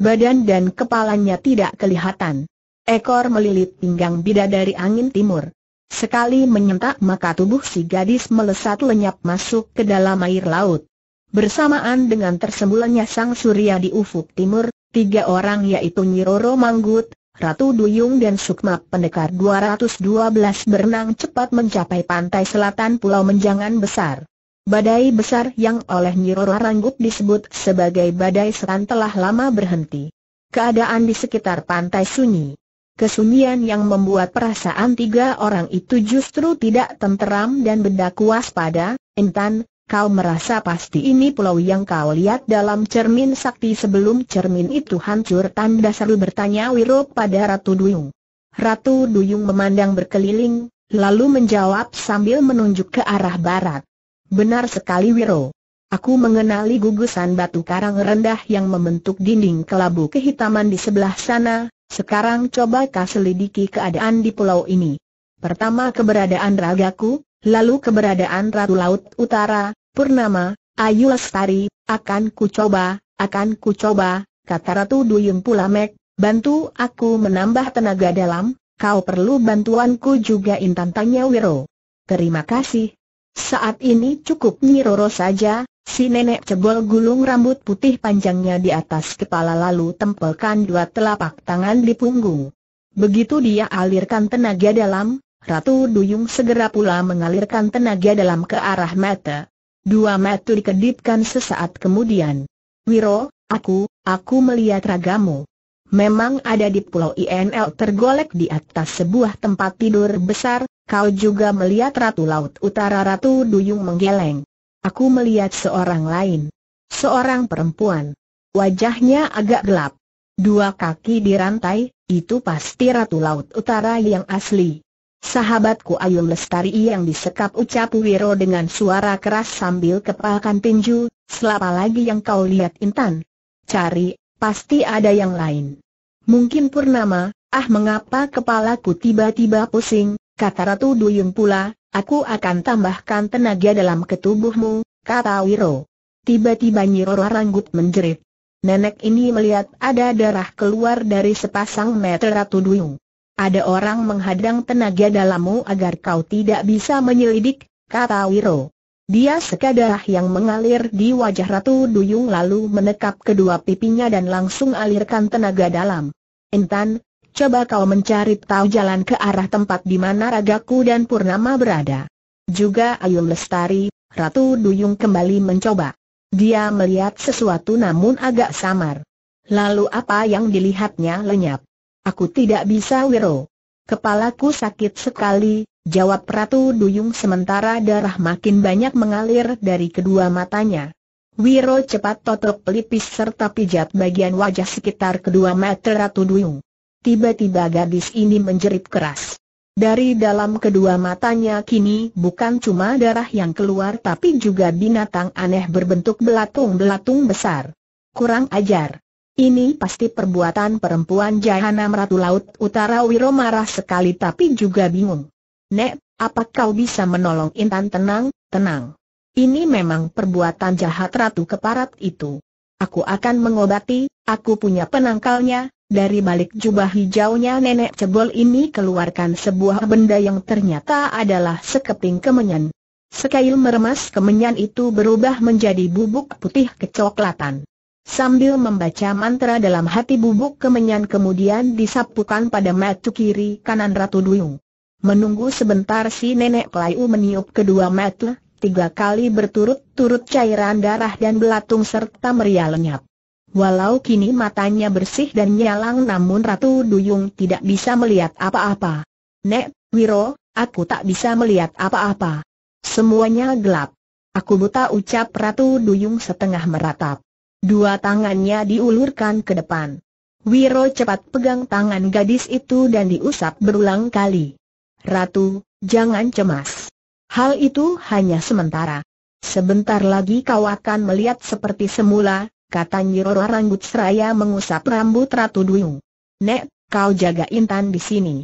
Badan dan kepalanya tidak kelihatan. Ekor melilit pinggang bidadari angin timur. Sekali menyentak maka tubuh si gadis melesat lenyap masuk ke dalam air laut. Bersamaan dengan tersembulannya sang surya di ufuk timur, tiga orang yaitu Nyiroro Manggut, Ratu Duyung dan Sukma Pendekar 212 berenang cepat mencapai pantai selatan Pulau Menjangan Besar. Badai besar yang oleh Nyiroro Ranggut disebut sebagai badai setan telah lama berhenti. Keadaan di sekitar pantai sunyi kesunyian yang membuat perasaan tiga orang itu justru tidak tenteram dan bedak waspada, Intan, kau merasa pasti ini pulau yang kau lihat dalam cermin sakti sebelum cermin itu hancur tanda seru bertanya Wiro pada Ratu Duyung. Ratu Duyung memandang berkeliling, lalu menjawab sambil menunjuk ke arah barat. Benar sekali Wiro. Aku mengenali gugusan batu karang rendah yang membentuk dinding kelabu kehitaman di sebelah sana, sekarang coba kau selidiki keadaan di pulau ini. Pertama keberadaan ragaku, lalu keberadaan Ratu Laut Utara, Purnama, Ayu Lestari, akan ku coba, akan ku coba, kata Ratu Duyung Pulamek, bantu aku menambah tenaga dalam, kau perlu bantuanku juga intan tanya Wiro. Terima kasih. Saat ini cukup Nyiroro saja, Si nenek cebol gulung rambut putih panjangnya di atas kepala lalu tempelkan dua telapak tangan di punggung. Begitu dia alirkan tenaga dalam, Ratu Duyung segera pula mengalirkan tenaga dalam ke arah mata. Dua mata dikedipkan sesaat kemudian. Wiro, aku, aku melihat ragamu. Memang ada di pulau INL tergolek di atas sebuah tempat tidur besar, kau juga melihat Ratu Laut Utara Ratu Duyung menggeleng. Aku melihat seorang lain. Seorang perempuan. Wajahnya agak gelap. Dua kaki dirantai, itu pasti Ratu Laut Utara yang asli. Sahabatku Ayu Lestari yang disekap ucap Wiro dengan suara keras sambil kepalkan tinju, selapa lagi yang kau lihat Intan. Cari, pasti ada yang lain. Mungkin Purnama, ah mengapa kepalaku tiba-tiba pusing, Kata Ratu Duyung pula, aku akan tambahkan tenaga dalam ketubuhmu, kata Wiro. Tiba-tiba Nyiroro Ranggut menjerit. Nenek ini melihat ada darah keluar dari sepasang mata Ratu Duyung. Ada orang menghadang tenaga dalammu agar kau tidak bisa menyelidik, kata Wiro. Dia sekadarah yang mengalir di wajah Ratu Duyung lalu menekap kedua pipinya dan langsung alirkan tenaga dalam. Intan, coba kau mencari tahu jalan ke arah tempat di mana ragaku dan Purnama berada. Juga Ayu Lestari, Ratu Duyung kembali mencoba. Dia melihat sesuatu namun agak samar. Lalu apa yang dilihatnya lenyap. Aku tidak bisa Wiro. Kepalaku sakit sekali, jawab Ratu Duyung sementara darah makin banyak mengalir dari kedua matanya. Wiro cepat totok pelipis serta pijat bagian wajah sekitar kedua mata Ratu Duyung. Tiba-tiba gadis ini menjerit keras. Dari dalam kedua matanya kini bukan cuma darah yang keluar tapi juga binatang aneh berbentuk belatung-belatung besar. Kurang ajar. Ini pasti perbuatan perempuan jahanam Ratu Laut Utara Wiro marah sekali tapi juga bingung. Nek, apa kau bisa menolong Intan tenang, tenang. Ini memang perbuatan jahat Ratu Keparat itu. Aku akan mengobati, Aku punya penangkalnya, dari balik jubah hijaunya nenek cebol ini keluarkan sebuah benda yang ternyata adalah sekeping kemenyan. Sekail meremas kemenyan itu berubah menjadi bubuk putih kecoklatan. Sambil membaca mantra dalam hati bubuk kemenyan kemudian disapukan pada mata kiri kanan Ratu Duyung. Menunggu sebentar si nenek Pelayu meniup kedua mata, tiga kali berturut-turut cairan darah dan belatung serta meriah lenyap. Walau kini matanya bersih dan nyalang namun Ratu Duyung tidak bisa melihat apa-apa. Nek, Wiro, aku tak bisa melihat apa-apa. Semuanya gelap. Aku buta ucap Ratu Duyung setengah meratap. Dua tangannya diulurkan ke depan. Wiro cepat pegang tangan gadis itu dan diusap berulang kali. Ratu, jangan cemas. Hal itu hanya sementara. Sebentar lagi kau akan melihat seperti semula, kata Nyiroro rambut seraya mengusap rambut Ratu Duyung. Nek, kau jaga Intan di sini.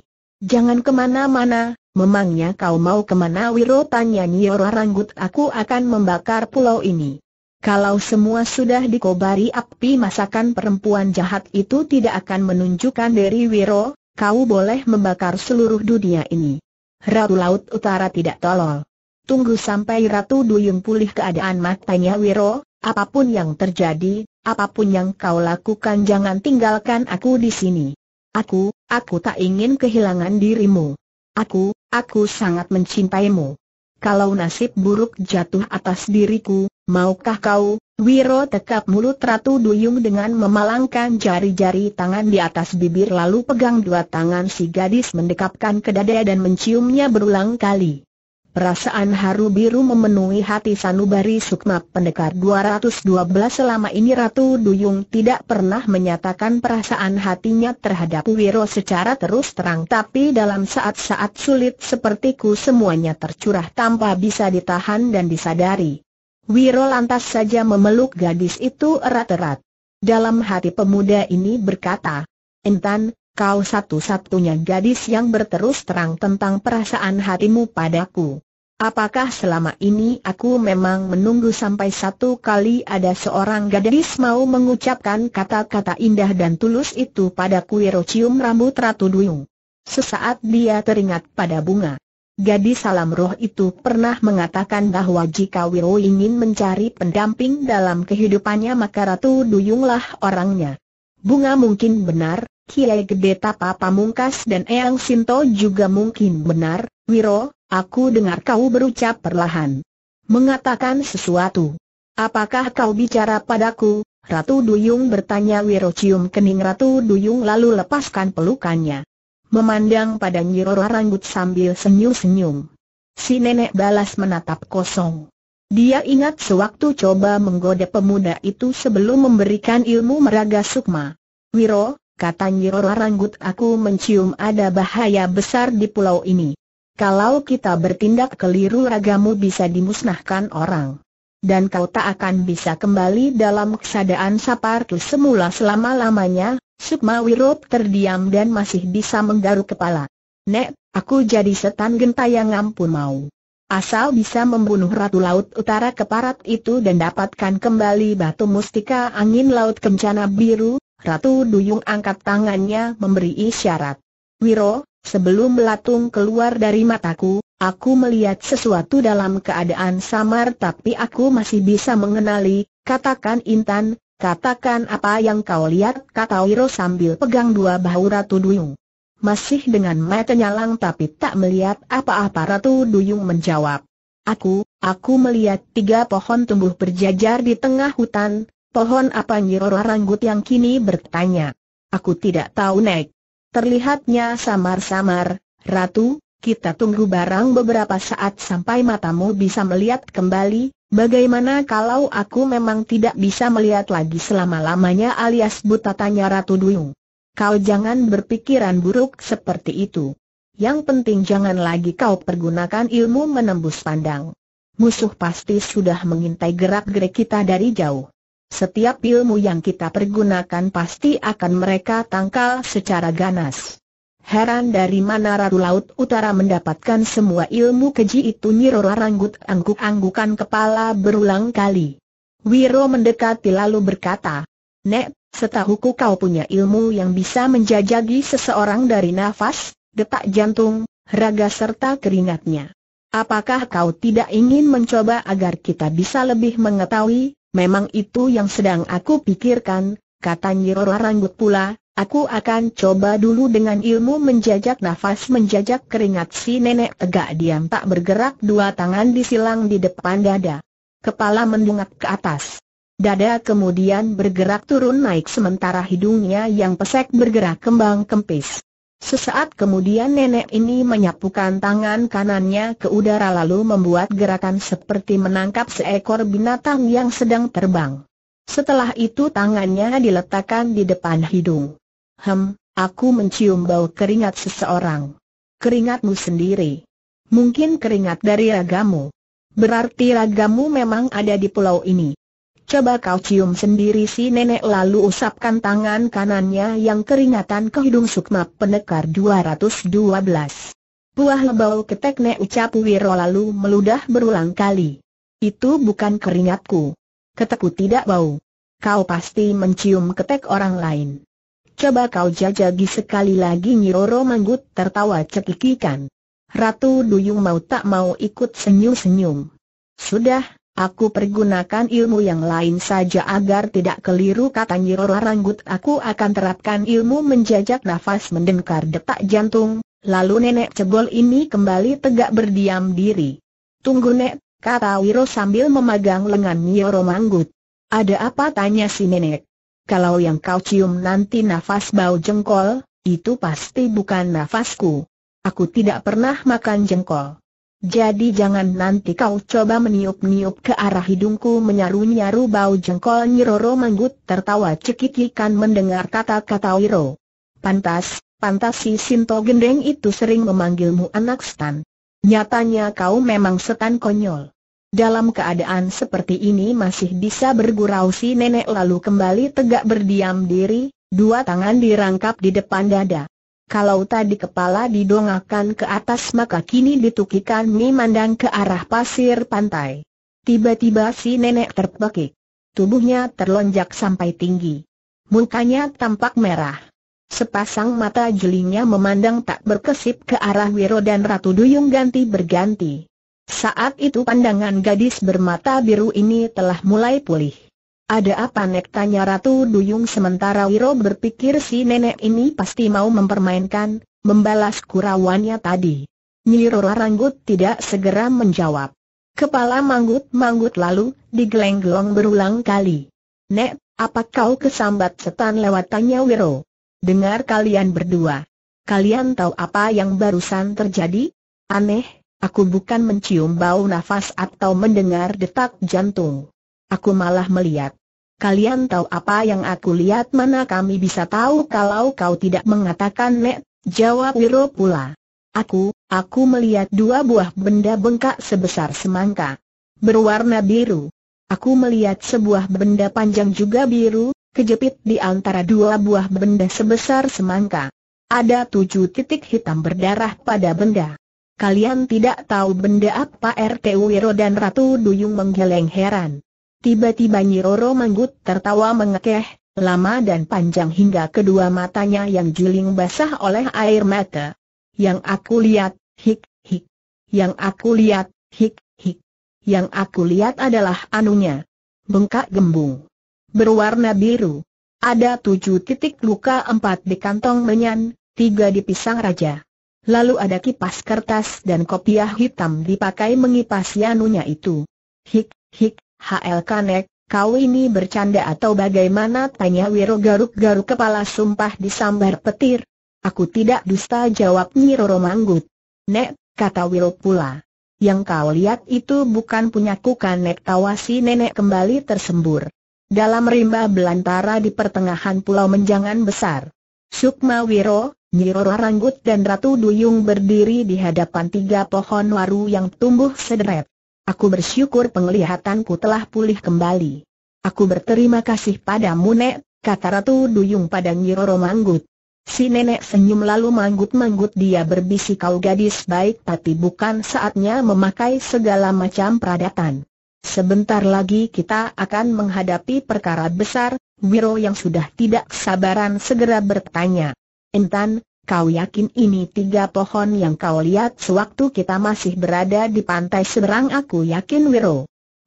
Jangan kemana-mana, memangnya kau mau kemana Wiro tanya Nyiroro rambut aku akan membakar pulau ini. Kalau semua sudah dikobari api masakan perempuan jahat itu tidak akan menunjukkan dari Wiro, kau boleh membakar seluruh dunia ini. Ratu Laut Utara tidak tolol. Tunggu sampai Ratu Duyung pulih keadaan matanya Wiro, Apapun yang terjadi, apapun yang kau lakukan jangan tinggalkan aku di sini. Aku, aku tak ingin kehilangan dirimu. Aku, aku sangat mencintaimu. Kalau nasib buruk jatuh atas diriku, maukah kau, Wiro tekap mulut Ratu Duyung dengan memalangkan jari-jari tangan di atas bibir lalu pegang dua tangan si gadis mendekapkan ke dada dan menciumnya berulang kali. Perasaan haru biru memenuhi hati Sanubari Sukma Pendekar 212 selama ini Ratu Duyung tidak pernah menyatakan perasaan hatinya terhadap Wiro secara terus terang tapi dalam saat-saat sulit sepertiku semuanya tercurah tanpa bisa ditahan dan disadari. Wiro lantas saja memeluk gadis itu erat-erat. Dalam hati pemuda ini berkata, Intan, Kau satu-satunya gadis yang berterus terang tentang perasaan hatimu padaku. Apakah selama ini aku memang menunggu sampai satu kali ada seorang gadis mau mengucapkan kata-kata indah dan tulus itu pada kue cium rambut Ratu Duyung. Sesaat dia teringat pada bunga. Gadis salam roh itu pernah mengatakan bahwa jika Wiro ingin mencari pendamping dalam kehidupannya maka Ratu Duyunglah orangnya. Bunga mungkin benar, Kiai Gede Tapa Pamungkas dan Eyang Sinto juga mungkin benar, Wiro, aku dengar kau berucap perlahan. Mengatakan sesuatu. Apakah kau bicara padaku? Ratu Duyung bertanya Wiro cium kening Ratu Duyung lalu lepaskan pelukannya. Memandang pada Nyiro rambut sambil senyum-senyum. Si nenek balas menatap kosong. Dia ingat sewaktu coba menggoda pemuda itu sebelum memberikan ilmu meraga sukma. Wiro, kata Nyirora Ranggut aku mencium ada bahaya besar di pulau ini. Kalau kita bertindak keliru ragamu bisa dimusnahkan orang. Dan kau tak akan bisa kembali dalam keadaan sapartu semula selama-lamanya, Sukma Wirup terdiam dan masih bisa menggaruk kepala. Nek, aku jadi setan gentayang ampun mau. Asal bisa membunuh Ratu Laut Utara keparat itu dan dapatkan kembali batu mustika angin laut kencana biru, Ratu Duyung angkat tangannya memberi isyarat. Wiro, sebelum melatung keluar dari mataku, aku melihat sesuatu dalam keadaan samar tapi aku masih bisa mengenali, katakan Intan, katakan apa yang kau lihat, kata Wiro sambil pegang dua bahu Ratu Duyung. Masih dengan mata nyalang tapi tak melihat apa-apa Ratu Duyung menjawab. Aku, aku melihat tiga pohon tumbuh berjajar di tengah hutan, Pohon apa Nyirora Ranggut yang kini bertanya. Aku tidak tahu Nek. Terlihatnya samar-samar, Ratu, kita tunggu barang beberapa saat sampai matamu bisa melihat kembali, bagaimana kalau aku memang tidak bisa melihat lagi selama-lamanya alias buta tanya Ratu Duyung. Kau jangan berpikiran buruk seperti itu. Yang penting jangan lagi kau pergunakan ilmu menembus pandang. Musuh pasti sudah mengintai gerak-gerik kita dari jauh. Setiap ilmu yang kita pergunakan pasti akan mereka tangkal secara ganas. Heran dari mana Ratu Laut Utara mendapatkan semua ilmu keji itu Nyirora Ranggut angguk-anggukan kepala berulang kali. Wiro mendekati lalu berkata, Nek, setahuku kau punya ilmu yang bisa menjajagi seseorang dari nafas, detak jantung, raga serta keringatnya. Apakah kau tidak ingin mencoba agar kita bisa lebih mengetahui Memang itu yang sedang aku pikirkan, kata Nyirora Rambut pula, aku akan coba dulu dengan ilmu menjajak nafas menjajak keringat si nenek tegak diam tak bergerak dua tangan disilang di depan dada. Kepala mendongak ke atas. Dada kemudian bergerak turun naik sementara hidungnya yang pesek bergerak kembang kempis. Sesaat kemudian nenek ini menyapukan tangan kanannya ke udara lalu membuat gerakan seperti menangkap seekor binatang yang sedang terbang. Setelah itu tangannya diletakkan di depan hidung. Hem, aku mencium bau keringat seseorang. Keringatmu sendiri. Mungkin keringat dari ragamu. Berarti ragamu memang ada di pulau ini. Coba kau cium sendiri si nenek lalu usapkan tangan kanannya yang keringatan ke hidung Sukma Pendekar 212. Buah lebau ketek nek ucap Wiro lalu meludah berulang kali. Itu bukan keringatku. Ketekku tidak bau. Kau pasti mencium ketek orang lain. Coba kau jajagi sekali lagi Nyiroro manggut tertawa cekikikan. Ratu Duyung mau tak mau ikut senyum-senyum. Sudah, Aku pergunakan ilmu yang lain saja agar tidak keliru kata Nyirora Ranggut Aku akan terapkan ilmu menjajak nafas mendengkar detak jantung Lalu nenek cebol ini kembali tegak berdiam diri Tunggu nek, kata Wiro sambil memegang lengan Nyiroro Manggut Ada apa tanya si nenek? Kalau yang kau cium nanti nafas bau jengkol, itu pasti bukan nafasku Aku tidak pernah makan jengkol jadi jangan nanti kau coba meniup-niup ke arah hidungku menyaru-nyaru bau jengkol Nyiroro manggut, tertawa cekikikan mendengar kata-kata Wiro. Pantas, pantas si Sinto Gendeng itu sering memanggilmu anak setan. Nyatanya kau memang setan konyol. Dalam keadaan seperti ini masih bisa bergurau si nenek lalu kembali tegak berdiam diri, dua tangan dirangkap di depan dada. Kalau tadi kepala didongakan ke atas maka kini ditukikan memandang ke arah pasir pantai. Tiba-tiba si nenek terpekik. Tubuhnya terlonjak sampai tinggi. Mukanya tampak merah. Sepasang mata jelinya memandang tak berkesip ke arah Wiro dan Ratu Duyung ganti berganti. Saat itu pandangan gadis bermata biru ini telah mulai pulih. Ada apa Nek tanya Ratu Duyung sementara Wiro berpikir si nenek ini pasti mau mempermainkan, membalas kurawannya tadi. Roro Ranggut tidak segera menjawab. Kepala manggut-manggut lalu, digeleng-gelong berulang kali. Nek, apa kau kesambat setan lewat tanya Wiro? Dengar kalian berdua. Kalian tahu apa yang barusan terjadi? Aneh, aku bukan mencium bau nafas atau mendengar detak jantung. Aku malah melihat. Kalian tahu apa yang aku lihat mana kami bisa tahu kalau kau tidak mengatakan Nek, jawab Wiro pula. Aku, aku melihat dua buah benda bengkak sebesar semangka. Berwarna biru. Aku melihat sebuah benda panjang juga biru, kejepit di antara dua buah benda sebesar semangka. Ada tujuh titik hitam berdarah pada benda. Kalian tidak tahu benda apa RT Wiro dan Ratu Duyung menggeleng heran. Tiba-tiba Nyiroro Manggut tertawa mengekeh, lama dan panjang hingga kedua matanya yang juling basah oleh air mata. Yang aku lihat, hik, hik. Yang aku lihat, hik, hik. Yang aku lihat adalah anunya. Bengkak gembung. Berwarna biru. Ada tujuh titik luka empat di kantong menyan, tiga di pisang raja. Lalu ada kipas kertas dan kopiah hitam dipakai mengipas anunya itu. Hik, hik, HL Kanek, kau ini bercanda atau bagaimana? Tanya Wiro garuk-garuk kepala sumpah disambar petir. Aku tidak dusta jawab Nyi Roro Manggut. Nek, kata Wiro pula. Yang kau lihat itu bukan punyaku kanek tawa si nenek kembali tersembur. Dalam rimba belantara di pertengahan pulau menjangan besar. Sukma Wiro, Nyiroro Ranggut dan Ratu Duyung berdiri di hadapan tiga pohon waru yang tumbuh sederet. Aku bersyukur penglihatanku telah pulih kembali. Aku berterima kasih padamu Nek, kata Ratu Duyung pada Nyiroro Manggut. Si nenek senyum lalu manggut-manggut dia berbisik kau gadis baik tapi bukan saatnya memakai segala macam peradatan. Sebentar lagi kita akan menghadapi perkara besar, Wiro yang sudah tidak sabaran segera bertanya. Intan, Kau yakin ini tiga pohon yang kau lihat sewaktu kita masih berada di pantai seberang aku yakin Wiro.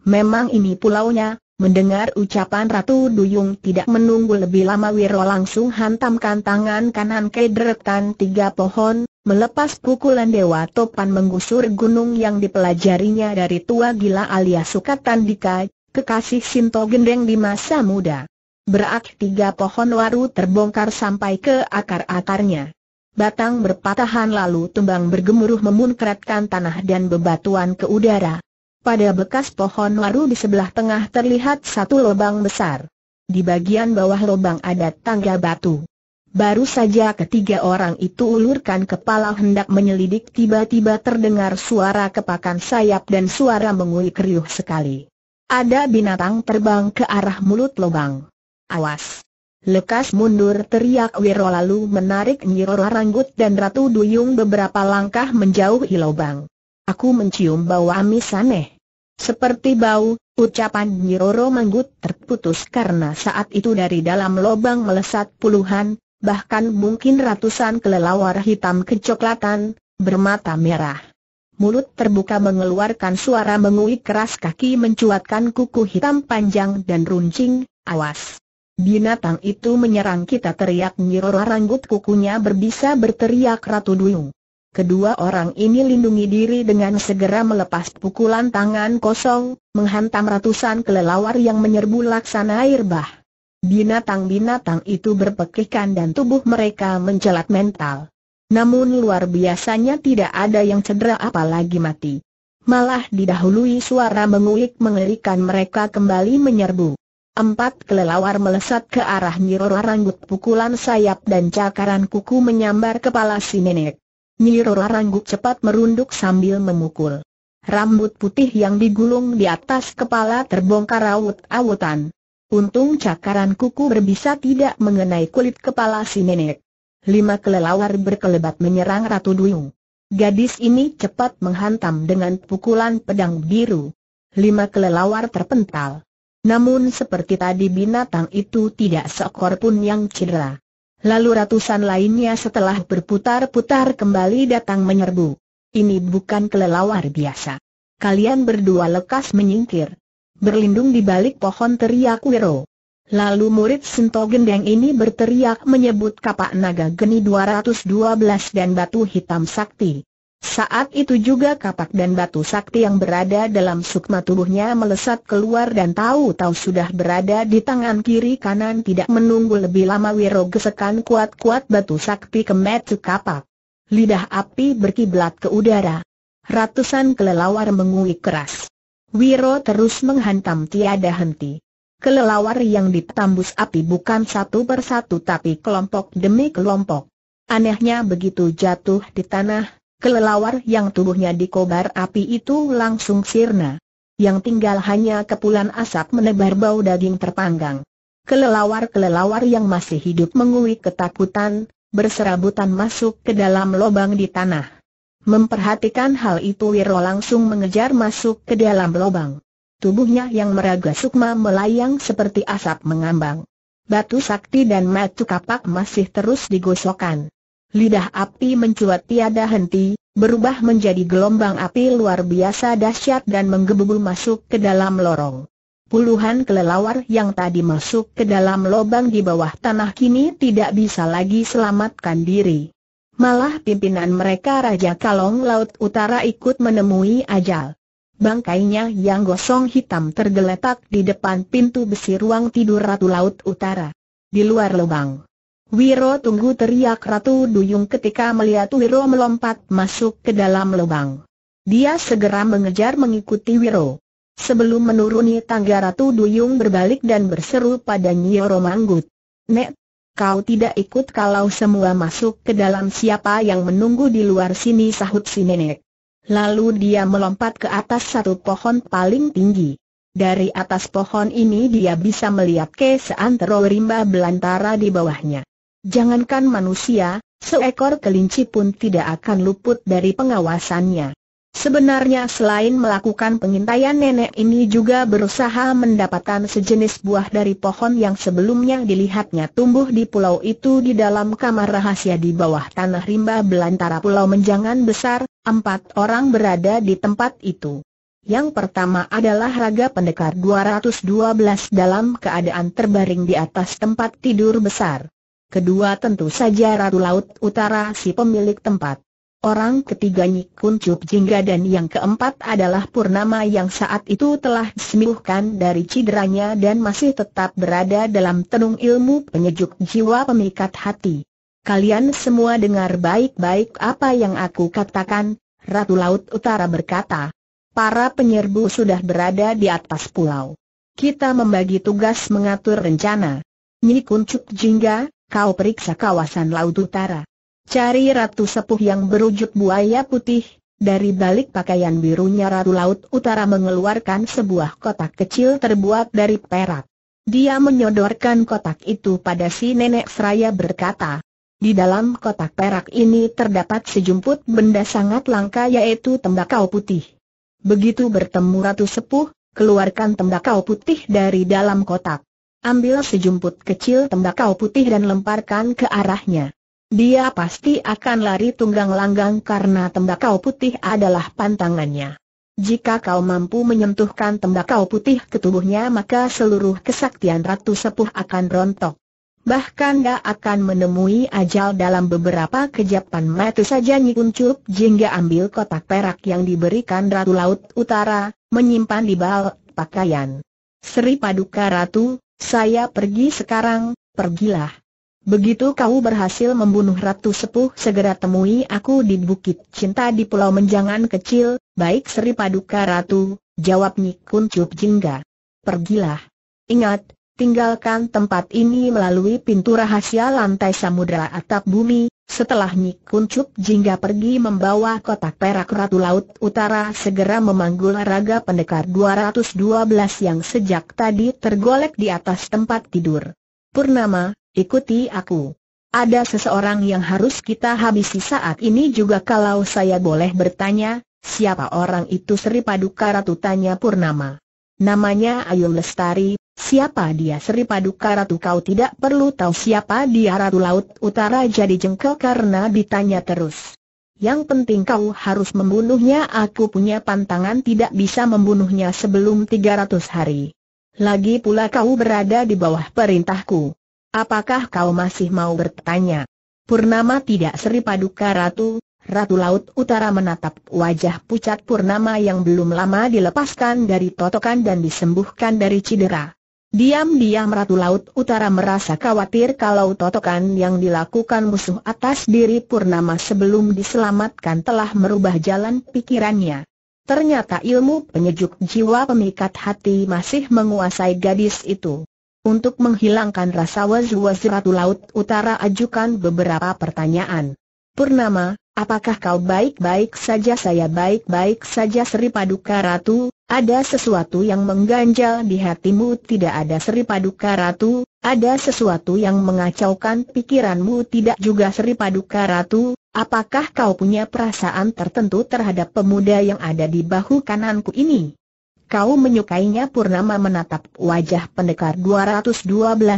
Memang ini pulaunya, mendengar ucapan Ratu Duyung tidak menunggu lebih lama Wiro langsung hantamkan tangan kanan ke deretan tiga pohon, melepas pukulan Dewa Topan menggusur gunung yang dipelajarinya dari tua gila alias Sukatandika, kekasih Sinto Gendeng di masa muda. Berak tiga pohon waru terbongkar sampai ke akar-akarnya batang berpatahan lalu tumbang bergemuruh memunkratkan tanah dan bebatuan ke udara. Pada bekas pohon waru di sebelah tengah terlihat satu lubang besar. Di bagian bawah lubang ada tangga batu. Baru saja ketiga orang itu ulurkan kepala hendak menyelidik tiba-tiba terdengar suara kepakan sayap dan suara mengulik keriuh sekali. Ada binatang terbang ke arah mulut lubang. Awas! Lekas mundur teriak Wiro lalu menarik Nyirora Ranggut dan Ratu Duyung beberapa langkah menjauh hilobang. Aku mencium bau amis aneh. Seperti bau, ucapan Nyiroro Manggut terputus karena saat itu dari dalam lobang melesat puluhan, bahkan mungkin ratusan kelelawar hitam kecoklatan, bermata merah. Mulut terbuka mengeluarkan suara menguik keras kaki mencuatkan kuku hitam panjang dan runcing, awas. Binatang itu menyerang kita teriak Nyirora ranggut kukunya berbisa berteriak Ratu Duyung. Kedua orang ini lindungi diri dengan segera melepas pukulan tangan kosong, menghantam ratusan kelelawar yang menyerbu laksana air bah. Binatang-binatang itu berpekikan dan tubuh mereka mencelat mental. Namun luar biasanya tidak ada yang cedera apalagi mati. Malah didahului suara menguik mengerikan mereka kembali menyerbu. Empat kelelawar melesat ke arah Nyirora Rangguk pukulan sayap dan cakaran kuku menyambar kepala si nenek. Nyirora Rangguk cepat merunduk sambil memukul. Rambut putih yang digulung di atas kepala terbongkar rawut awutan Untung cakaran kuku berbisa tidak mengenai kulit kepala si nenek. Lima kelelawar berkelebat menyerang Ratu Duyung. Gadis ini cepat menghantam dengan pukulan pedang biru. Lima kelelawar terpental. Namun seperti tadi binatang itu tidak seekor pun yang cedera. Lalu ratusan lainnya setelah berputar-putar kembali datang menyerbu. Ini bukan kelelawar biasa. Kalian berdua lekas menyingkir. Berlindung di balik pohon teriak Wiro. Lalu murid Sento Gendeng ini berteriak menyebut kapak naga geni 212 dan batu hitam sakti. Saat itu juga kapak dan batu sakti yang berada dalam sukma tubuhnya melesat keluar dan tahu-tahu sudah berada di tangan kiri kanan tidak menunggu lebih lama Wiro gesekan kuat-kuat batu sakti ke metu kapak. Lidah api berkiblat ke udara. Ratusan kelelawar menguik keras. Wiro terus menghantam tiada henti. Kelelawar yang ditambus api bukan satu persatu tapi kelompok demi kelompok. Anehnya begitu jatuh di tanah, kelelawar yang tubuhnya dikobar api itu langsung sirna. Yang tinggal hanya kepulan asap menebar bau daging terpanggang. Kelelawar-kelelawar yang masih hidup mengui ketakutan, berserabutan masuk ke dalam lubang di tanah. Memperhatikan hal itu Wiro langsung mengejar masuk ke dalam lubang. Tubuhnya yang meraga sukma melayang seperti asap mengambang. Batu sakti dan matu kapak masih terus digosokkan. Lidah api mencuat tiada henti, berubah menjadi gelombang api luar biasa dahsyat dan menggebu masuk ke dalam lorong. Puluhan kelelawar yang tadi masuk ke dalam lubang di bawah tanah kini tidak bisa lagi selamatkan diri. Malah pimpinan mereka Raja Kalong Laut Utara ikut menemui ajal. Bangkainya yang gosong hitam tergeletak di depan pintu besi ruang tidur Ratu Laut Utara. Di luar lubang, Wiro tunggu teriak Ratu Duyung ketika melihat Wiro melompat masuk ke dalam lubang. Dia segera mengejar mengikuti Wiro. Sebelum menuruni tangga Ratu Duyung berbalik dan berseru pada Nyoro Manggut. Nek, kau tidak ikut kalau semua masuk ke dalam siapa yang menunggu di luar sini sahut si nenek. Lalu dia melompat ke atas satu pohon paling tinggi. Dari atas pohon ini dia bisa melihat ke seantero rimba belantara di bawahnya. Jangankan manusia, seekor kelinci pun tidak akan luput dari pengawasannya. Sebenarnya selain melakukan pengintaian nenek ini juga berusaha mendapatkan sejenis buah dari pohon yang sebelumnya dilihatnya tumbuh di pulau itu di dalam kamar rahasia di bawah tanah rimba belantara pulau menjangan besar, empat orang berada di tempat itu. Yang pertama adalah raga pendekar 212 dalam keadaan terbaring di atas tempat tidur besar. Kedua tentu saja Ratu Laut Utara si pemilik tempat. Orang ketiga Nyikun Cup Jingga dan yang keempat adalah Purnama yang saat itu telah disembuhkan dari cederanya dan masih tetap berada dalam tenung ilmu penyejuk jiwa pemikat hati. Kalian semua dengar baik-baik apa yang aku katakan, Ratu Laut Utara berkata. Para penyerbu sudah berada di atas pulau. Kita membagi tugas mengatur rencana. Nyikun Cup Jingga, Kau periksa kawasan Laut Utara. Cari Ratu Sepuh yang berujut buaya putih, dari balik pakaian birunya Ratu Laut Utara mengeluarkan sebuah kotak kecil terbuat dari perak. Dia menyodorkan kotak itu pada si nenek seraya berkata, di dalam kotak perak ini terdapat sejumput benda sangat langka yaitu tembakau putih. Begitu bertemu Ratu Sepuh, keluarkan tembakau putih dari dalam kotak. Ambil sejumput kecil tembakau putih dan lemparkan ke arahnya. Dia pasti akan lari tunggang langgang karena tembakau putih adalah pantangannya. Jika kau mampu menyentuhkan tembakau putih ke tubuhnya maka seluruh kesaktian Ratu Sepuh akan rontok. Bahkan dia akan menemui ajal dalam beberapa kejapan mata saja Nyikuncup jingga ambil kotak perak yang diberikan Ratu Laut Utara, menyimpan di bal pakaian. Sri Paduka Ratu, saya pergi sekarang, pergilah. Begitu kau berhasil membunuh Ratu Sepuh segera temui aku di Bukit Cinta di Pulau Menjangan Kecil, baik Seri Paduka Ratu, jawab Nyikun Cup Jingga. Pergilah. Ingat, tinggalkan tempat ini melalui pintu rahasia lantai samudera atap bumi, setelah Kuncup Jingga pergi membawa kotak perak Ratu Laut Utara segera memanggul raga pendekar 212 yang sejak tadi tergolek di atas tempat tidur. Purnama, ikuti aku. Ada seseorang yang harus kita habisi saat ini juga kalau saya boleh bertanya, siapa orang itu Sri Paduka Ratu tanya Purnama. Namanya Ayu Lestari, siapa dia Sri Paduka Ratu kau tidak perlu tahu siapa dia Ratu Laut Utara jadi jengkel karena ditanya terus. Yang penting kau harus membunuhnya aku punya pantangan tidak bisa membunuhnya sebelum 300 hari. Lagi pula kau berada di bawah perintahku. Apakah kau masih mau bertanya? Purnama tidak Sri Paduka Ratu, Ratu Laut Utara menatap wajah pucat Purnama yang belum lama dilepaskan dari totokan dan disembuhkan dari cedera. Diam-diam Ratu Laut Utara merasa khawatir kalau totokan yang dilakukan musuh atas diri Purnama sebelum diselamatkan telah merubah jalan pikirannya. Ternyata ilmu penyejuk jiwa pemikat hati masih menguasai gadis itu. Untuk menghilangkan rasa was-was Ratu Laut Utara ajukan beberapa pertanyaan. Purnama, Apakah kau baik-baik saja saya baik-baik saja Sri Paduka Ratu, ada sesuatu yang mengganjal di hatimu tidak ada Sri Paduka Ratu, ada sesuatu yang mengacaukan pikiranmu tidak juga Sri Paduka Ratu, apakah kau punya perasaan tertentu terhadap pemuda yang ada di bahu kananku ini? Kau menyukainya Purnama menatap wajah pendekar 212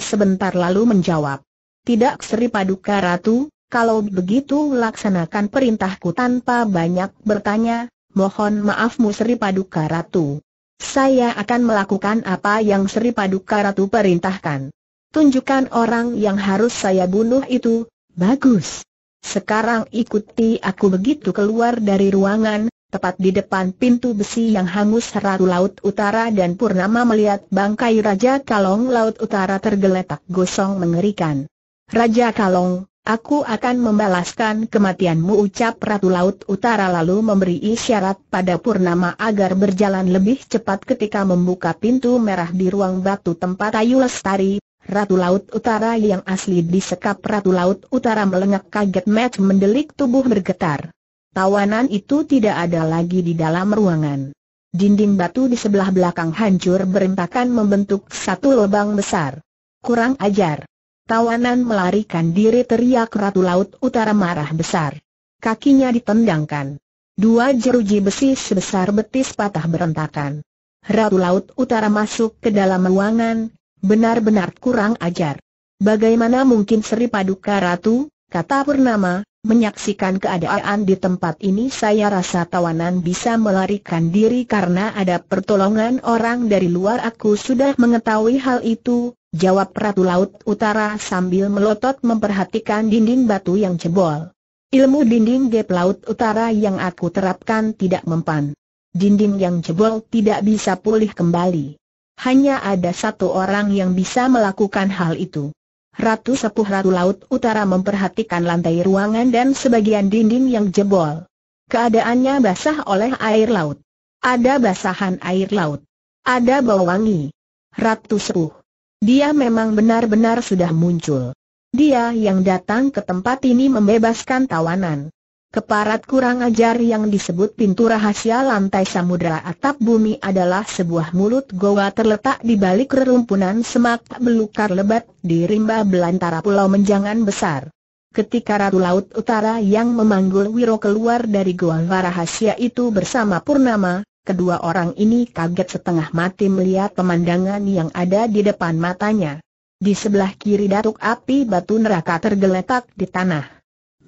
sebentar lalu menjawab. Tidak Sri Paduka Ratu, kalau begitu laksanakan perintahku tanpa banyak bertanya, mohon maafmu Sri Paduka Ratu. Saya akan melakukan apa yang Sri Paduka Ratu perintahkan. Tunjukkan orang yang harus saya bunuh itu, bagus. Sekarang ikuti aku begitu keluar dari ruangan, tepat di depan pintu besi yang hangus Ratu Laut Utara dan Purnama melihat bangkai Raja Kalong Laut Utara tergeletak gosong mengerikan. Raja Kalong, Aku akan membalaskan kematianmu ucap Ratu Laut Utara lalu memberi isyarat pada Purnama agar berjalan lebih cepat ketika membuka pintu merah di ruang batu tempat Ayu Lestari. Ratu Laut Utara yang asli disekap Ratu Laut Utara melengak kaget match mendelik tubuh bergetar. Tawanan itu tidak ada lagi di dalam ruangan. Dinding batu di sebelah belakang hancur berentakan membentuk satu lubang besar. Kurang ajar. Tawanan melarikan diri teriak Ratu Laut Utara marah besar. Kakinya ditendangkan. Dua jeruji besi sebesar betis patah berentakan. Ratu Laut Utara masuk ke dalam ruangan, benar-benar kurang ajar. Bagaimana mungkin Sri Paduka Ratu, kata Purnama, menyaksikan keadaan di tempat ini saya rasa tawanan bisa melarikan diri karena ada pertolongan orang dari luar aku sudah mengetahui hal itu, Jawab Ratu Laut Utara sambil melotot memperhatikan dinding batu yang jebol. Ilmu dinding gap Laut Utara yang aku terapkan tidak mempan. Dinding yang jebol tidak bisa pulih kembali. Hanya ada satu orang yang bisa melakukan hal itu. Ratu Sepuh Ratu Laut Utara memperhatikan lantai ruangan dan sebagian dinding yang jebol. Keadaannya basah oleh air laut. Ada basahan air laut. Ada bau wangi. Ratu Sepuh, dia memang benar-benar sudah muncul. Dia yang datang ke tempat ini membebaskan tawanan. Keparat kurang ajar yang disebut pintu rahasia lantai samudera atap bumi adalah sebuah mulut goa terletak di balik rerumpunan semak belukar lebat di rimba belantara pulau menjangan besar. Ketika Ratu Laut Utara yang memanggul Wiro keluar dari goa rahasia itu bersama Purnama, Kedua orang ini kaget setengah mati melihat pemandangan yang ada di depan matanya. Di sebelah kiri datuk api batu neraka tergeletak di tanah.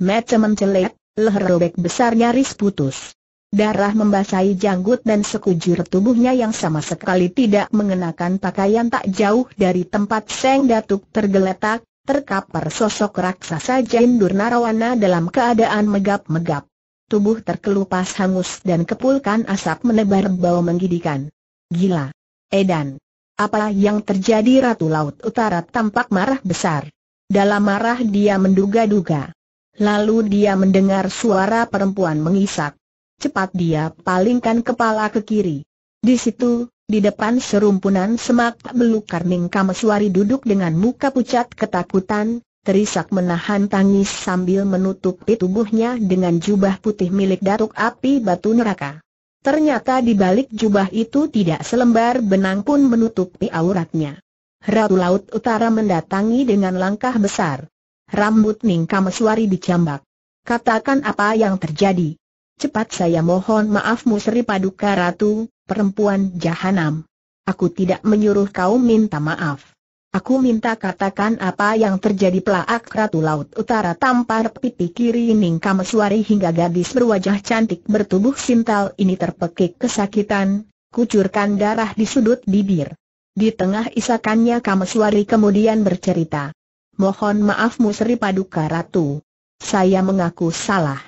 Mata mencelat, leher robek besar nyaris putus. Darah membasahi janggut dan sekujur tubuhnya yang sama sekali tidak mengenakan pakaian tak jauh dari tempat Seng Datuk tergeletak, terkapar sosok raksasa Jain durnarawana dalam keadaan megap-megap tubuh terkelupas hangus dan kepulkan asap menebar bau menggidikan. Gila! Edan! Apa yang terjadi Ratu Laut Utara tampak marah besar. Dalam marah dia menduga-duga. Lalu dia mendengar suara perempuan mengisak. Cepat dia palingkan kepala ke kiri. Di situ, di depan serumpunan semak belukar, Karning Kameswari duduk dengan muka pucat ketakutan, Terisak menahan tangis sambil menutupi tubuhnya dengan jubah putih milik Datuk Api Batu Neraka. Ternyata di balik jubah itu tidak selembar benang pun menutupi auratnya. Ratu Laut Utara mendatangi dengan langkah besar. Rambut Ningkameswari dicambak. Katakan apa yang terjadi. Cepat saya mohon maafmu Sri Paduka Ratu, perempuan jahanam. Aku tidak menyuruh kau minta maaf. Aku minta katakan apa yang terjadi pelaak Ratu Laut Utara tampar pipi kiri Ningkam Suari hingga gadis berwajah cantik bertubuh sintal ini terpekik kesakitan, kucurkan darah di sudut bibir. Di tengah isakannya Kameswari kemudian bercerita. Mohon maaf musri Paduka Ratu. Saya mengaku salah.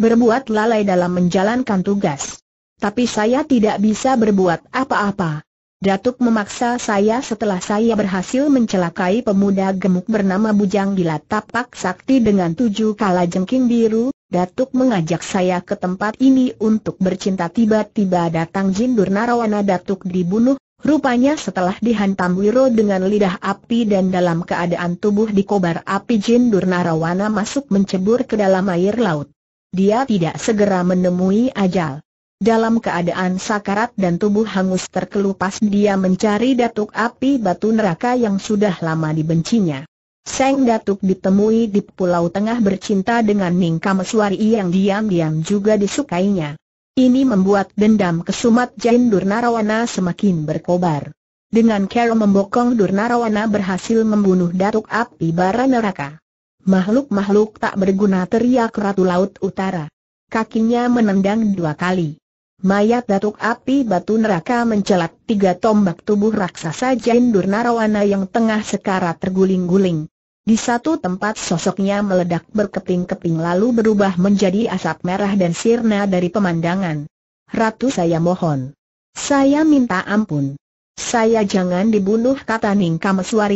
Berbuat lalai dalam menjalankan tugas. Tapi saya tidak bisa berbuat apa-apa. Datuk memaksa saya setelah saya berhasil mencelakai pemuda gemuk bernama Bujang Gila Tapak Sakti dengan tujuh kala jengking biru, Datuk mengajak saya ke tempat ini untuk bercinta tiba-tiba datang Jin Durnarawana Datuk dibunuh, rupanya setelah dihantam Wiro dengan lidah api dan dalam keadaan tubuh dikobar api Jin Durnarawana masuk mencebur ke dalam air laut. Dia tidak segera menemui ajal. Dalam keadaan sakarat dan tubuh hangus terkelupas dia mencari datuk api batu neraka yang sudah lama dibencinya. Seng Datuk ditemui di Pulau Tengah bercinta dengan Ning Kameswari yang diam-diam juga disukainya. Ini membuat dendam kesumat Jain Durnarawana semakin berkobar. Dengan cara membokong Durnarawana berhasil membunuh Datuk Api Bara Neraka. Makhluk-makhluk tak berguna teriak Ratu Laut Utara. Kakinya menendang dua kali. Mayat Datuk Api Batu Neraka mencelat tiga tombak tubuh raksasa Jain Durnarawana yang tengah sekarat terguling-guling. Di satu tempat sosoknya meledak berkeping-keping lalu berubah menjadi asap merah dan sirna dari pemandangan. Ratu saya mohon. Saya minta ampun. Saya jangan dibunuh kata Ning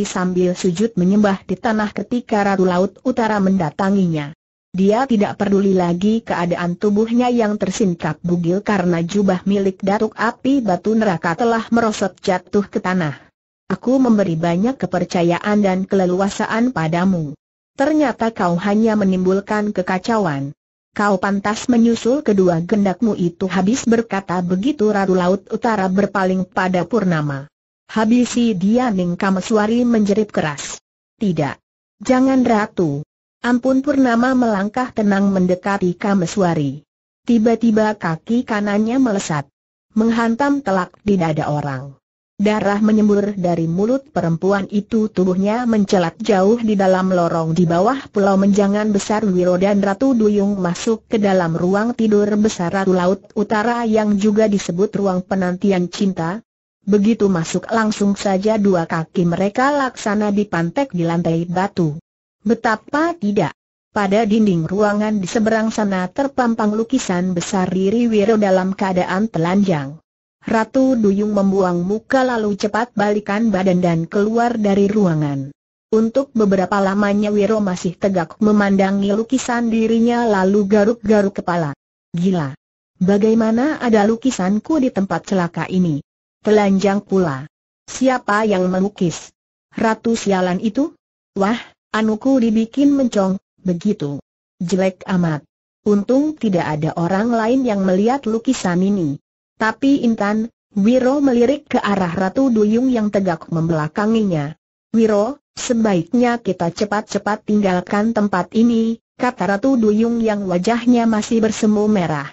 sambil sujud menyembah di tanah ketika Ratu Laut Utara mendatanginya. Dia tidak peduli lagi keadaan tubuhnya yang tersingkap bugil karena jubah milik Datuk Api Batu Neraka telah merosot jatuh ke tanah. Aku memberi banyak kepercayaan dan keleluasaan padamu. Ternyata kau hanya menimbulkan kekacauan. Kau pantas menyusul kedua gendakmu itu habis berkata begitu Ratu Laut Utara berpaling pada Purnama. Habisi dia Ning Kameswari menjerit keras. Tidak. Jangan Ratu. Ampun Purnama melangkah tenang mendekati Kameswari. Tiba-tiba kaki kanannya melesat. Menghantam telak di dada orang. Darah menyembur dari mulut perempuan itu tubuhnya mencelat jauh di dalam lorong di bawah pulau menjangan besar Wiro dan Ratu Duyung masuk ke dalam ruang tidur besar Ratu Laut Utara yang juga disebut ruang penantian cinta. Begitu masuk langsung saja dua kaki mereka laksana dipantek di lantai batu. Betapa tidak. Pada dinding ruangan di seberang sana terpampang lukisan besar Riri Wiro dalam keadaan telanjang. Ratu Duyung membuang muka lalu cepat balikan badan dan keluar dari ruangan. Untuk beberapa lamanya Wiro masih tegak memandangi lukisan dirinya lalu garuk-garuk kepala. Gila. Bagaimana ada lukisanku di tempat celaka ini? Telanjang pula. Siapa yang melukis? Ratu sialan itu? Wah, Anuku dibikin mencong, begitu. Jelek amat. Untung tidak ada orang lain yang melihat lukisan ini. Tapi Intan, Wiro melirik ke arah Ratu Duyung yang tegak membelakanginya. Wiro, sebaiknya kita cepat-cepat tinggalkan tempat ini, kata Ratu Duyung yang wajahnya masih bersemu merah.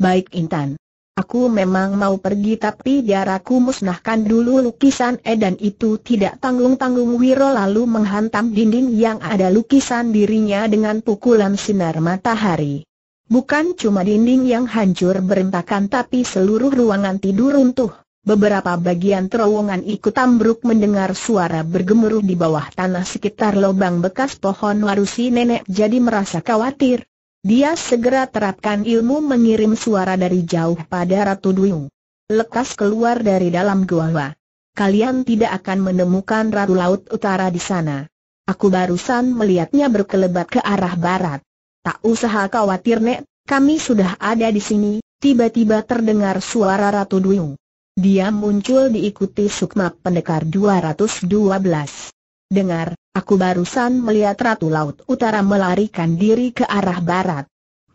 Baik Intan. Aku memang mau pergi tapi aku musnahkan dulu lukisan Edan itu tidak tanggung-tanggung Wiro lalu menghantam dinding yang ada lukisan dirinya dengan pukulan sinar matahari. Bukan cuma dinding yang hancur berentakan tapi seluruh ruangan tidur runtuh. Beberapa bagian terowongan ikut ambruk mendengar suara bergemuruh di bawah tanah sekitar lubang bekas pohon warusi nenek jadi merasa khawatir. Dia segera terapkan ilmu mengirim suara dari jauh pada Ratu Duyung. Lekas keluar dari dalam gua. Kalian tidak akan menemukan Ratu Laut Utara di sana. Aku barusan melihatnya berkelebat ke arah barat. Tak usah khawatir Nek, kami sudah ada di sini. Tiba-tiba terdengar suara Ratu Duyung. Dia muncul diikuti Sukma Pendekar 212 dengar, aku barusan melihat Ratu Laut Utara melarikan diri ke arah barat.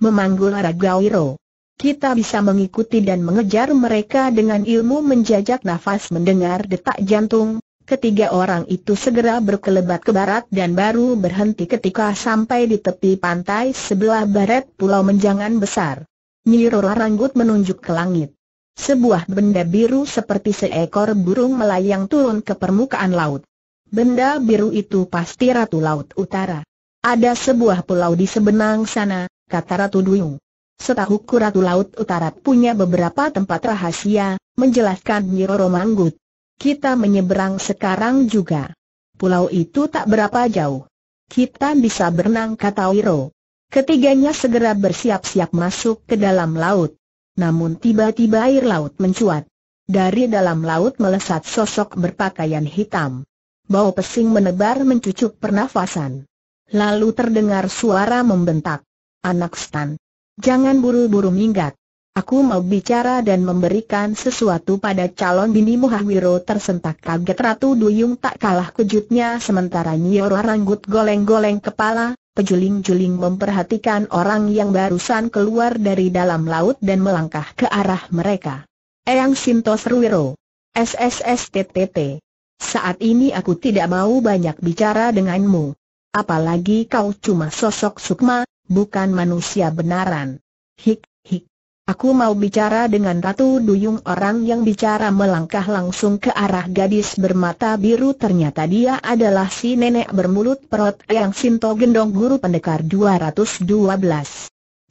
Memanggul Ragawiro. Kita bisa mengikuti dan mengejar mereka dengan ilmu menjajak nafas mendengar detak jantung. Ketiga orang itu segera berkelebat ke barat dan baru berhenti ketika sampai di tepi pantai sebelah barat Pulau Menjangan Besar. Nyirora Ranggut menunjuk ke langit. Sebuah benda biru seperti seekor burung melayang turun ke permukaan laut. Benda biru itu pasti Ratu Laut Utara. Ada sebuah pulau di sebenang sana, kata Ratu Duyung. Setahuku Ratu Laut Utara punya beberapa tempat rahasia, menjelaskan Nyiroro Manggut. Kita menyeberang sekarang juga. Pulau itu tak berapa jauh. Kita bisa berenang kata Wiro. Ketiganya segera bersiap-siap masuk ke dalam laut. Namun tiba-tiba air laut mencuat. Dari dalam laut melesat sosok berpakaian hitam. Bau pesing menebar mencucuk pernafasan. Lalu terdengar suara membentak. Anak Stan. Jangan buru-buru minggat. Aku mau bicara dan memberikan sesuatu pada calon bini Muhawiro tersentak kaget Ratu Duyung tak kalah kejutnya sementara Nyiro Ranggut goleng-goleng kepala, pejuling-juling memperhatikan orang yang barusan keluar dari dalam laut dan melangkah ke arah mereka. Eyang Sintos sss SSSTTT. Saat ini aku tidak mau banyak bicara denganmu. Apalagi kau cuma sosok sukma, bukan manusia benaran. Hik, hik. Aku mau bicara dengan Ratu Duyung orang yang bicara melangkah langsung ke arah gadis bermata biru ternyata dia adalah si nenek bermulut perut yang Sinto Gendong Guru Pendekar 212.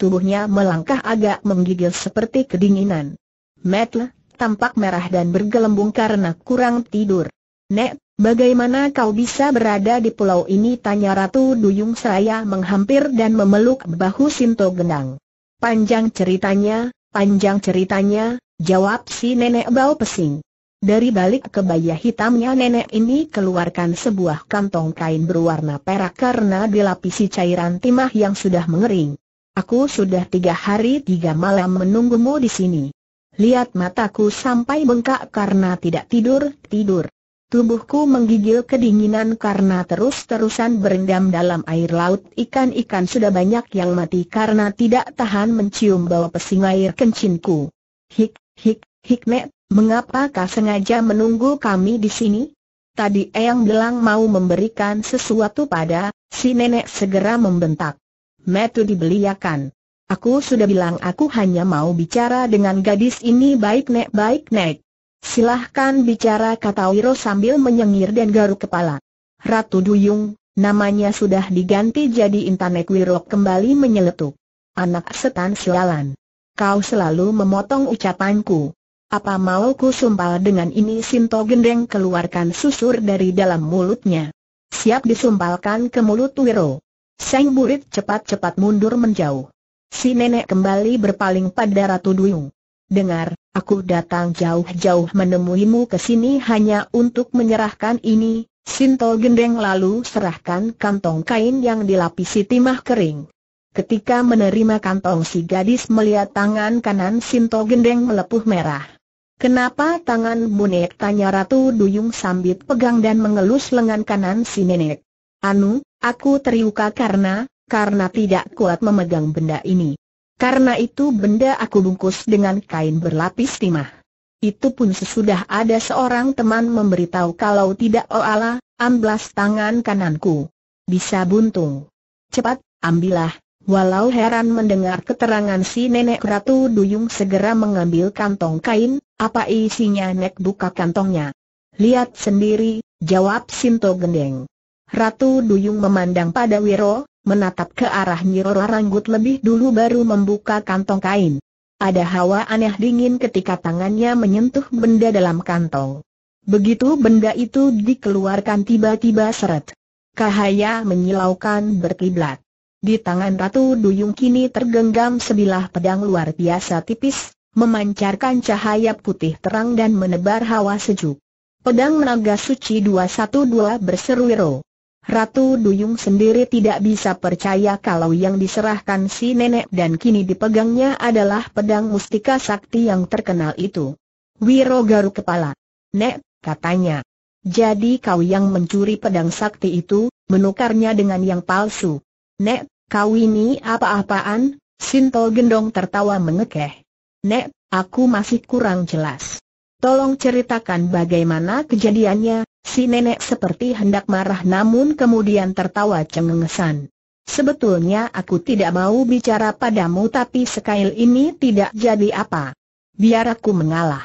Tubuhnya melangkah agak menggigil seperti kedinginan. Metle, tampak merah dan bergelembung karena kurang tidur. Nek, bagaimana kau bisa berada di pulau ini? Tanya Ratu Duyung Seraya menghampir dan memeluk bahu Sinto Genang. Panjang ceritanya, panjang ceritanya, jawab si nenek bau pesing. Dari balik kebaya hitamnya nenek ini keluarkan sebuah kantong kain berwarna perak karena dilapisi cairan timah yang sudah mengering. Aku sudah tiga hari tiga malam menunggumu di sini. Lihat mataku sampai bengkak karena tidak tidur-tidur. Tubuhku menggigil kedinginan karena terus-terusan berendam dalam air laut Ikan-ikan sudah banyak yang mati karena tidak tahan mencium bau pesing air kencingku. Hik, hik, hik nek, mengapa kau sengaja menunggu kami di sini? Tadi Eyang bilang mau memberikan sesuatu pada, si nenek segera membentak Metu dibeliakan Aku sudah bilang aku hanya mau bicara dengan gadis ini baik nek baik nek Silahkan bicara kata Wiro sambil menyengir dan garuk kepala. Ratu Duyung, namanya sudah diganti jadi Intanek Wiro kembali menyeletuk. Anak setan sialan. Kau selalu memotong ucapanku. Apa mau ku sumpal dengan ini Sinto Gendeng keluarkan susur dari dalam mulutnya. Siap disumpalkan ke mulut Wiro. Seng burit cepat-cepat mundur menjauh. Si nenek kembali berpaling pada Ratu Duyung. Dengar, aku datang jauh-jauh menemuimu ke sini hanya untuk menyerahkan ini. Sinto gendeng lalu serahkan kantong kain yang dilapisi timah kering. Ketika menerima kantong si gadis melihat tangan kanan Sinto gendeng melepuh merah. Kenapa tangan bonek tanya Ratu Duyung sambil pegang dan mengelus lengan kanan si nenek. Anu, aku teriuka karena, karena tidak kuat memegang benda ini. Karena itu benda aku bungkus dengan kain berlapis timah. Itu pun sesudah ada seorang teman memberitahu kalau tidak oh Allah, amblas tangan kananku. Bisa buntung. Cepat, ambillah. Walau heran mendengar keterangan si nenek Ratu Duyung segera mengambil kantong kain, apa isinya Nek buka kantongnya. Lihat sendiri, jawab Sinto Gendeng. Ratu Duyung memandang pada Wiro, menatap ke arah Nyirora Ranggut lebih dulu baru membuka kantong kain. Ada hawa aneh dingin ketika tangannya menyentuh benda dalam kantong. Begitu benda itu dikeluarkan tiba-tiba seret. Cahaya menyilaukan berkiblat. Di tangan Ratu Duyung kini tergenggam sebilah pedang luar biasa tipis, memancarkan cahaya putih terang dan menebar hawa sejuk. Pedang naga suci 212 berseru Wiro. Ratu Duyung sendiri tidak bisa percaya kalau yang diserahkan si nenek dan kini dipegangnya adalah pedang mustika sakti yang terkenal itu. Wiro garuk kepala. Nek, katanya. Jadi kau yang mencuri pedang sakti itu, menukarnya dengan yang palsu. Nek, kau ini apa-apaan? Sinto Gendong tertawa mengekeh. Nek, aku masih kurang jelas. Tolong ceritakan bagaimana kejadiannya, Si nenek seperti hendak marah namun kemudian tertawa cengengesan. Sebetulnya aku tidak mau bicara padamu tapi sekail ini tidak jadi apa. Biar aku mengalah.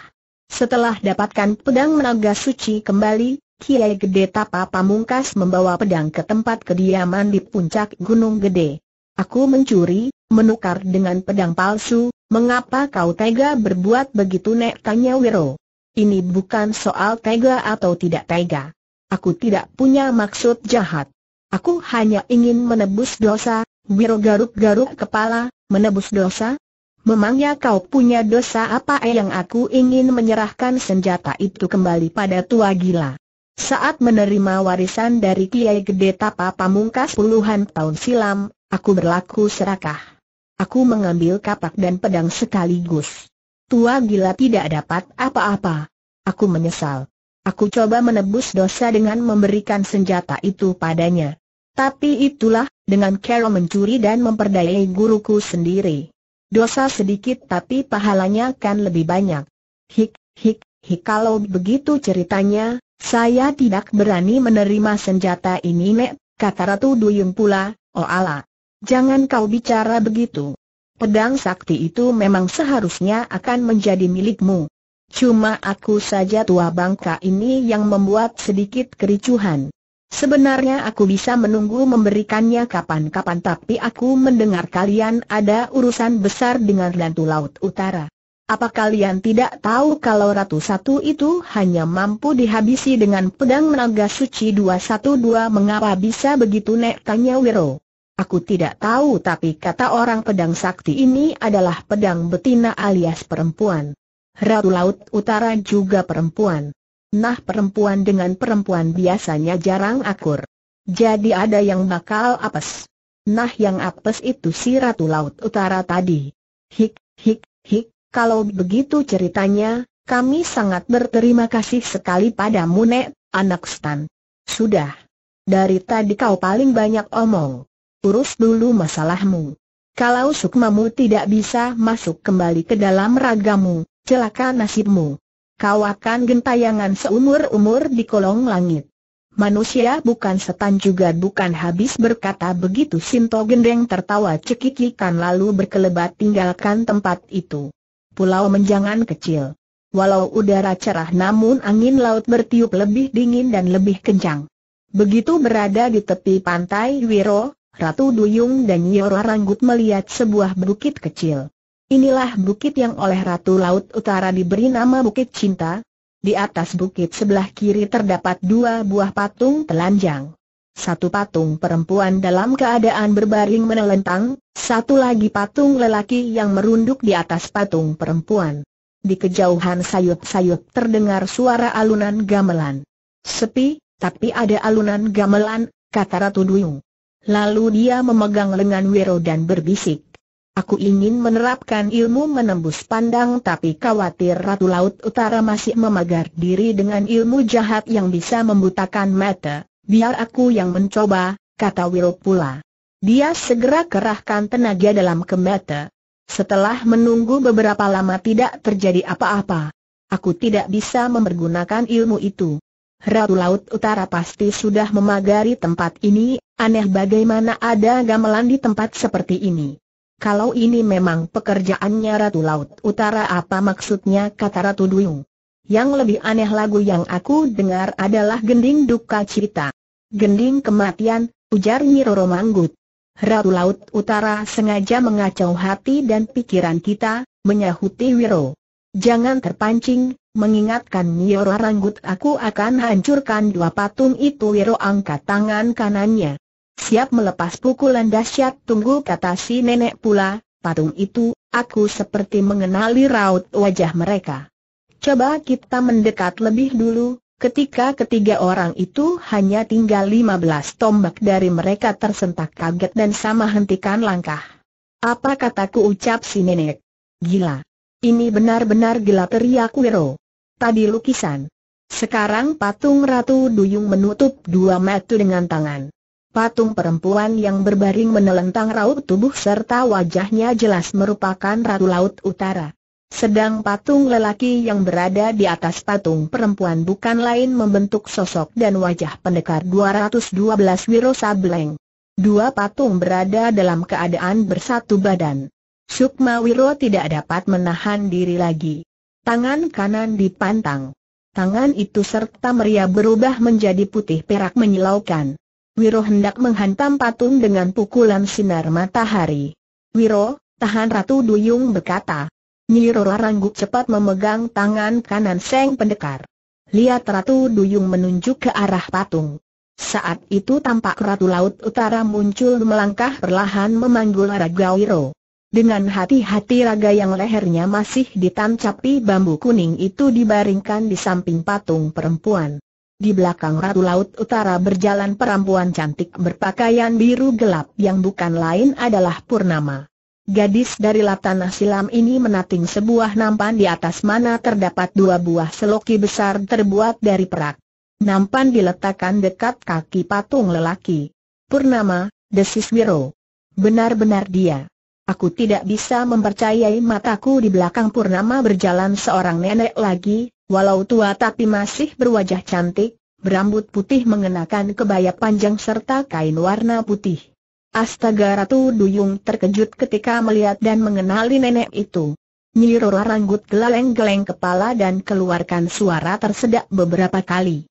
Setelah dapatkan pedang menaga suci kembali, Kiai Gede Tapa Pamungkas membawa pedang ke tempat kediaman di puncak Gunung Gede. Aku mencuri, menukar dengan pedang palsu, mengapa kau tega berbuat begitu nek tanya Wiro. Ini bukan soal tega atau tidak tega. Aku tidak punya maksud jahat. Aku hanya ingin menebus dosa, Wiro garuk-garuk kepala, menebus dosa? Memangnya kau punya dosa apa yang aku ingin menyerahkan senjata itu kembali pada tua gila? Saat menerima warisan dari Kiai Gede Tapa Pamungkas puluhan tahun silam, aku berlaku serakah. Aku mengambil kapak dan pedang sekaligus tua gila tidak dapat apa-apa. Aku menyesal. Aku coba menebus dosa dengan memberikan senjata itu padanya. Tapi itulah, dengan Carol mencuri dan memperdayai guruku sendiri. Dosa sedikit tapi pahalanya kan lebih banyak. Hik, hik, hik kalau begitu ceritanya, saya tidak berani menerima senjata ini nek, kata Ratu Duyung pula, oh ala. Jangan kau bicara begitu. Pedang sakti itu memang seharusnya akan menjadi milikmu. Cuma aku saja tua bangka ini yang membuat sedikit kericuhan. Sebenarnya aku bisa menunggu memberikannya kapan-kapan tapi aku mendengar kalian ada urusan besar dengan Lantu Laut Utara. Apa kalian tidak tahu kalau Ratu Satu itu hanya mampu dihabisi dengan pedang menaga suci 212 mengapa bisa begitu nek tanya Wiro. Aku tidak tahu tapi kata orang pedang sakti ini adalah pedang betina alias perempuan. Ratu Laut Utara juga perempuan. Nah perempuan dengan perempuan biasanya jarang akur. Jadi ada yang bakal apes. Nah yang apes itu si Ratu Laut Utara tadi. Hik, hik, hik, kalau begitu ceritanya, kami sangat berterima kasih sekali pada Nek, anak Stan. Sudah. Dari tadi kau paling banyak omong urus dulu masalahmu. Kalau sukmamu tidak bisa masuk kembali ke dalam ragamu, celaka nasibmu. Kau akan gentayangan seumur-umur di kolong langit. Manusia bukan setan juga bukan habis berkata begitu Sinto Gendeng tertawa cekikikan lalu berkelebat tinggalkan tempat itu. Pulau menjangan kecil. Walau udara cerah namun angin laut bertiup lebih dingin dan lebih kencang. Begitu berada di tepi pantai Wiro, Ratu Duyung dan Yora Ranggut melihat sebuah bukit kecil. Inilah bukit yang oleh Ratu Laut Utara diberi nama Bukit Cinta. Di atas bukit sebelah kiri terdapat dua buah patung telanjang. Satu patung perempuan dalam keadaan berbaring menelentang, satu lagi patung lelaki yang merunduk di atas patung perempuan. Di kejauhan sayup-sayup terdengar suara alunan gamelan. Sepi, tapi ada alunan gamelan, kata Ratu Duyung. Lalu dia memegang lengan Wiro dan berbisik. Aku ingin menerapkan ilmu menembus pandang tapi khawatir Ratu Laut Utara masih memagar diri dengan ilmu jahat yang bisa membutakan mata. Biar aku yang mencoba, kata Wiro pula. Dia segera kerahkan tenaga dalam ke mata. Setelah menunggu beberapa lama tidak terjadi apa-apa. Aku tidak bisa mempergunakan ilmu itu. Ratu Laut Utara pasti sudah memagari tempat ini, Aneh bagaimana ada gamelan di tempat seperti ini. Kalau ini memang pekerjaannya Ratu Laut Utara apa maksudnya kata Ratu Duyung? Yang lebih aneh lagu yang aku dengar adalah Gending Duka Cita. Gending Kematian, ujar Roro Manggut. Ratu Laut Utara sengaja mengacau hati dan pikiran kita, menyahuti Wiro. Jangan terpancing, mengingatkan Roro Manggut aku akan hancurkan dua patung itu Wiro angkat tangan kanannya siap melepas pukulan dahsyat tunggu kata si nenek pula, patung itu, aku seperti mengenali raut wajah mereka. Coba kita mendekat lebih dulu, ketika ketiga orang itu hanya tinggal 15 tombak dari mereka tersentak kaget dan sama hentikan langkah. Apa kataku ucap si nenek? Gila. Ini benar-benar gila teriak Wiro. Tadi lukisan. Sekarang patung Ratu Duyung menutup dua metu dengan tangan. Patung perempuan yang berbaring menelentang raut tubuh serta wajahnya jelas merupakan Ratu Laut Utara. Sedang patung lelaki yang berada di atas patung perempuan bukan lain membentuk sosok dan wajah pendekar 212 Wiro Sableng. Dua patung berada dalam keadaan bersatu badan. Sukma Wiro tidak dapat menahan diri lagi. Tangan kanan dipantang. Tangan itu serta meriah berubah menjadi putih perak menyilaukan. Wiro hendak menghantam patung dengan pukulan sinar matahari. Wiro, tahan Ratu Duyung berkata. Nyiro Larangguk cepat memegang tangan kanan Seng Pendekar. Lihat Ratu Duyung menunjuk ke arah patung. Saat itu tampak Ratu Laut Utara muncul melangkah perlahan memanggul Raga Wiro. Dengan hati-hati raga yang lehernya masih ditancapi bambu kuning itu dibaringkan di samping patung perempuan. Di belakang Ratu Laut Utara berjalan perempuan cantik berpakaian biru gelap yang bukan lain adalah Purnama. Gadis dari lap silam ini menating sebuah nampan di atas mana terdapat dua buah seloki besar terbuat dari perak. Nampan diletakkan dekat kaki patung lelaki. Purnama, desis Wiro. Benar-benar dia. Aku tidak bisa mempercayai mataku di belakang Purnama berjalan seorang nenek lagi, Walau tua tapi masih berwajah cantik, berambut putih mengenakan kebaya panjang serta kain warna putih. Astaga Ratu Duyung terkejut ketika melihat dan mengenali nenek itu. Nyirora ranggut geleng-geleng kepala dan keluarkan suara tersedak beberapa kali.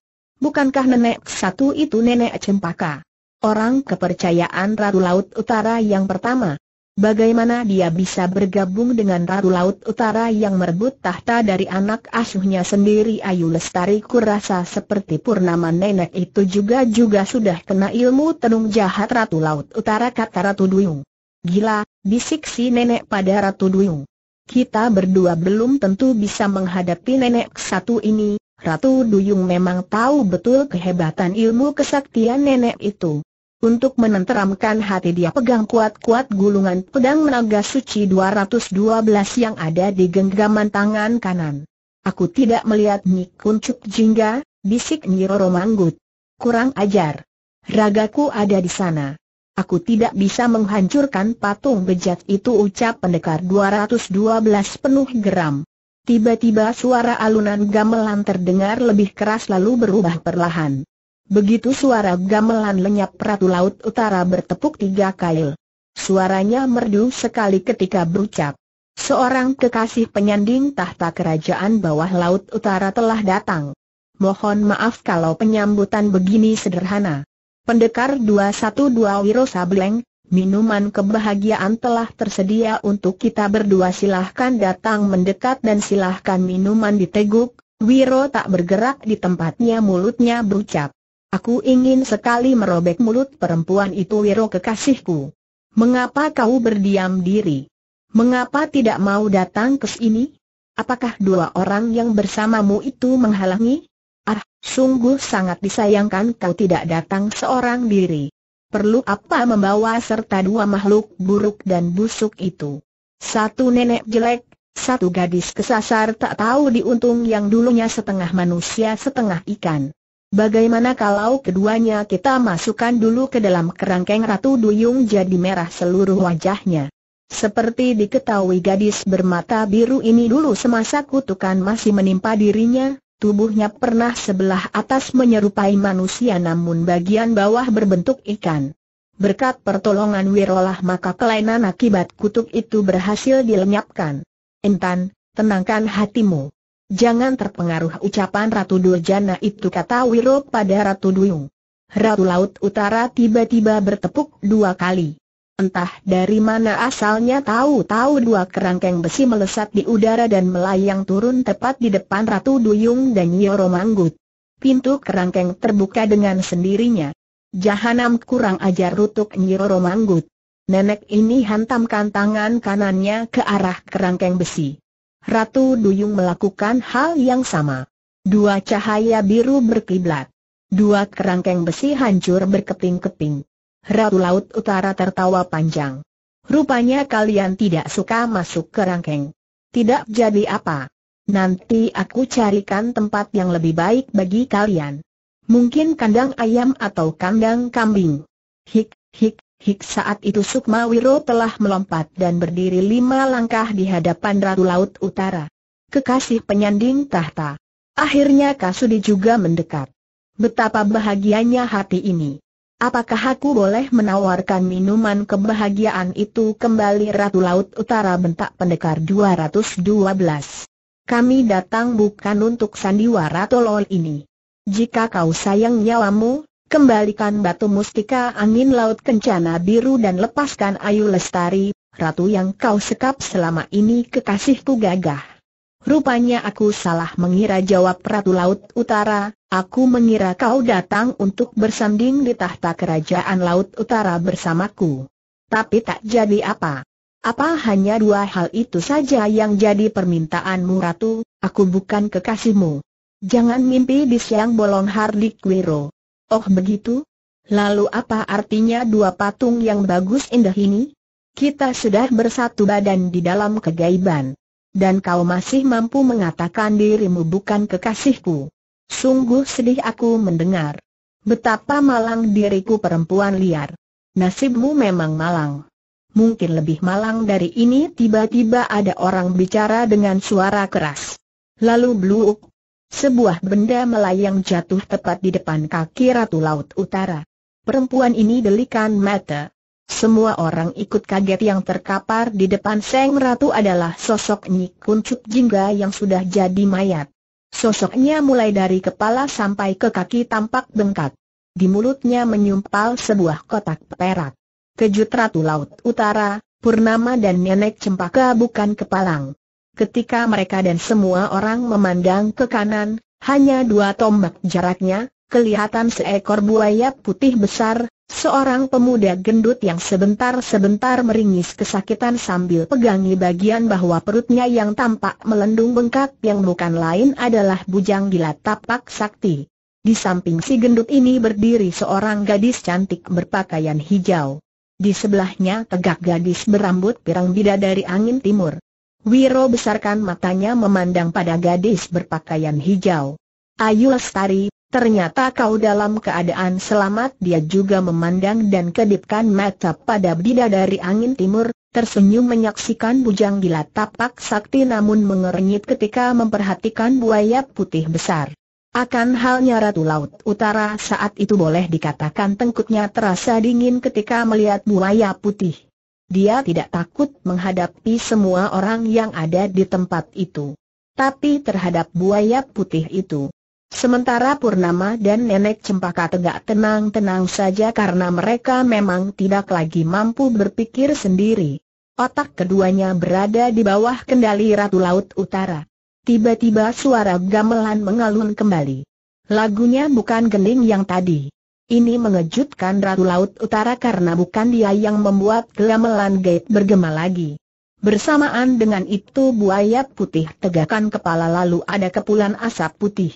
Bukankah nenek satu itu nenek cempaka? Orang kepercayaan Ratu Laut Utara yang pertama. Bagaimana dia bisa bergabung dengan Ratu Laut Utara yang merebut tahta dari anak asuhnya sendiri Ayu Lestari kurasa seperti Purnama Nenek itu juga-juga sudah kena ilmu tenung jahat Ratu Laut Utara kata Ratu Duyung. Gila, bisik si Nenek pada Ratu Duyung. Kita berdua belum tentu bisa menghadapi Nenek satu ini, Ratu Duyung memang tahu betul kehebatan ilmu kesaktian Nenek itu. Untuk menenteramkan hati dia pegang kuat-kuat gulungan pedang naga suci 212 yang ada di genggaman tangan kanan. Aku tidak melihat Nyi Kuncup Jingga, bisik Nyi Roro Manggut. Kurang ajar. Ragaku ada di sana. Aku tidak bisa menghancurkan patung bejat itu ucap pendekar 212 penuh geram. Tiba-tiba suara alunan gamelan terdengar lebih keras lalu berubah perlahan. Begitu suara gamelan lenyap Ratu Laut Utara bertepuk tiga kail. Suaranya merdu sekali ketika berucap. Seorang kekasih penyanding tahta kerajaan bawah Laut Utara telah datang. Mohon maaf kalau penyambutan begini sederhana. Pendekar 212 Wiro Sableng, minuman kebahagiaan telah tersedia untuk kita berdua silahkan datang mendekat dan silahkan minuman diteguk. Wiro tak bergerak di tempatnya mulutnya berucap. Aku ingin sekali merobek mulut perempuan itu Wiro kekasihku. Mengapa kau berdiam diri? Mengapa tidak mau datang ke sini? Apakah dua orang yang bersamamu itu menghalangi? Ah, sungguh sangat disayangkan kau tidak datang seorang diri. Perlu apa membawa serta dua makhluk buruk dan busuk itu? Satu nenek jelek, satu gadis kesasar tak tahu diuntung yang dulunya setengah manusia setengah ikan. Bagaimana kalau keduanya kita masukkan dulu ke dalam kerangkeng Ratu Duyung jadi merah seluruh wajahnya? Seperti diketahui gadis bermata biru ini dulu semasa kutukan masih menimpa dirinya, tubuhnya pernah sebelah atas menyerupai manusia namun bagian bawah berbentuk ikan. Berkat pertolongan Wirolah maka kelainan akibat kutuk itu berhasil dilenyapkan. Intan, tenangkan hatimu. Jangan terpengaruh ucapan Ratu Durjana itu kata Wiro pada Ratu Duyung. Ratu Laut Utara tiba-tiba bertepuk dua kali. Entah dari mana asalnya tahu-tahu dua kerangkeng besi melesat di udara dan melayang turun tepat di depan Ratu Duyung dan Yoro Manggut. Pintu kerangkeng terbuka dengan sendirinya. Jahanam kurang ajar rutuk Yoro Manggut. Nenek ini hantamkan tangan kanannya ke arah kerangkeng besi. Ratu Duyung melakukan hal yang sama. Dua cahaya biru berkiblat. Dua kerangkeng besi hancur berkeping-keping. Ratu Laut Utara tertawa panjang. Rupanya kalian tidak suka masuk kerangkeng. Tidak jadi apa. Nanti aku carikan tempat yang lebih baik bagi kalian. Mungkin kandang ayam atau kandang kambing. Hik, hik, Hik saat itu Sukma Wiro telah melompat dan berdiri lima langkah di hadapan Ratu Laut Utara. Kekasih penyanding tahta. Akhirnya Kasudi juga mendekat. Betapa bahagianya hati ini. Apakah aku boleh menawarkan minuman kebahagiaan itu kembali Ratu Laut Utara bentak pendekar 212. Kami datang bukan untuk sandiwara tolol ini. Jika kau sayang nyawamu, Kembalikan batu mustika angin laut kencana biru dan lepaskan Ayu Lestari, ratu yang kau sekap selama ini kekasihku gagah. Rupanya aku salah mengira jawab Ratu Laut Utara, aku mengira kau datang untuk bersanding di tahta kerajaan Laut Utara bersamaku. Tapi tak jadi apa. Apa hanya dua hal itu saja yang jadi permintaanmu Ratu, aku bukan kekasihmu. Jangan mimpi di siang bolong Hardik Wiro. Oh begitu? Lalu apa artinya dua patung yang bagus indah ini? Kita sudah bersatu badan di dalam kegaiban. Dan kau masih mampu mengatakan dirimu bukan kekasihku. Sungguh sedih aku mendengar. Betapa malang diriku perempuan liar. Nasibmu memang malang. Mungkin lebih malang dari ini tiba-tiba ada orang bicara dengan suara keras. Lalu bluuk, sebuah benda melayang jatuh tepat di depan kaki Ratu Laut Utara. Perempuan ini delikan mata. Semua orang ikut kaget yang terkapar di depan Seng Ratu adalah sosok Nyi Kuncup Jingga yang sudah jadi mayat. Sosoknya mulai dari kepala sampai ke kaki tampak bengkak. Di mulutnya menyumpal sebuah kotak perak. Kejut Ratu Laut Utara, Purnama dan Nenek Cempaka bukan kepalang ketika mereka dan semua orang memandang ke kanan, hanya dua tombak jaraknya, kelihatan seekor buaya putih besar, seorang pemuda gendut yang sebentar-sebentar meringis kesakitan sambil pegangi bagian bahwa perutnya yang tampak melendung bengkak yang bukan lain adalah bujang gila tapak sakti. Di samping si gendut ini berdiri seorang gadis cantik berpakaian hijau. Di sebelahnya tegak gadis berambut pirang bidadari angin timur. Wiro besarkan matanya memandang pada gadis berpakaian hijau. Ayu Lestari, ternyata kau dalam keadaan selamat dia juga memandang dan kedipkan mata pada bidadari angin timur, tersenyum menyaksikan bujang gila tapak sakti namun mengernyit ketika memperhatikan buaya putih besar. Akan halnya Ratu Laut Utara saat itu boleh dikatakan tengkutnya terasa dingin ketika melihat buaya putih dia tidak takut menghadapi semua orang yang ada di tempat itu. Tapi terhadap buaya putih itu, sementara Purnama dan Nenek Cempaka tegak tenang-tenang saja karena mereka memang tidak lagi mampu berpikir sendiri. Otak keduanya berada di bawah kendali Ratu Laut Utara. Tiba-tiba suara gamelan mengalun kembali. Lagunya bukan gending yang tadi. Ini mengejutkan Ratu Laut Utara karena bukan dia yang membuat gelamelan gate bergema lagi. Bersamaan dengan itu buaya putih tegakkan kepala lalu ada kepulan asap putih.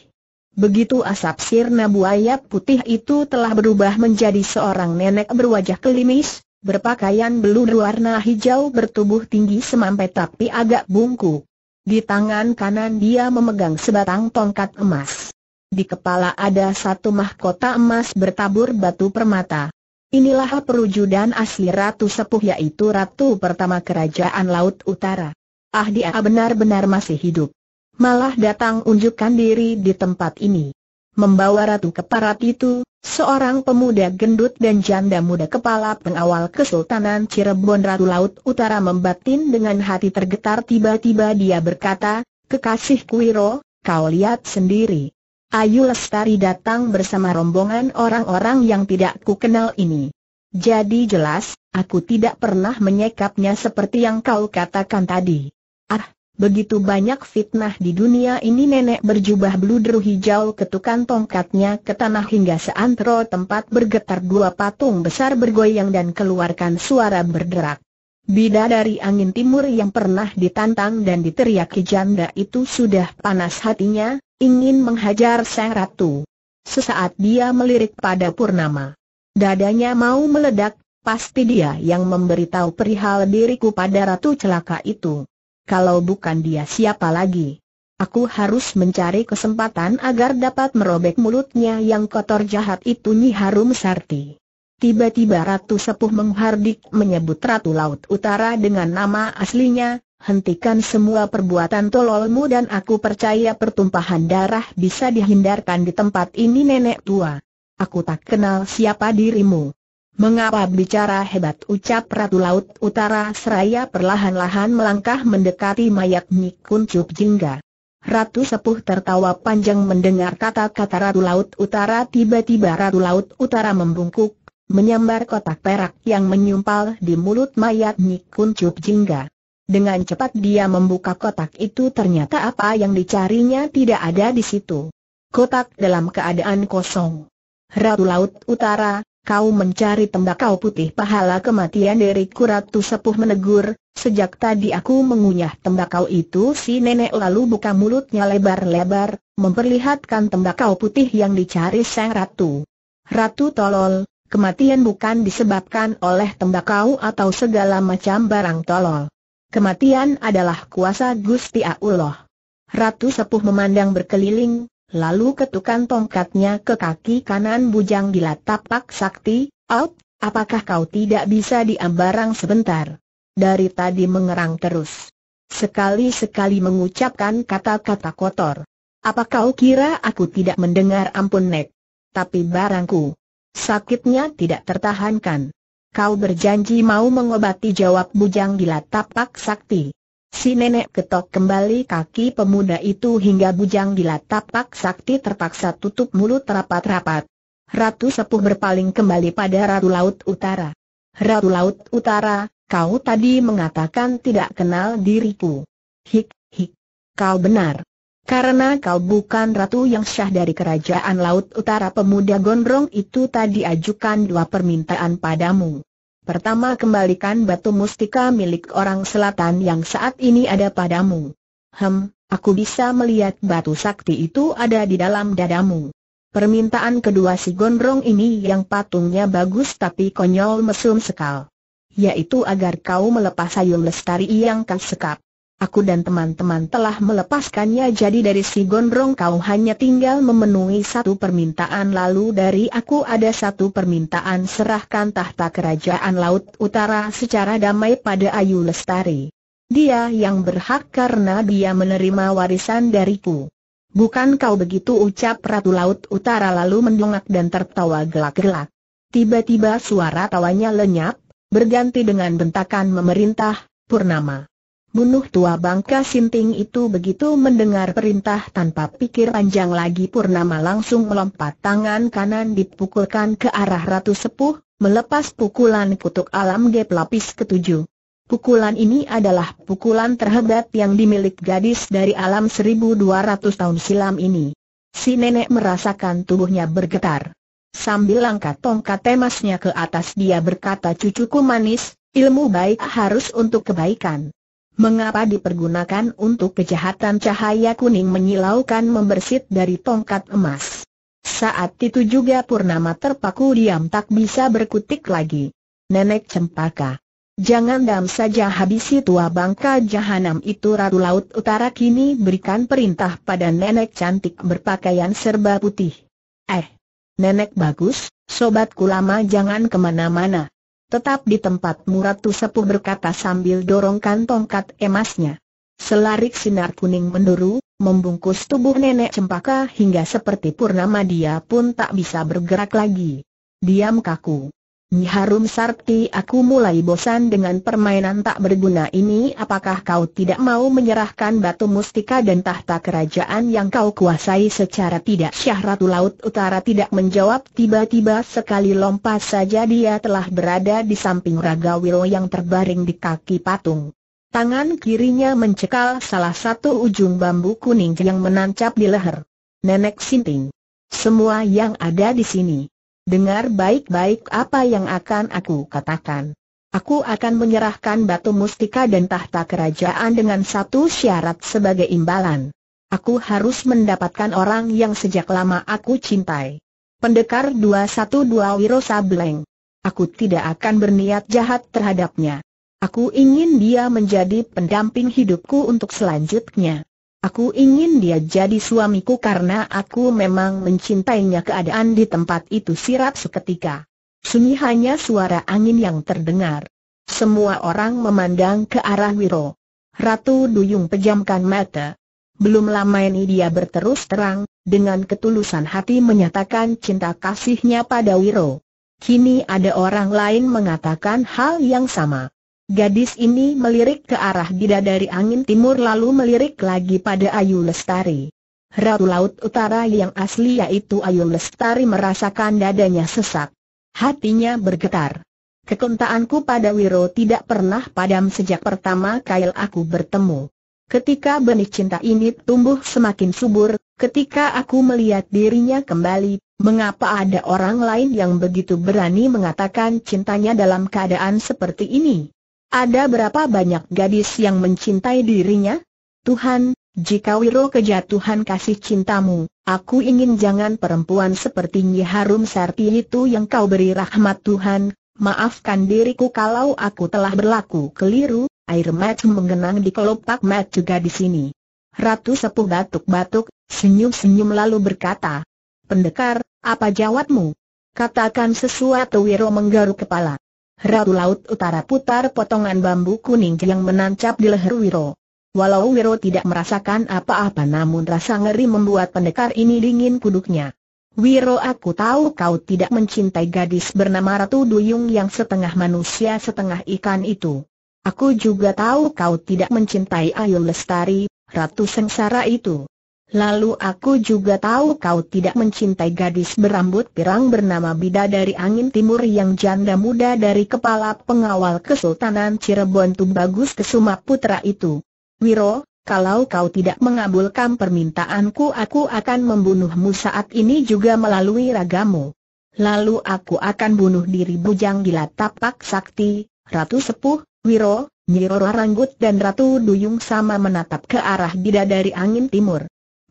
Begitu asap sirna buaya putih itu telah berubah menjadi seorang nenek berwajah kelimis, berpakaian belur warna hijau bertubuh tinggi semampai tapi agak bungku. Di tangan kanan dia memegang sebatang tongkat emas. Di kepala ada satu mahkota emas bertabur batu permata. Inilah perwujudan asli Ratu Sepuh yaitu Ratu pertama Kerajaan Laut Utara. Ah dia benar-benar masih hidup. Malah datang unjukkan diri di tempat ini. Membawa Ratu Keparat itu, seorang pemuda gendut dan janda muda kepala pengawal Kesultanan Cirebon Ratu Laut Utara membatin dengan hati tergetar tiba-tiba dia berkata, Kekasih Kuiro, kau lihat sendiri. Ayu Lestari datang bersama rombongan orang-orang yang tidak ku kenal ini. Jadi jelas, aku tidak pernah menyekapnya seperti yang kau katakan tadi. Ah, begitu banyak fitnah di dunia ini nenek berjubah bluderu hijau ketukan tongkatnya ke tanah hingga seantero tempat bergetar dua patung besar bergoyang dan keluarkan suara berderak. Bida dari angin timur yang pernah ditantang dan diteriaki janda itu sudah panas hatinya, ingin menghajar sang ratu. Sesaat dia melirik pada Purnama. Dadanya mau meledak, pasti dia yang memberitahu perihal diriku pada ratu celaka itu. Kalau bukan dia siapa lagi? Aku harus mencari kesempatan agar dapat merobek mulutnya yang kotor jahat itu Nyi Harum Sarti. Tiba-tiba Ratu Sepuh Menghardik menyebut Ratu Laut Utara dengan nama aslinya, hentikan semua perbuatan tololmu dan aku percaya pertumpahan darah bisa dihindarkan di tempat ini nenek tua. Aku tak kenal siapa dirimu. Mengapa bicara hebat ucap Ratu Laut Utara seraya perlahan-lahan melangkah mendekati mayat Nikun Cup Jingga. Ratu Sepuh tertawa panjang mendengar kata-kata Ratu Laut Utara tiba-tiba Ratu Laut Utara membungkuk, menyambar kotak perak yang menyumpal di mulut mayat Nikun Cup Jingga. Dengan cepat dia membuka kotak itu ternyata apa yang dicarinya tidak ada di situ. Kotak dalam keadaan kosong. Ratu Laut Utara, kau mencari tembakau putih pahala kematian dari Ratu Sepuh menegur, sejak tadi aku mengunyah tembakau itu si nenek lalu buka mulutnya lebar-lebar, memperlihatkan tembakau putih yang dicari sang ratu. Ratu tolol, Kematian bukan disebabkan oleh tembakau atau segala macam barang tolol. Kematian adalah kuasa Gusti Allah. Ratu Sepuh memandang berkeliling, lalu ketukan tongkatnya ke kaki kanan bujang gila tapak sakti, out, apakah kau tidak bisa diam barang sebentar? Dari tadi mengerang terus. Sekali-sekali mengucapkan kata-kata kotor. Apa kau kira aku tidak mendengar ampun nek? Tapi barangku. Sakitnya tidak tertahankan. Kau berjanji mau mengobati jawab bujang gila tapak sakti. Si nenek ketok kembali kaki pemuda itu hingga bujang gila tapak sakti terpaksa tutup mulut rapat-rapat. Ratu Sepuh berpaling kembali pada Ratu Laut Utara. Ratu Laut Utara, kau tadi mengatakan tidak kenal diriku. Hik, hik. Kau benar. Karena kau bukan ratu yang sah dari kerajaan Laut Utara pemuda gondrong itu tadi ajukan dua permintaan padamu. Pertama kembalikan batu mustika milik orang selatan yang saat ini ada padamu. Hem, aku bisa melihat batu sakti itu ada di dalam dadamu. Permintaan kedua si gondrong ini yang patungnya bagus tapi konyol mesum sekal. Yaitu agar kau melepas sayur lestari yang kau sekap. Aku dan teman-teman telah melepaskannya jadi dari si gondrong kau hanya tinggal memenuhi satu permintaan lalu dari aku ada satu permintaan serahkan tahta kerajaan Laut Utara secara damai pada Ayu Lestari. Dia yang berhak karena dia menerima warisan dariku. Bukan kau begitu ucap Ratu Laut Utara lalu mendongak dan tertawa gelak-gelak. Tiba-tiba suara tawanya lenyap, berganti dengan bentakan memerintah, Purnama. Bunuh tua bangka Sinting itu begitu mendengar perintah tanpa pikir panjang lagi Purnama langsung melompat tangan kanan dipukulkan ke arah Ratu Sepuh, melepas pukulan kutuk alam gap lapis ketujuh. Pukulan ini adalah pukulan terhebat yang dimiliki gadis dari alam 1200 tahun silam ini. Si nenek merasakan tubuhnya bergetar. Sambil angkat tongkat temasnya ke atas dia berkata cucuku manis, ilmu baik harus untuk kebaikan. Mengapa dipergunakan untuk kejahatan cahaya kuning menyilaukan membersit dari tongkat emas? Saat itu juga Purnama terpaku diam tak bisa berkutik lagi. Nenek Cempaka. Jangan dam saja habisi tua bangka jahanam itu Ratu Laut Utara kini berikan perintah pada nenek cantik berpakaian serba putih. Eh, nenek bagus, sobatku lama jangan kemana-mana. Tetap di tempat, Ratu Sepuh berkata sambil dorongkan tongkat emasnya. Selarik sinar kuning menduru, membungkus tubuh nenek cempaka hingga seperti purnama dia pun tak bisa bergerak lagi. Diam kaku. Harum Sarti aku mulai bosan dengan permainan tak berguna ini apakah kau tidak mau menyerahkan batu mustika dan tahta kerajaan yang kau kuasai secara tidak syah Ratu Laut Utara tidak menjawab tiba-tiba sekali lompat saja dia telah berada di samping Raga Ragawiro yang terbaring di kaki patung Tangan kirinya mencekal salah satu ujung bambu kuning yang menancap di leher Nenek Sinting Semua yang ada di sini Dengar baik-baik apa yang akan aku katakan. Aku akan menyerahkan batu mustika dan tahta kerajaan dengan satu syarat sebagai imbalan. Aku harus mendapatkan orang yang sejak lama aku cintai. Pendekar 212 Wiro Sableng. Aku tidak akan berniat jahat terhadapnya. Aku ingin dia menjadi pendamping hidupku untuk selanjutnya. Aku ingin dia jadi suamiku karena aku memang mencintainya keadaan di tempat itu sirap seketika. Sunyi hanya suara angin yang terdengar. Semua orang memandang ke arah Wiro. Ratu Duyung pejamkan mata. Belum lama ini dia berterus terang, dengan ketulusan hati menyatakan cinta kasihnya pada Wiro. Kini ada orang lain mengatakan hal yang sama. Gadis ini melirik ke arah dari angin timur lalu melirik lagi pada Ayu Lestari. Ratu Laut Utara yang asli yaitu Ayu Lestari merasakan dadanya sesak. Hatinya bergetar. Kekontaanku pada Wiro tidak pernah padam sejak pertama kail aku bertemu. Ketika benih cinta ini tumbuh semakin subur, ketika aku melihat dirinya kembali, mengapa ada orang lain yang begitu berani mengatakan cintanya dalam keadaan seperti ini? Ada berapa banyak gadis yang mencintai dirinya? Tuhan, jika Wiro kejatuhan kasih cintamu, aku ingin jangan perempuan seperti Nyi Harum Sarti itu yang kau beri rahmat Tuhan, maafkan diriku kalau aku telah berlaku keliru, air Mat menggenang di kelopak Mat juga di sini. Ratu sepuh batuk-batuk, senyum-senyum lalu berkata, Pendekar, apa jawabmu? Katakan sesuatu Wiro menggaruk kepala. Ratu Laut Utara putar potongan bambu kuning yang menancap di leher Wiro. Walau Wiro tidak merasakan apa-apa namun rasa ngeri membuat pendekar ini dingin kuduknya. Wiro aku tahu kau tidak mencintai gadis bernama Ratu Duyung yang setengah manusia setengah ikan itu. Aku juga tahu kau tidak mencintai Ayu Lestari, Ratu Sengsara itu. Lalu aku juga tahu kau tidak mencintai gadis berambut pirang bernama Bida dari Angin Timur yang janda muda dari kepala pengawal Kesultanan Cirebon Tubagus Kesuma Putra itu. Wiro, kalau kau tidak mengabulkan permintaanku aku akan membunuhmu saat ini juga melalui ragamu. Lalu aku akan bunuh diri Bujang Gila Tapak Sakti, Ratu Sepuh, Wiro, Nyiroro Ranggut dan Ratu Duyung sama menatap ke arah Bida dari angin timur.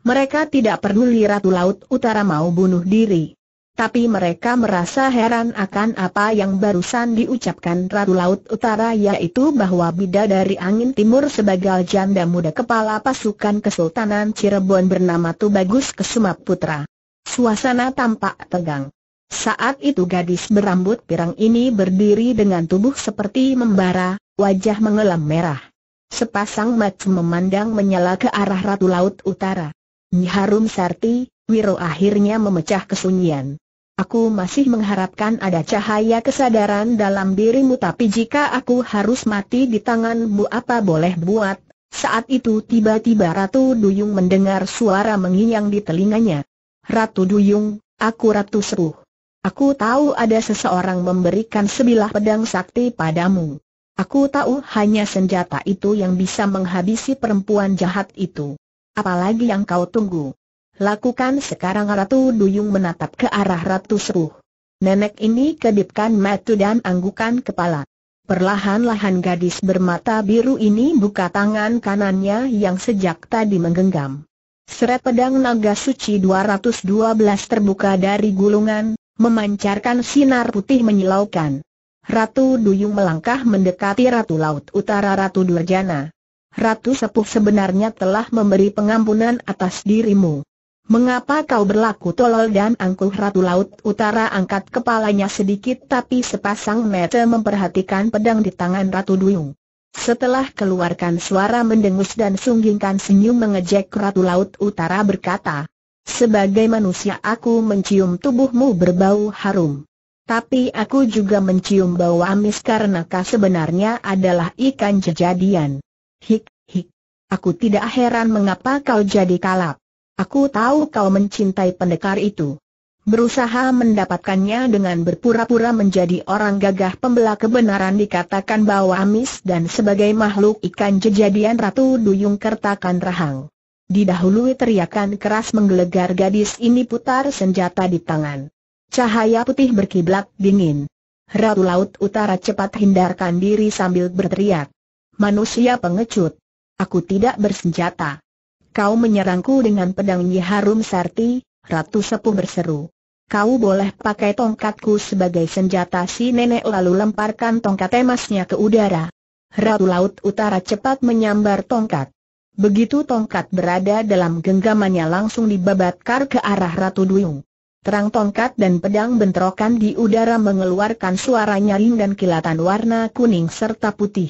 Mereka tidak peduli Ratu Laut Utara mau bunuh diri. Tapi mereka merasa heran akan apa yang barusan diucapkan Ratu Laut Utara yaitu bahwa bida dari Angin Timur sebagai janda muda kepala pasukan Kesultanan Cirebon bernama Tubagus Kesuma Putra. Suasana tampak tegang. Saat itu gadis berambut pirang ini berdiri dengan tubuh seperti membara, wajah mengelam merah. Sepasang mata memandang menyala ke arah Ratu Laut Utara. Nyi Sarti, Wiro akhirnya memecah kesunyian. Aku masih mengharapkan ada cahaya kesadaran dalam dirimu tapi jika aku harus mati di tanganmu apa boleh buat? Saat itu tiba-tiba Ratu Duyung mendengar suara menginyang di telinganya. Ratu Duyung, aku Ratu Sepuh. Aku tahu ada seseorang memberikan sebilah pedang sakti padamu. Aku tahu hanya senjata itu yang bisa menghabisi perempuan jahat itu. Apalagi yang kau tunggu? Lakukan sekarang Ratu Duyung menatap ke arah Ratu Sepuh. Nenek ini kedipkan mata dan anggukan kepala. Perlahan-lahan gadis bermata biru ini buka tangan kanannya yang sejak tadi menggenggam. Seret pedang naga suci 212 terbuka dari gulungan, memancarkan sinar putih menyilaukan. Ratu Duyung melangkah mendekati Ratu Laut Utara Ratu Durjana. Ratu Sepuh sebenarnya telah memberi pengampunan atas dirimu. Mengapa kau berlaku tolol dan angkuh Ratu Laut Utara angkat kepalanya sedikit tapi sepasang mata memperhatikan pedang di tangan Ratu Duyung. Setelah keluarkan suara mendengus dan sunggingkan senyum mengejek Ratu Laut Utara berkata, Sebagai manusia aku mencium tubuhmu berbau harum. Tapi aku juga mencium bau amis karena kau sebenarnya adalah ikan jejadian. Hik, hik. Aku tidak heran mengapa kau jadi kalap. Aku tahu kau mencintai pendekar itu. Berusaha mendapatkannya dengan berpura-pura menjadi orang gagah pembela kebenaran dikatakan bahwa amis dan sebagai makhluk ikan jejadian Ratu Duyung Kertakan Rahang. Didahului teriakan keras menggelegar gadis ini putar senjata di tangan. Cahaya putih berkiblat dingin. Ratu Laut Utara cepat hindarkan diri sambil berteriak. Manusia pengecut. Aku tidak bersenjata. Kau menyerangku dengan pedang Nyi Harum Sarti, Ratu Sepuh berseru. Kau boleh pakai tongkatku sebagai senjata si nenek lalu lemparkan tongkat emasnya ke udara. Ratu Laut Utara cepat menyambar tongkat. Begitu tongkat berada dalam genggamannya langsung dibabatkar ke arah Ratu Duyung. Terang tongkat dan pedang bentrokan di udara mengeluarkan suara nyaring dan kilatan warna kuning serta putih.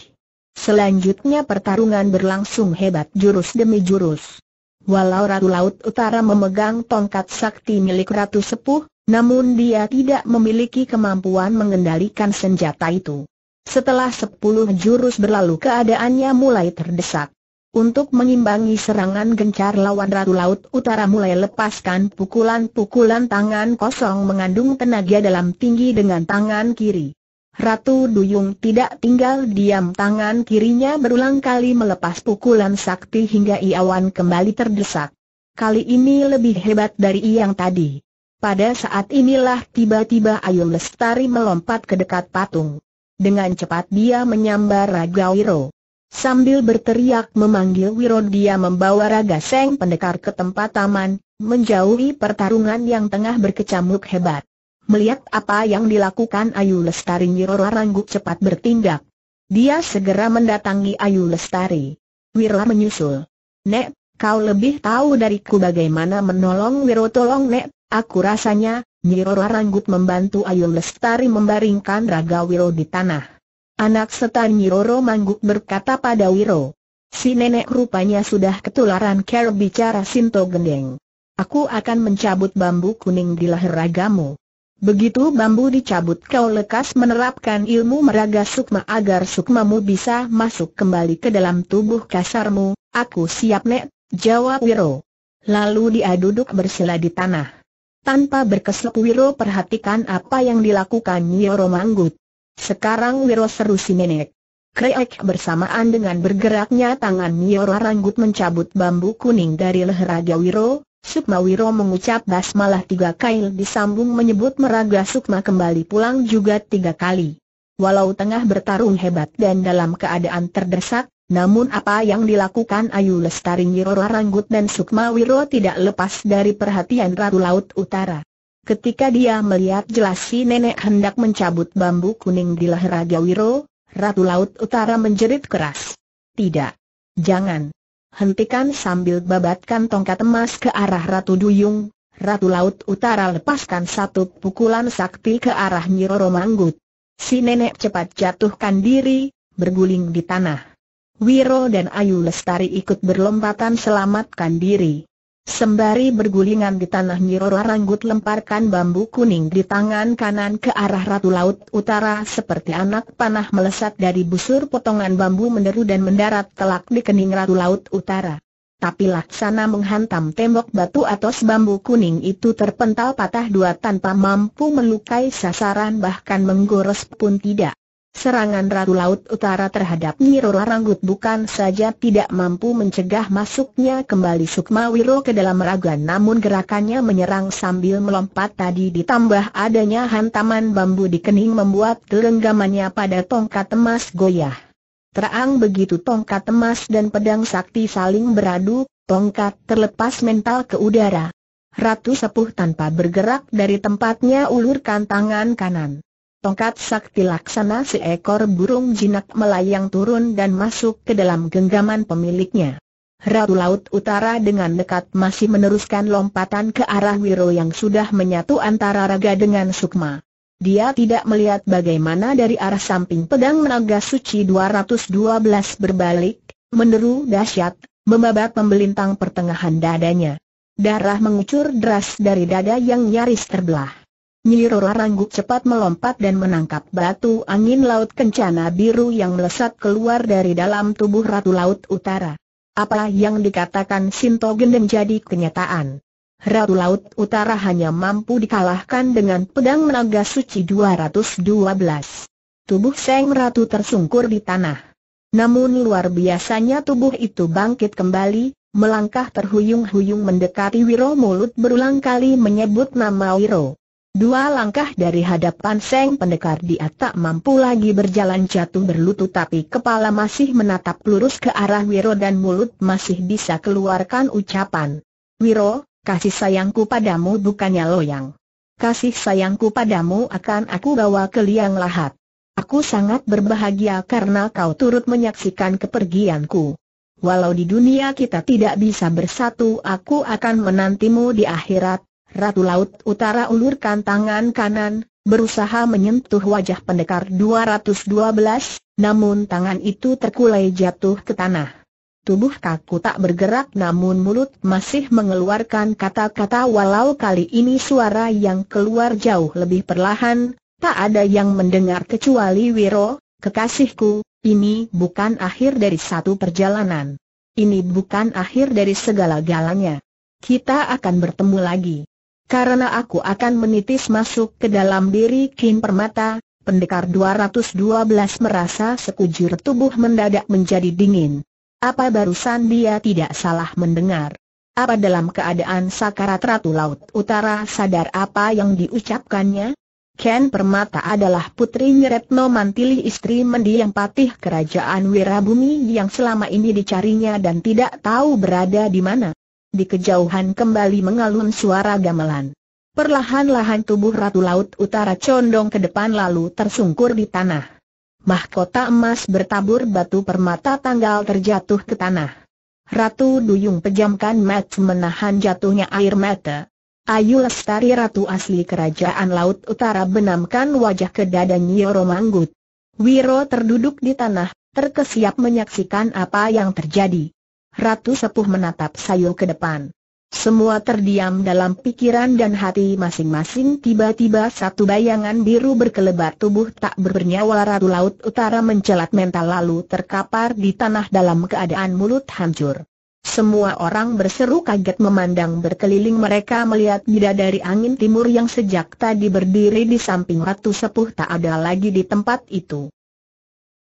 Selanjutnya pertarungan berlangsung hebat jurus demi jurus. Walau Ratu Laut Utara memegang tongkat sakti milik Ratu Sepuh, namun dia tidak memiliki kemampuan mengendalikan senjata itu. Setelah sepuluh jurus berlalu keadaannya mulai terdesak. Untuk mengimbangi serangan gencar lawan Ratu Laut Utara mulai lepaskan pukulan-pukulan tangan kosong mengandung tenaga dalam tinggi dengan tangan kiri. Ratu Duyung tidak tinggal diam tangan kirinya berulang kali melepas pukulan sakti hingga Iawan kembali terdesak. Kali ini lebih hebat dari yang tadi. Pada saat inilah tiba-tiba Ayu Lestari melompat ke dekat patung. Dengan cepat dia menyambar Raga Wiro. Sambil berteriak memanggil Wiro dia membawa Raga Seng Pendekar ke tempat taman, menjauhi pertarungan yang tengah berkecamuk hebat. Melihat apa yang dilakukan Ayu Lestari Wirora Rangguk cepat bertindak. Dia segera mendatangi Ayu Lestari. Wirora menyusul. Nek, kau lebih tahu dariku bagaimana menolong Wiro tolong Nek, aku rasanya, Wirora Rangguk membantu Ayu Lestari membaringkan raga Wiro di tanah. Anak setan Nyiroro Mangguk berkata pada Wiro. Si nenek rupanya sudah ketularan care bicara Sinto Gendeng. Aku akan mencabut bambu kuning di leher ragamu. Begitu bambu dicabut kau lekas menerapkan ilmu meraga sukma agar sukmamu bisa masuk kembali ke dalam tubuh kasarmu, aku siap nek, jawab Wiro. Lalu dia duduk bersila di tanah. Tanpa berkeslok Wiro perhatikan apa yang dilakukan Nyoro Manggut. Sekarang Wiro seru si nenek. Kreek bersamaan dengan bergeraknya tangan Nyoro Ranggut mencabut bambu kuning dari leher Raja Wiro, Sukmawiro mengucap basmalah tiga kail disambung menyebut meraga Sukma kembali pulang juga tiga kali. Walau tengah bertarung hebat dan dalam keadaan terdesak, namun apa yang dilakukan Ayu Lestari Nyirora Ranggut dan Sukmawiro tidak lepas dari perhatian Ratu Laut Utara. Ketika dia melihat jelas si nenek hendak mencabut bambu kuning di leher Raja Wiro, Ratu Laut Utara menjerit keras. Tidak. Jangan hentikan sambil babatkan tongkat emas ke arah Ratu Duyung, Ratu Laut Utara lepaskan satu pukulan sakti ke arah Nyiroro Manggut. Si nenek cepat jatuhkan diri, berguling di tanah. Wiro dan Ayu Lestari ikut berlompatan selamatkan diri. Sembari bergulingan di tanah Nyirora Ranggut lemparkan bambu kuning di tangan kanan ke arah Ratu Laut Utara seperti anak panah melesat dari busur potongan bambu meneru dan mendarat telak di kening Ratu Laut Utara. Tapi laksana menghantam tembok batu atau bambu kuning itu terpental patah dua tanpa mampu melukai sasaran bahkan menggores pun tidak. Serangan Ratu Laut Utara terhadap Nyirora Ranggut bukan saja tidak mampu mencegah masuknya kembali Sukma ke dalam raga namun gerakannya menyerang sambil melompat tadi ditambah adanya hantaman bambu di kening membuat gelenggamannya pada tongkat emas goyah. Terang begitu tongkat emas dan pedang sakti saling beradu, tongkat terlepas mental ke udara. Ratu Sepuh tanpa bergerak dari tempatnya ulurkan tangan kanan. Tongkat sakti laksana seekor burung jinak melayang turun dan masuk ke dalam genggaman pemiliknya. Ratu Laut Utara dengan dekat masih meneruskan lompatan ke arah Wiro yang sudah menyatu antara raga dengan Sukma. Dia tidak melihat bagaimana dari arah samping pedang menaga suci 212 berbalik, meneru dahsyat, membabat membelintang pertengahan dadanya. Darah mengucur deras dari dada yang nyaris terbelah. Roro Ranggu cepat melompat dan menangkap batu angin laut kencana biru yang melesat keluar dari dalam tubuh Ratu Laut Utara. Apa yang dikatakan Sinto Gendeng jadi kenyataan. Ratu Laut Utara hanya mampu dikalahkan dengan pedang menaga suci 212. Tubuh Seng Ratu tersungkur di tanah. Namun luar biasanya tubuh itu bangkit kembali, melangkah terhuyung-huyung mendekati Wiro mulut berulang kali menyebut nama Wiro. Dua langkah dari hadapan Seng Pendekar dia tak mampu lagi berjalan jatuh berlutut tapi kepala masih menatap lurus ke arah Wiro dan mulut masih bisa keluarkan ucapan. Wiro, kasih sayangku padamu bukannya loyang. Kasih sayangku padamu akan aku bawa ke liang lahat. Aku sangat berbahagia karena kau turut menyaksikan kepergianku. Walau di dunia kita tidak bisa bersatu aku akan menantimu di akhirat, Ratu Laut Utara ulurkan tangan kanan, berusaha menyentuh wajah pendekar 212, namun tangan itu terkulai jatuh ke tanah. Tubuh kaku tak bergerak namun mulut masih mengeluarkan kata-kata walau kali ini suara yang keluar jauh lebih perlahan, tak ada yang mendengar kecuali Wiro, kekasihku, ini bukan akhir dari satu perjalanan. Ini bukan akhir dari segala galanya. Kita akan bertemu lagi karena aku akan menitis masuk ke dalam diri Kim Permata, pendekar 212 merasa sekujur tubuh mendadak menjadi dingin. Apa barusan dia tidak salah mendengar? Apa dalam keadaan sakarat Ratu Laut Utara sadar apa yang diucapkannya? Ken Permata adalah putri Nyeretno Mantili istri mendiang patih kerajaan Wirabumi yang selama ini dicarinya dan tidak tahu berada di mana di kejauhan kembali mengalun suara gamelan. Perlahan-lahan tubuh Ratu Laut Utara condong ke depan lalu tersungkur di tanah. Mahkota emas bertabur batu permata tanggal terjatuh ke tanah. Ratu Duyung pejamkan mat menahan jatuhnya air mata. Ayu Lestari Ratu asli Kerajaan Laut Utara benamkan wajah ke dada Nyoro Manggut. Wiro terduduk di tanah, terkesiap menyaksikan apa yang terjadi. Ratu Sepuh menatap Sayu ke depan. Semua terdiam dalam pikiran dan hati masing-masing tiba-tiba satu bayangan biru berkelebat tubuh tak bernyawa Ratu Laut Utara mencelat mental lalu terkapar di tanah dalam keadaan mulut hancur. Semua orang berseru kaget memandang berkeliling mereka melihat bidadari angin timur yang sejak tadi berdiri di samping Ratu Sepuh tak ada lagi di tempat itu.